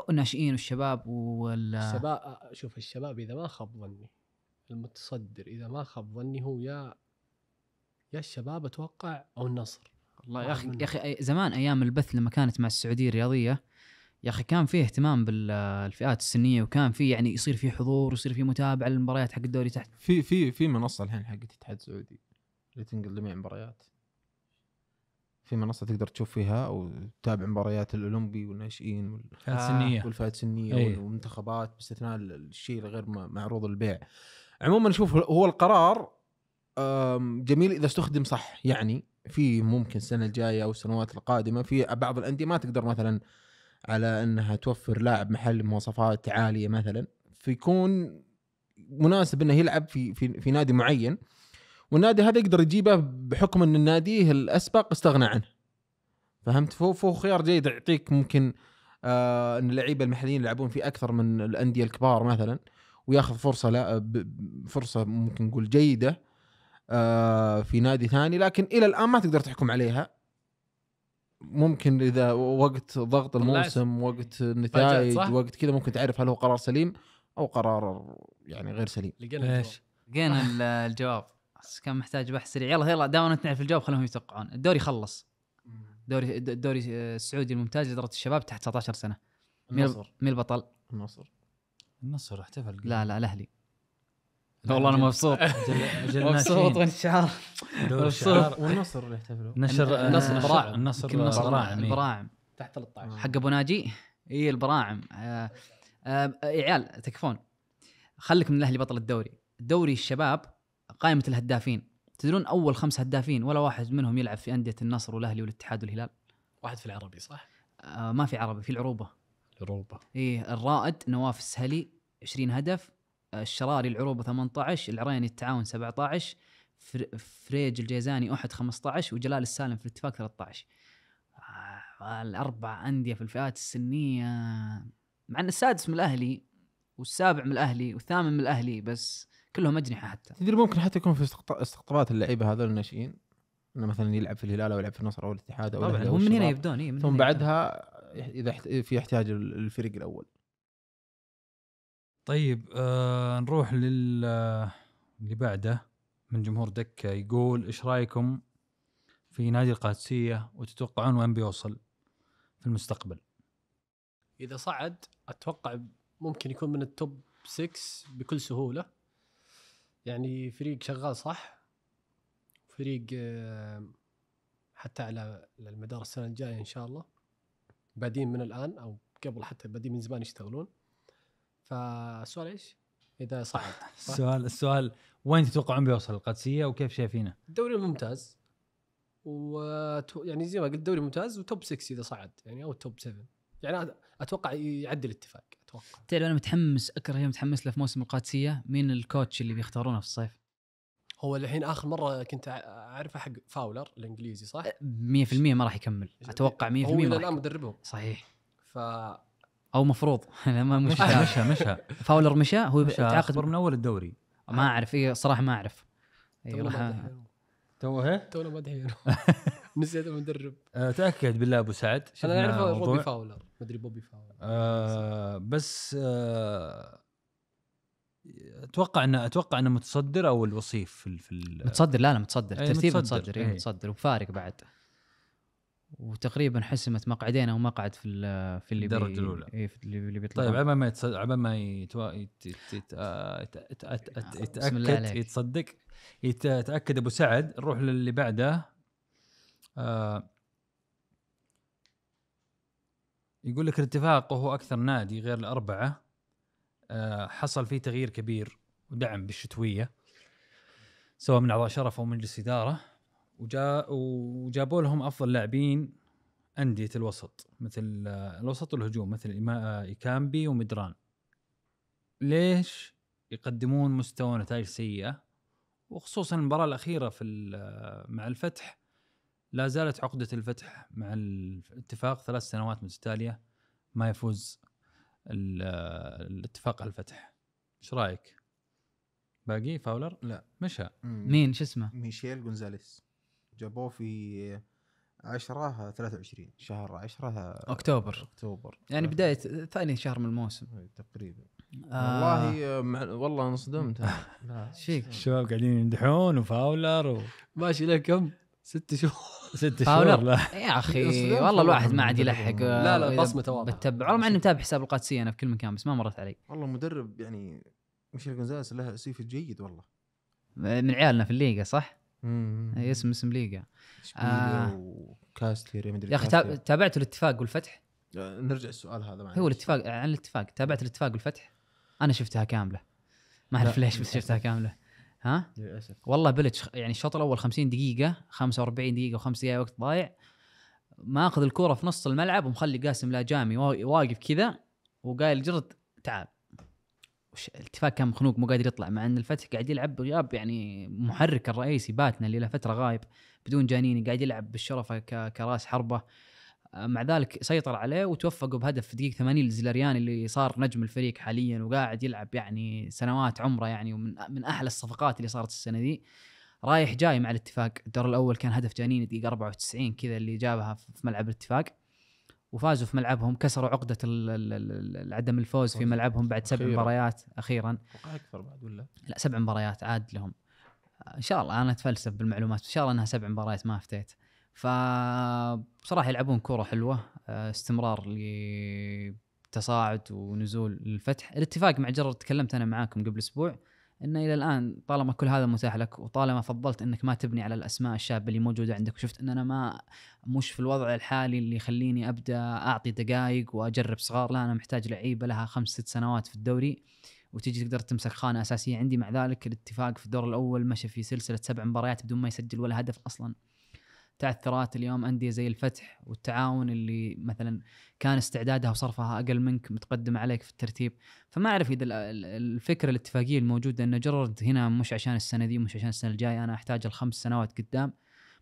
الناشئين والشباب وال الشباب آه، شوف الشباب اذا ما خاب ظني المتصدر اذا ما خاب ظني هو يا يا الشباب اتوقع او النصر والله يا اخي يا اخي زمان ايام البث لما كانت مع السعوديه الرياضيه يا اخي كان فيه اهتمام بالفئات السنيه وكان فيه يعني يصير فيه حضور ويصير فيه متابعه للمباريات حق الدوري تحت في في في منصه الحين حقت الاتحاد السعودي اللي تنقل جميع المباريات في منصه تقدر تشوف فيها او تتابع مباريات الاولمبي والناشئين والفئات السنيه آه. والفئات السنيه أيه. والمنتخبات باستثناء الشيء الغير معروض للبيع عموما شوف هو القرار جميل اذا استخدم صح يعني في ممكن السنه الجايه او السنوات القادمه في بعض الانديه ما تقدر مثلا على انها توفر لاعب محل مواصفات عاليه مثلا فيكون مناسب انه يلعب في في, في نادي معين والنادي هذا يقدر يجيبه بحكم ان النادي الاسبق استغنى عنه فهمت فهو فهو خيار جيد يعطيك ممكن آه ان اللعيبه المحليين يلعبون في اكثر من الانديه الكبار مثلا وياخذ فرصه لا فرصه ممكن نقول جيده آه، في نادي ثاني لكن الى الان ما تقدر تحكم عليها ممكن اذا وقت ضغط الموسم وقت النتائج وقت كذا ممكن تعرف هل هو قرار سليم او قرار يعني غير سليم لقينا ايش لقينا [LAUGHS] الجواب كان محتاج بحث سريع يلا يلا دائما نعرف الجواب خلوهم يتوقعون الدوري خلص دوري الدوري السعودي الممتاز لدرجه الشباب تحت 19 سنه مين البطل؟ النصر النصر احتفل لا لا الاهلي والله انا مبسوط مبسوط والشعار مبسوط والنصر نشر النصر البراعم آه، النصر البراعم إيه. البراعم تحت 13 حق ابو ناجي اي البراعم آه، آه، يا عيال تكفون خليك من الاهلي بطل الدوري دوري الشباب قائمه الهدافين تدرون اول خمس هدافين ولا واحد منهم يلعب في انديه النصر والاهلي والاتحاد والهلال واحد في العربي صح آه ما في عربي في العروبه العروبه اي الرائد نواف السهلي 20 هدف الشراري العروبه 18 العريني التعاون 17 فريج الجيزاني احد 15 وجلال السالم في الاتفاق 13 آه، الاربع انديه في الفئات السنيه مع ان السادس من الاهلي والسابع من الاهلي والثامن من الاهلي بس كلهم اجنحه حتى تدري ممكن حتى يكون في استقطابات اللعيبه هذول الناشئين انه مثلا يلعب في الهلال او يلعب في النصر او الاتحاد او طبعا هم من هنا يبدون إيه ثم بعدها اذا في احتياج الفريق الاول طيب آه نروح لل آه، اللي بعده من جمهور دكه يقول ايش رايكم في نادي القادسيه وتتوقعون وين بيوصل في المستقبل؟ اذا صعد اتوقع ممكن يكون من التوب 6 بكل سهوله يعني فريق شغال صح فريق آه، حتى على المدار السنه الجايه ان شاء الله بادين من الان او قبل حتى بادين من زمان يشتغلون فالسؤال ايش؟ اذا صعد [LAUGHS] السؤال السؤال وين تتوقعون بيوصل القادسيه وكيف شايفينه؟ الدوري ممتاز و يعني زي ما قلت دوري ممتاز وتوب 6 اذا صعد يعني او توب 7 يعني اتوقع يعدل الاتفاق اتوقع تعرف انا متحمس اكره متحمس له في موسم القادسيه مين الكوتش اللي بيختارونه في الصيف؟ هو الحين اخر مره كنت اعرفه حق فاولر الانجليزي صح؟ 100% ما راح يكمل اتوقع 100% هو الى الان مدربهم صحيح ف او مفروض [LAUGHS] مش مشها مشها مشها فاولر مشى هو تعاقد من اول الدوري ما اعرف اي صراحه ما اعرف تو ايه تونا مدحين [LAUGHS] نسيت المدرب آه، تاكد بالله ابو سعد انا اعرفه روبي فاولر مدري بوبي فاولر آه بس آه اتوقع انه اتوقع انه متصدر او الوصيف في, في متصدر لا لا متصدر إيه، ترتيب متصدر, متصدر, متصدر, إيه، إيه. متصدر وفارق بعد وتقريبا حسمت مقعدين او مقعد في في اللي الدرجه الاولى اي في اللي بيطلع طيب عبا ما يتص... عبا ما يتوا... يت... يت... يت... آه، آه، يتاكد يتصدق يتاكد ابو سعد نروح للي بعده آه... يقول لك الاتفاق وهو اكثر نادي غير الاربعه آه حصل فيه تغيير كبير ودعم بالشتويه سواء من اعضاء شرف او مجلس اداره وجا وجابوا لهم افضل لاعبين انديه الوسط مثل آه، الوسط والهجوم مثل آه، ايكامبي ومدران ليش يقدمون مستوى نتائج سيئه وخصوصا المباراه الاخيره في آه، مع الفتح لا زالت عقده الفتح مع الاتفاق ثلاث سنوات متتاليه ما يفوز الاتفاق على الفتح ايش رايك باقي فاولر لا مشى مين شو اسمه ميشيل جونزاليس جابوه في 10 23 شهر 10 اكتوبر اكتوبر يعني بدايه ثاني شهر من الموسم تقريبا آه. والله والله انصدمت [LAUGHS] شيك الشباب قاعدين يمدحون وفاولر و... ماشي له كم؟ ست شهور [LAUGHS] ست شهور لا يا اخي [LAUGHS] والله الواحد ما عاد يلحق لا لا بصمه واضحه بتتبع والله مع اني متابع حساب القادسيه انا في كل مكان بس ما مرت علي والله مدرب يعني ميشيل جونزاليس له سيف جيد والله من عيالنا في الليغا صح؟ اي اسم اسم ليجا آه ريال مدري يا اخي تابعت الاتفاق والفتح آه، نرجع السؤال هذا معلش هو الاتفاق عن الاتفاق تابعت الاتفاق والفتح انا شفتها كامله ما اعرف ليش بس شفتها كامله ها للاسف والله بلتش يعني الشوط الاول 50 دقيقه 45 دقيقه و5 دقائق وقت ضايع ماخذ ما الكوره في نص الملعب ومخلي قاسم لاجامي واقف كذا وقايل جرد تعال الاتفاق كان مخنوق مو قادر يطلع مع ان الفتح قاعد يلعب بغياب يعني محرك الرئيسي باتنا اللي له فتره غايب بدون جانيني قاعد يلعب بالشرفه كراس حربه آه، مع ذلك سيطر عليه وتوفقوا بهدف في دقيقه 80 لزلاريان اللي صار نجم الفريق حاليا وقاعد يلعب يعني سنوات عمره يعني ومن من احلى الصفقات اللي صارت السنه دي رايح جاي مع الاتفاق الدور الاول كان هدف جانيني دقيقه 94 كذا اللي جابها في ملعب الاتفاق وفازوا في ملعبهم كسروا عقده عدم الفوز في ملعبهم بعد سبع مباريات اخيرا اكثر بعد ولا لا سبع مباريات عاد لهم ان شاء الله انا اتفلسف بالمعلومات ان شاء الله انها سبع مباريات ما افتيت فبصراحه يلعبون كوره حلوه آه، استمرار لتصاعد ونزول الفتح الاتفاق مع جرر تكلمت انا معاكم قبل اسبوع انه الى الان طالما كل هذا متاح لك وطالما فضلت انك ما تبني على الاسماء الشابه اللي موجوده عندك وشفت ان انا ما مش في الوضع الحالي اللي يخليني ابدا اعطي دقائق واجرب صغار لا انا محتاج لعيبه لها خمس ست سنوات في الدوري وتجي تقدر تمسك خانه اساسيه عندي مع ذلك الاتفاق في الدور الاول مشى في سلسله سبع مباريات بدون ما يسجل ولا هدف اصلا تعثرات اليوم انديه زي الفتح والتعاون اللي مثلا كان استعدادها وصرفها اقل منك متقدم عليك في الترتيب فما اعرف اذا الفكره الاتفاقيه الموجوده ان جررد هنا مش عشان السنه دي مش عشان السنه الجايه انا احتاج الخمس سنوات قدام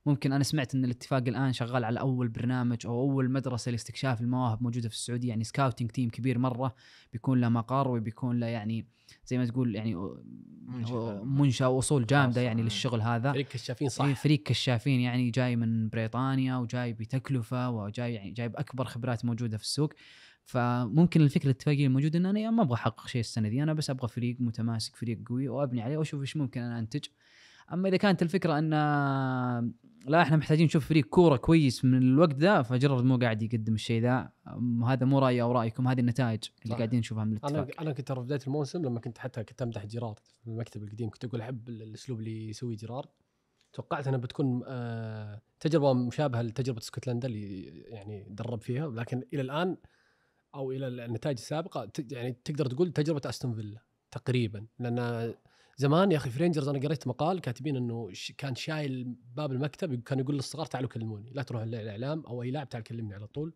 ممكن انا سمعت ان الاتفاق الان شغال على اول برنامج او اول مدرسه لاستكشاف المواهب موجوده في السعوديه يعني سكاوتنج تيم كبير مره بيكون له مقر وبيكون له يعني زي ما تقول يعني منشا وصول جامده يعني للشغل هذا فريق كشافين صح إيه، فريق كشافين يعني جاي من بريطانيا وجاي بتكلفه وجاي يعني جايب اكبر خبرات موجوده في السوق فممكن الفكره الاتفاقيه الموجوده ان انا ما ابغى احقق شيء السنه دي انا بس ابغى فريق متماسك فريق قوي وابني عليه واشوف ايش ممكن انا انتج اما اذا كانت الفكره ان لا احنا محتاجين نشوف فريق كوره كويس من الوقت ذا فجرارد مو قاعد يقدم الشيء ذا هذا مو رايي او رايكم هذه النتائج اللي قاعدين نشوفها من الاتفاق انا انا كنت في بدايه الموسم لما كنت حتى كنت امدح جيرارد في المكتب القديم كنت اقول احب الاسلوب اللي يسويه جيرارد توقعت انها بتكون آه تجربه مشابهه لتجربه اسكتلندا اللي يعني درب فيها لكن الى الان او الى النتائج السابقه يعني تقدر تقول تجربه استون فيلا تقريبا لان زمان يا اخي في رينجرز انا قريت مقال كاتبين انه كان شايل باب المكتب كان يقول للصغار تعالوا كلموني لا تروح الاعلام او اي لاعب تعال كلمني على طول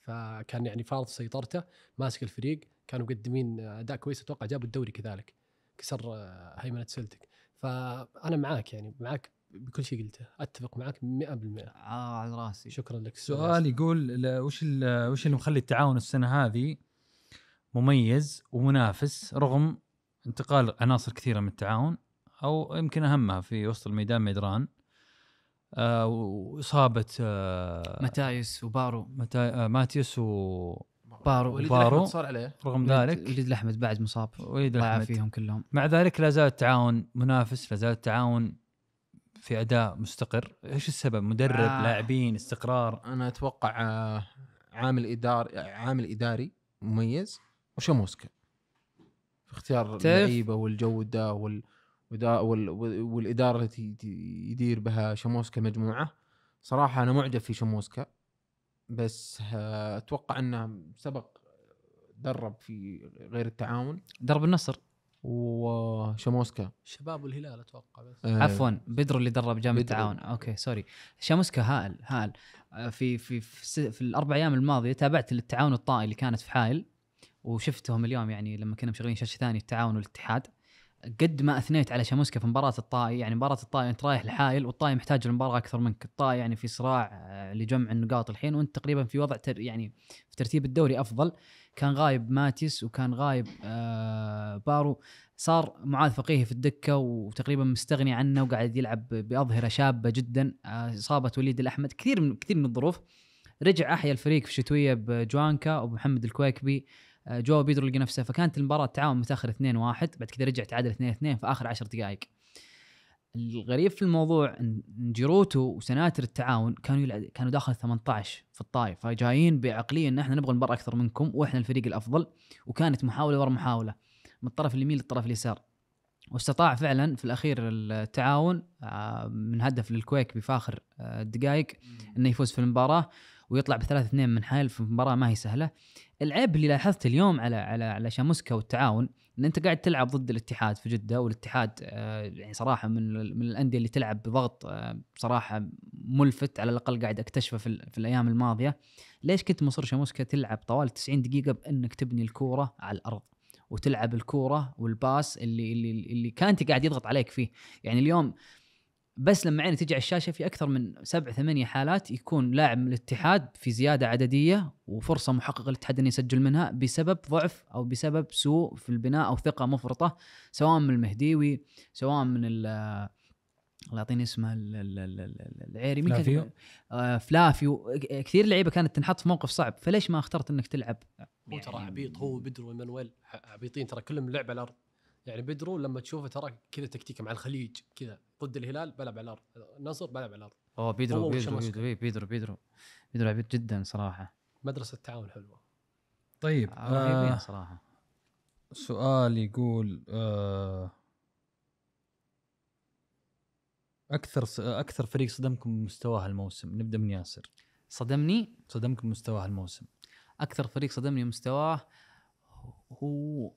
فكان يعني فارض سيطرته ماسك الفريق كانوا مقدمين اداء كويس اتوقع جابوا الدوري كذلك كسر هيمنه سلتك فانا معاك يعني معاك بكل شيء قلته اتفق معك 100% اه على راسي شكرا لك سؤال يقول وش وش اللي مخلي التعاون السنه هذه مميز ومنافس رغم انتقال عناصر كثيره من التعاون او يمكن اهمها في وسط الميدان ميدران آه واصابه آه ماتايس وبارو متا... آه ماتيوس و بارو وليد بارو صار عليه رغم ذلك وليد الاحمد بعد مصاب وليد الاحمد فيهم كلهم مع ذلك لا زال التعاون منافس لا زال التعاون في اداء مستقر ايش السبب مدرب آه. لاعبين استقرار انا اتوقع آه، عامل ادار عامل اداري مميز وشموسكا اختيار اللعيبه والجوده وال والاداره التي يدير بها شموسكا مجموعه صراحه انا معجب في شموسكا بس آه، اتوقع انه سبق درب في غير التعاون درب النصر وشاموسكا شباب الهلال اتوقع بس آه عفوا بدرو اللي درب جامعه التعاون اوكي سوري شاموسكا هائل هائل في آه، في في, في الاربع ايام الماضيه تابعت التعاون الطائي اللي كانت في حائل وشفتهم اليوم يعني لما كنا مشغلين شاشه ثانيه التعاون والاتحاد قد ما اثنيت على شاموسكا في مباراه الطائي يعني مباراه الطائي انت رايح لحايل والطائي محتاج المباراه اكثر منك الطائي يعني في صراع آه، لجمع النقاط الحين وانت تقريبا في وضع تر يعني في ترتيب الدوري افضل كان غايب ماتيس وكان غايب آه بارو صار معاذ فقيه في الدكه وتقريبا مستغني عنه وقاعد يلعب باظهره شابه جدا آه، اصابه آه وليد الاحمد كثير من كثير من الظروف رجع احيا الفريق في شتويه بجوانكا وبمحمد الكويكبي آه، جو بيدرو لقى نفسه فكانت المباراه تعاون متاخر 2-1 بعد كذا رجع تعادل 2-2 في اخر 10 دقائق الغريب في الموضوع ان جيروتو وسناتر التعاون كانوا يلعب كانوا داخل 18 في الطائف فجايين بعقليه ان احنا نبغى المباراه اكثر منكم واحنا الفريق الافضل وكانت محاوله ورا محاوله من الطرف اليمين للطرف اليسار واستطاع فعلا في الاخير التعاون آه، من هدف للكويك بفاخر آه، دقائق انه يفوز في المباراه ويطلع بثلاثة اثنين من حال في مباراه ما هي سهله العيب اللي لاحظته اليوم على على على شاموسكا والتعاون ان انت قاعد تلعب ضد الاتحاد في جده والاتحاد آه، يعني صراحه من من الانديه اللي تلعب بضغط آه، صراحه ملفت على الاقل قاعد اكتشفه في, في الايام الماضيه ليش كنت مصر شاموسكا تلعب طوال 90 دقيقه بانك تبني الكوره على الارض وتلعب الكوره والباس اللي اللي اللي كانت قاعد يضغط عليك فيه يعني اليوم بس لما عيني تجي على الشاشه في اكثر من سبع ثمانية حالات يكون لاعب من الاتحاد في زياده عدديه وفرصه محققه للاتحاد انه يسجل منها بسبب ضعف او بسبب سوء في البناء او ثقه مفرطه سواء من المهديوي سواء من آه، الله يعطيني اسمه العيري مين فلافيو آه فلافيو كثير لعيبه كانت تنحط في موقف صعب فليش ما اخترت انك تلعب؟ هو ترى يعني عبيط هو بدر ومانويل عبيطين ترى كلهم لعب على الارض يعني بدرو لما تشوفه ترى كذا تكتيكه مع الخليج كذا ضد الهلال بلعب على الارض النصر بلعب على الارض اوه بيدرو بيدرو بيدرو إيه، بيدرو بيدرو, بيدرو عبيد جدا صراحه مدرسه التعاون حلوه طيب آه،, آه صراحه سؤال يقول آه اكثر اكثر فريق صدمكم بمستواه الموسم نبدا من ياسر صدمني صدمكم بمستواه الموسم اكثر فريق صدمني بمستواه هو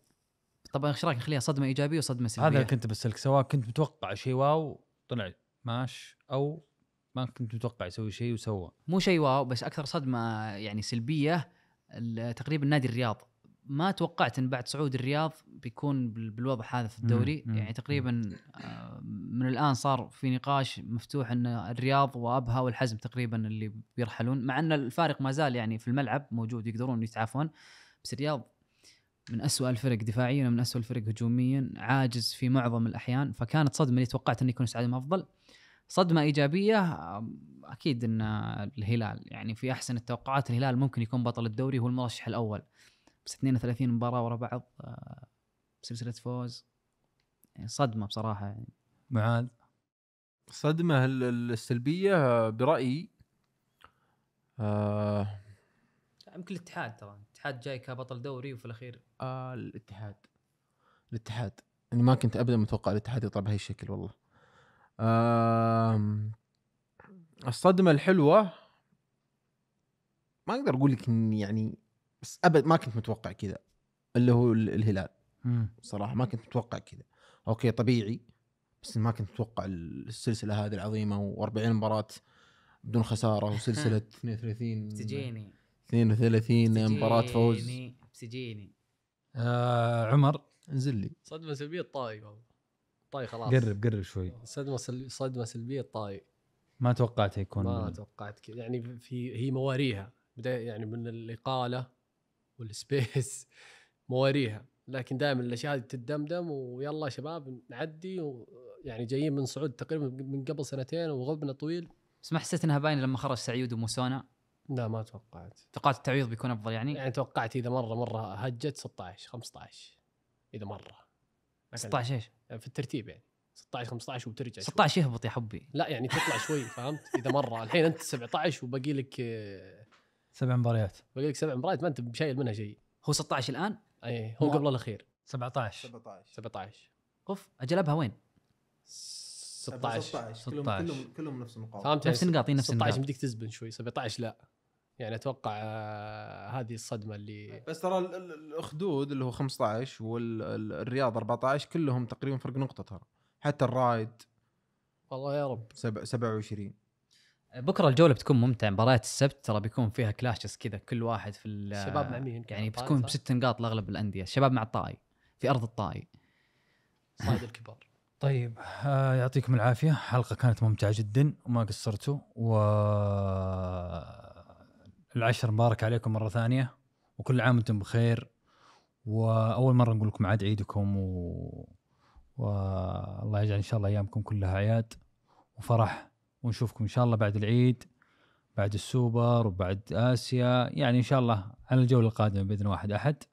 طبعا ايش رايك نخليها صدمه ايجابيه وصدمه سلبيه هذا اللي كنت بسالك سواء كنت متوقع شيء واو طلع ماش او ما كنت متوقع يسوي شيء وسوى مو شيء واو بس اكثر صدمه يعني سلبيه تقريبا نادي الرياض ما توقعت ان بعد صعود الرياض بيكون بالوضع هذا في الدوري مم. يعني تقريبا آه، من الان صار في نقاش مفتوح ان الرياض وابها والحزم تقريبا اللي بيرحلون مع ان الفارق ما زال يعني في الملعب موجود يقدرون يتعافون بس الرياض من أسوأ الفرق دفاعيا ومن أسوأ الفرق هجوميا عاجز في معظم الأحيان فكانت صدمة اللي توقعت أنه يكون استعدادهم أفضل صدمة إيجابية آه، أكيد أن الهلال يعني في أحسن التوقعات الهلال ممكن يكون بطل الدوري هو المرشح الأول بس 32 مباراة ورا بعض آه، سلسلة فوز يعني صدمة بصراحة يعني. معاذ صدمة السلبية آه، برأيي آه يمكن الاتحاد ترى الاتحاد جاي كبطل دوري وفي الأخير آه الاتحاد الاتحاد اني يعني ما كنت ابدا متوقع الاتحاد يطلع بهي الشكل والله آه الصدمه الحلوه ما اقدر اقول لك يعني بس ابد ما كنت متوقع كذا اللي هو الهلال صراحه ما كنت متوقع كذا اوكي طبيعي بس ما كنت متوقع السلسله هذه العظيمه و40 مباراه بدون خساره وسلسله 32 سجيني 32 مباراه فوز سجيني آه عمر انزل لي صدمه سلبيه طاي والله طاي خلاص قرب قرب شوي صدمه صدمه سلبيه طاي ما توقعت يكون ما توقعت كذا يعني في هي مواريها بدايه يعني من الاقاله والسبيس [LAUGHS] مواريها لكن دائما الاشياء هذه تدمدم ويلا شباب نعدي ويعني جايين من صعود تقريبا من قبل سنتين وغبنا طويل بس ما حسيت انها باينه لما خرج سعيد وموسونا لا ما توقعت توقعت التعويض بيكون افضل يعني؟ يعني توقعت اذا مره مره هجت 16 15 اذا مره 16 ايش؟ في الترتيب يعني 16 15 وبترجع 16 يهبط يا حبي لا يعني تطلع شوي فهمت؟ اذا مره الحين انت 17 وباقي لك سبع مباريات باقي لك سبع مباريات ما انت شايل منها شيء هو 16 الان؟ اي هو قبل الاخير 17 17 17 اوف اجلبها وين؟ 16 16 كلهم كلهم كلهم نفس النقاط فهمت نفس النقاط إيه، نفس النقاط 16 بدك تزبن شوي 17 لا يعني اتوقع آه، هذه الصدمه اللي بس ترى الاخدود اللي هو 15 والرياض 14 كلهم تقريبا فرق نقطه ترى حتى الرايد والله يا رب 27 آه، بكره الجوله بتكون ممتعه مباريات السبت ترى بيكون فيها كلاشز كذا كل واحد في الشباب مع مين يعني بتكون بست نقاط لاغلب الانديه الشباب مع الطائي في ارض الطائي صايد الكبار [LAUGHS] طيب آه يعطيكم العافيه حلقه كانت ممتعه جدا وما قصرتوا و العشر مبارك عليكم مره ثانيه وكل عام وانتم بخير واول مره نقول لكم عاد عيدكم و... والله يجعل ان شاء الله ايامكم كلها اعياد وفرح ونشوفكم ان شاء الله بعد العيد بعد السوبر وبعد اسيا يعني ان شاء الله على الجوله القادمه باذن واحد احد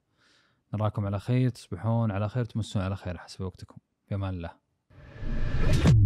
نراكم على خير تصبحون على خير تمسون على خير حسب وقتكم في امان الله